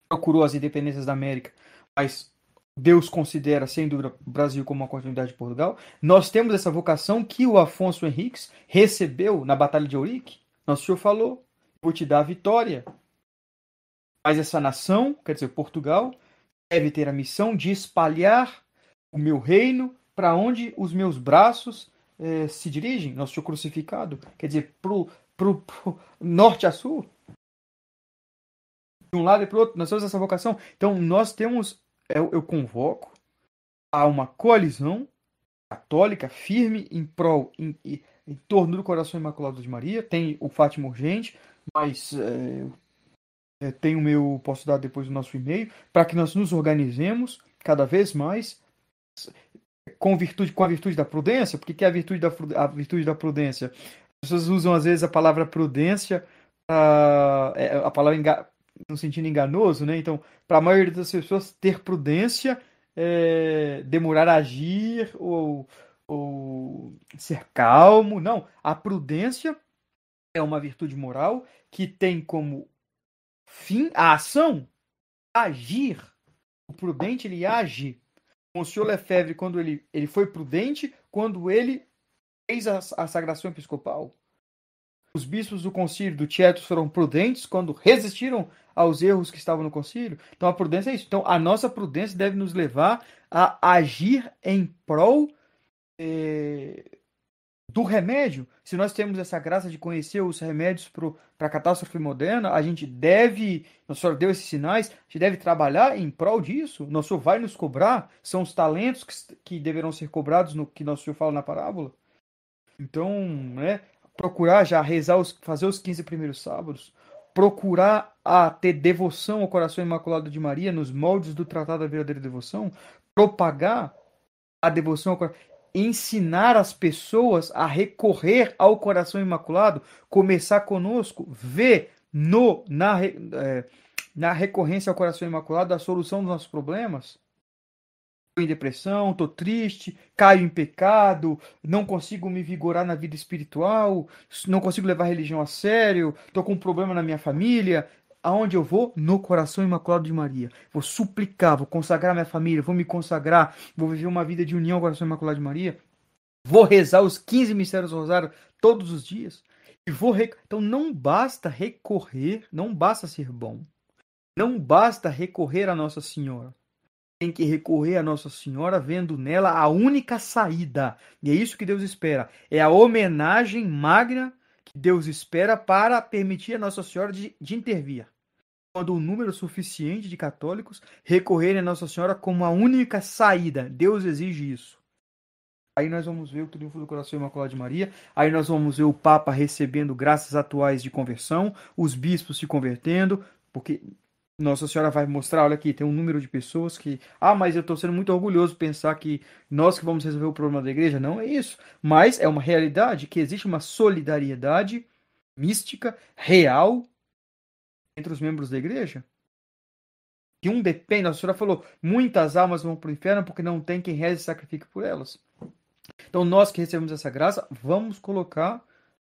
procurou as independências da América, mas Deus considera, sem dúvida, o Brasil como uma continuidade de Portugal. Nós temos essa vocação que o Afonso Henriques recebeu na Batalha de Ourique. Nosso Senhor falou: Vou te dar a vitória. Mas essa nação, quer dizer, Portugal, deve ter a missão de espalhar o meu reino para onde os meus braços eh, se dirigem. Nosso Senhor crucificado, quer dizer, pro, pro, pro norte a sul de um lado e para o outro, nós temos essa vocação. Então, nós temos é, eu, eu convoco a uma coalizão católica firme em prol, em, em, em, torno do coração imaculado de Maria. Tem o Fátima Urgente, mas é, é, tem o meu. Posso dar depois o nosso e-mail, para que nós nos organizemos cada vez mais com, virtude, com a virtude da prudência. Porque que é a virtude da, a virtude da prudência? As pessoas usam às vezes a palavra prudência, a, ah, é, a palavra no sentido enganoso, né? Então, para a maioria das pessoas, ter prudência, é, demorar a agir ou, ou ser calmo. Não, a prudência é uma virtude moral que tem como fim a ação, agir. O prudente, ele age. Monsieur Lefebvre, quando ele, ele foi prudente, quando ele fez a, a sagração episcopal. Os bispos do concílio do Tieto foram prudentes quando resistiram aos erros que estavam no concílio. Então a prudência é isso. Então a nossa prudência deve nos levar a agir em prol é, do remédio. Se nós temos essa graça de conhecer os remédios para a catástrofe moderna, a gente deve, Nosso Senhor deu esses sinais, a gente deve trabalhar em prol disso. Nosso Senhor vai nos cobrar, são os talentos que, que deverão ser cobrados no que Nosso Senhor fala na parábola. Então, né, procurar já rezar, os, fazer os 15 primeiros sábados, procurar a ter devoção ao coração imaculado de Maria nos moldes do Tratado da Verdadeira Devoção, propagar a devoção ao coração, ensinar as pessoas a recorrer ao coração imaculado, começar conosco, ver no, na, é, na recorrência ao coração imaculado a solução dos nossos problemas, em depressão, estou triste, caio em pecado, não consigo me vigorar na vida espiritual, não consigo levar a religião a sério, estou com um problema na minha família. Aonde eu vou? No coração imaculado de Maria. Vou suplicar, vou consagrar minha família, vou me consagrar, vou viver uma vida de união ao coração imaculado de Maria. Vou rezar os 15 mistérios do rosário todos os dias. E vou rec... Então não basta recorrer, não basta ser bom. Não basta recorrer a Nossa Senhora tem que recorrer a Nossa Senhora, vendo nela a única saída. E é isso que Deus espera. É a homenagem magna que Deus espera para permitir a Nossa Senhora de, de intervir. Quando um número suficiente de católicos recorrerem a Nossa Senhora como a única saída, Deus exige isso. Aí nós vamos ver o triunfo do coração imaculado de Maria. Aí nós vamos ver o Papa recebendo graças atuais de conversão, os bispos se convertendo, porque nossa Senhora vai mostrar, olha aqui, tem um número de pessoas que. Ah, mas eu estou sendo muito orgulhoso pensar que nós que vamos resolver o problema da igreja. Não é isso. Mas é uma realidade que existe uma solidariedade mística, real, entre os membros da igreja. Que um depende. A Senhora falou: muitas almas vão para o inferno porque não tem quem reze e sacrifique por elas. Então nós que recebemos essa graça, vamos colocar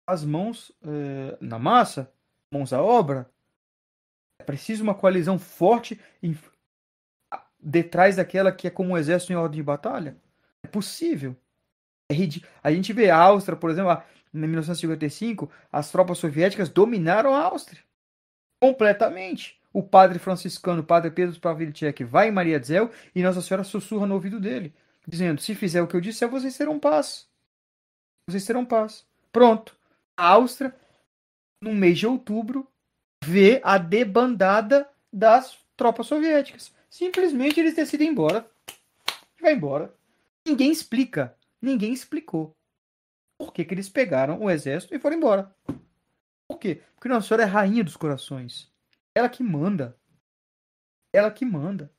as mãos eh, na massa, mãos à obra é Precisa uma coalizão forte em, detrás daquela que é como um exército em ordem de batalha? É possível. É A gente vê a Áustria, por exemplo, em 1955, as tropas soviéticas dominaram a Áustria completamente. O padre franciscano, o padre Pedro Pavlicek, vai em Maria Zel e Nossa Senhora sussurra no ouvido dele, dizendo: Se fizer o que eu disse, vocês terão paz. Vocês terão paz. Pronto. A Áustria, no mês de outubro, ver a debandada das tropas soviéticas. Simplesmente eles decidem ir embora. vai embora. Ninguém explica. Ninguém explicou. Por que, que eles pegaram o exército e foram embora? Por quê? Porque Nossa Senhora é a rainha dos corações. Ela que manda. Ela que manda.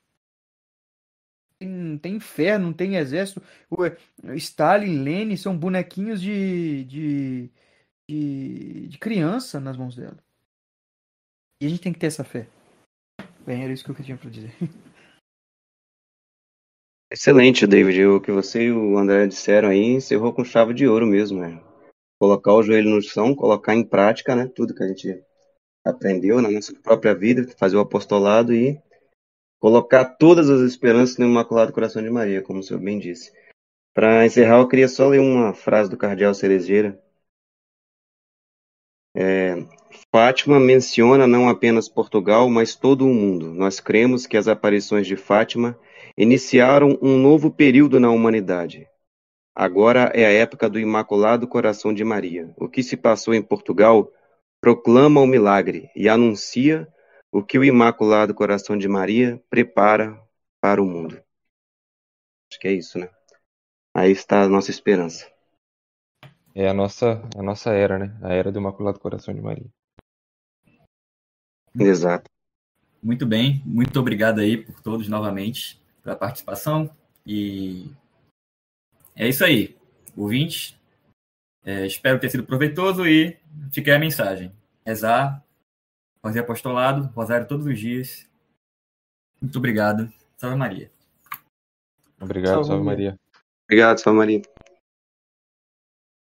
Não tem inferno, não tem exército. O Stalin, Lenin são bonequinhos de, de, de, de criança nas mãos dela. E a gente tem que ter essa fé. Bem, era isso que eu tinha para dizer. Excelente, David. O que você e o André disseram aí encerrou com chave de ouro mesmo, né? Colocar o joelho no chão, colocar em prática, né? Tudo que a gente aprendeu na nossa própria vida, fazer o apostolado e colocar todas as esperanças no Imaculado Coração de Maria, como o senhor bem disse. Para encerrar, eu queria só ler uma frase do Cardeal Cerejeira, é, Fátima menciona não apenas Portugal, mas todo o mundo. Nós cremos que as aparições de Fátima iniciaram um novo período na humanidade. Agora é a época do Imaculado Coração de Maria. O que se passou em Portugal proclama o milagre e anuncia o que o Imaculado Coração de Maria prepara para o mundo. Acho que é isso, né? Aí está a nossa esperança. É a nossa, é a nossa era, né? A era do Imaculado Coração de Maria. Exato. Muito bem, muito obrigado aí por todos novamente pela participação. E é isso aí, ouvintes. É, espero ter sido proveitoso e fiquei a mensagem. Rezar, fazer apostolado, rosário todos os dias. Muito obrigado. Salve Maria. Obrigado, salve, salve Maria. Maria. Obrigado, salve Maria.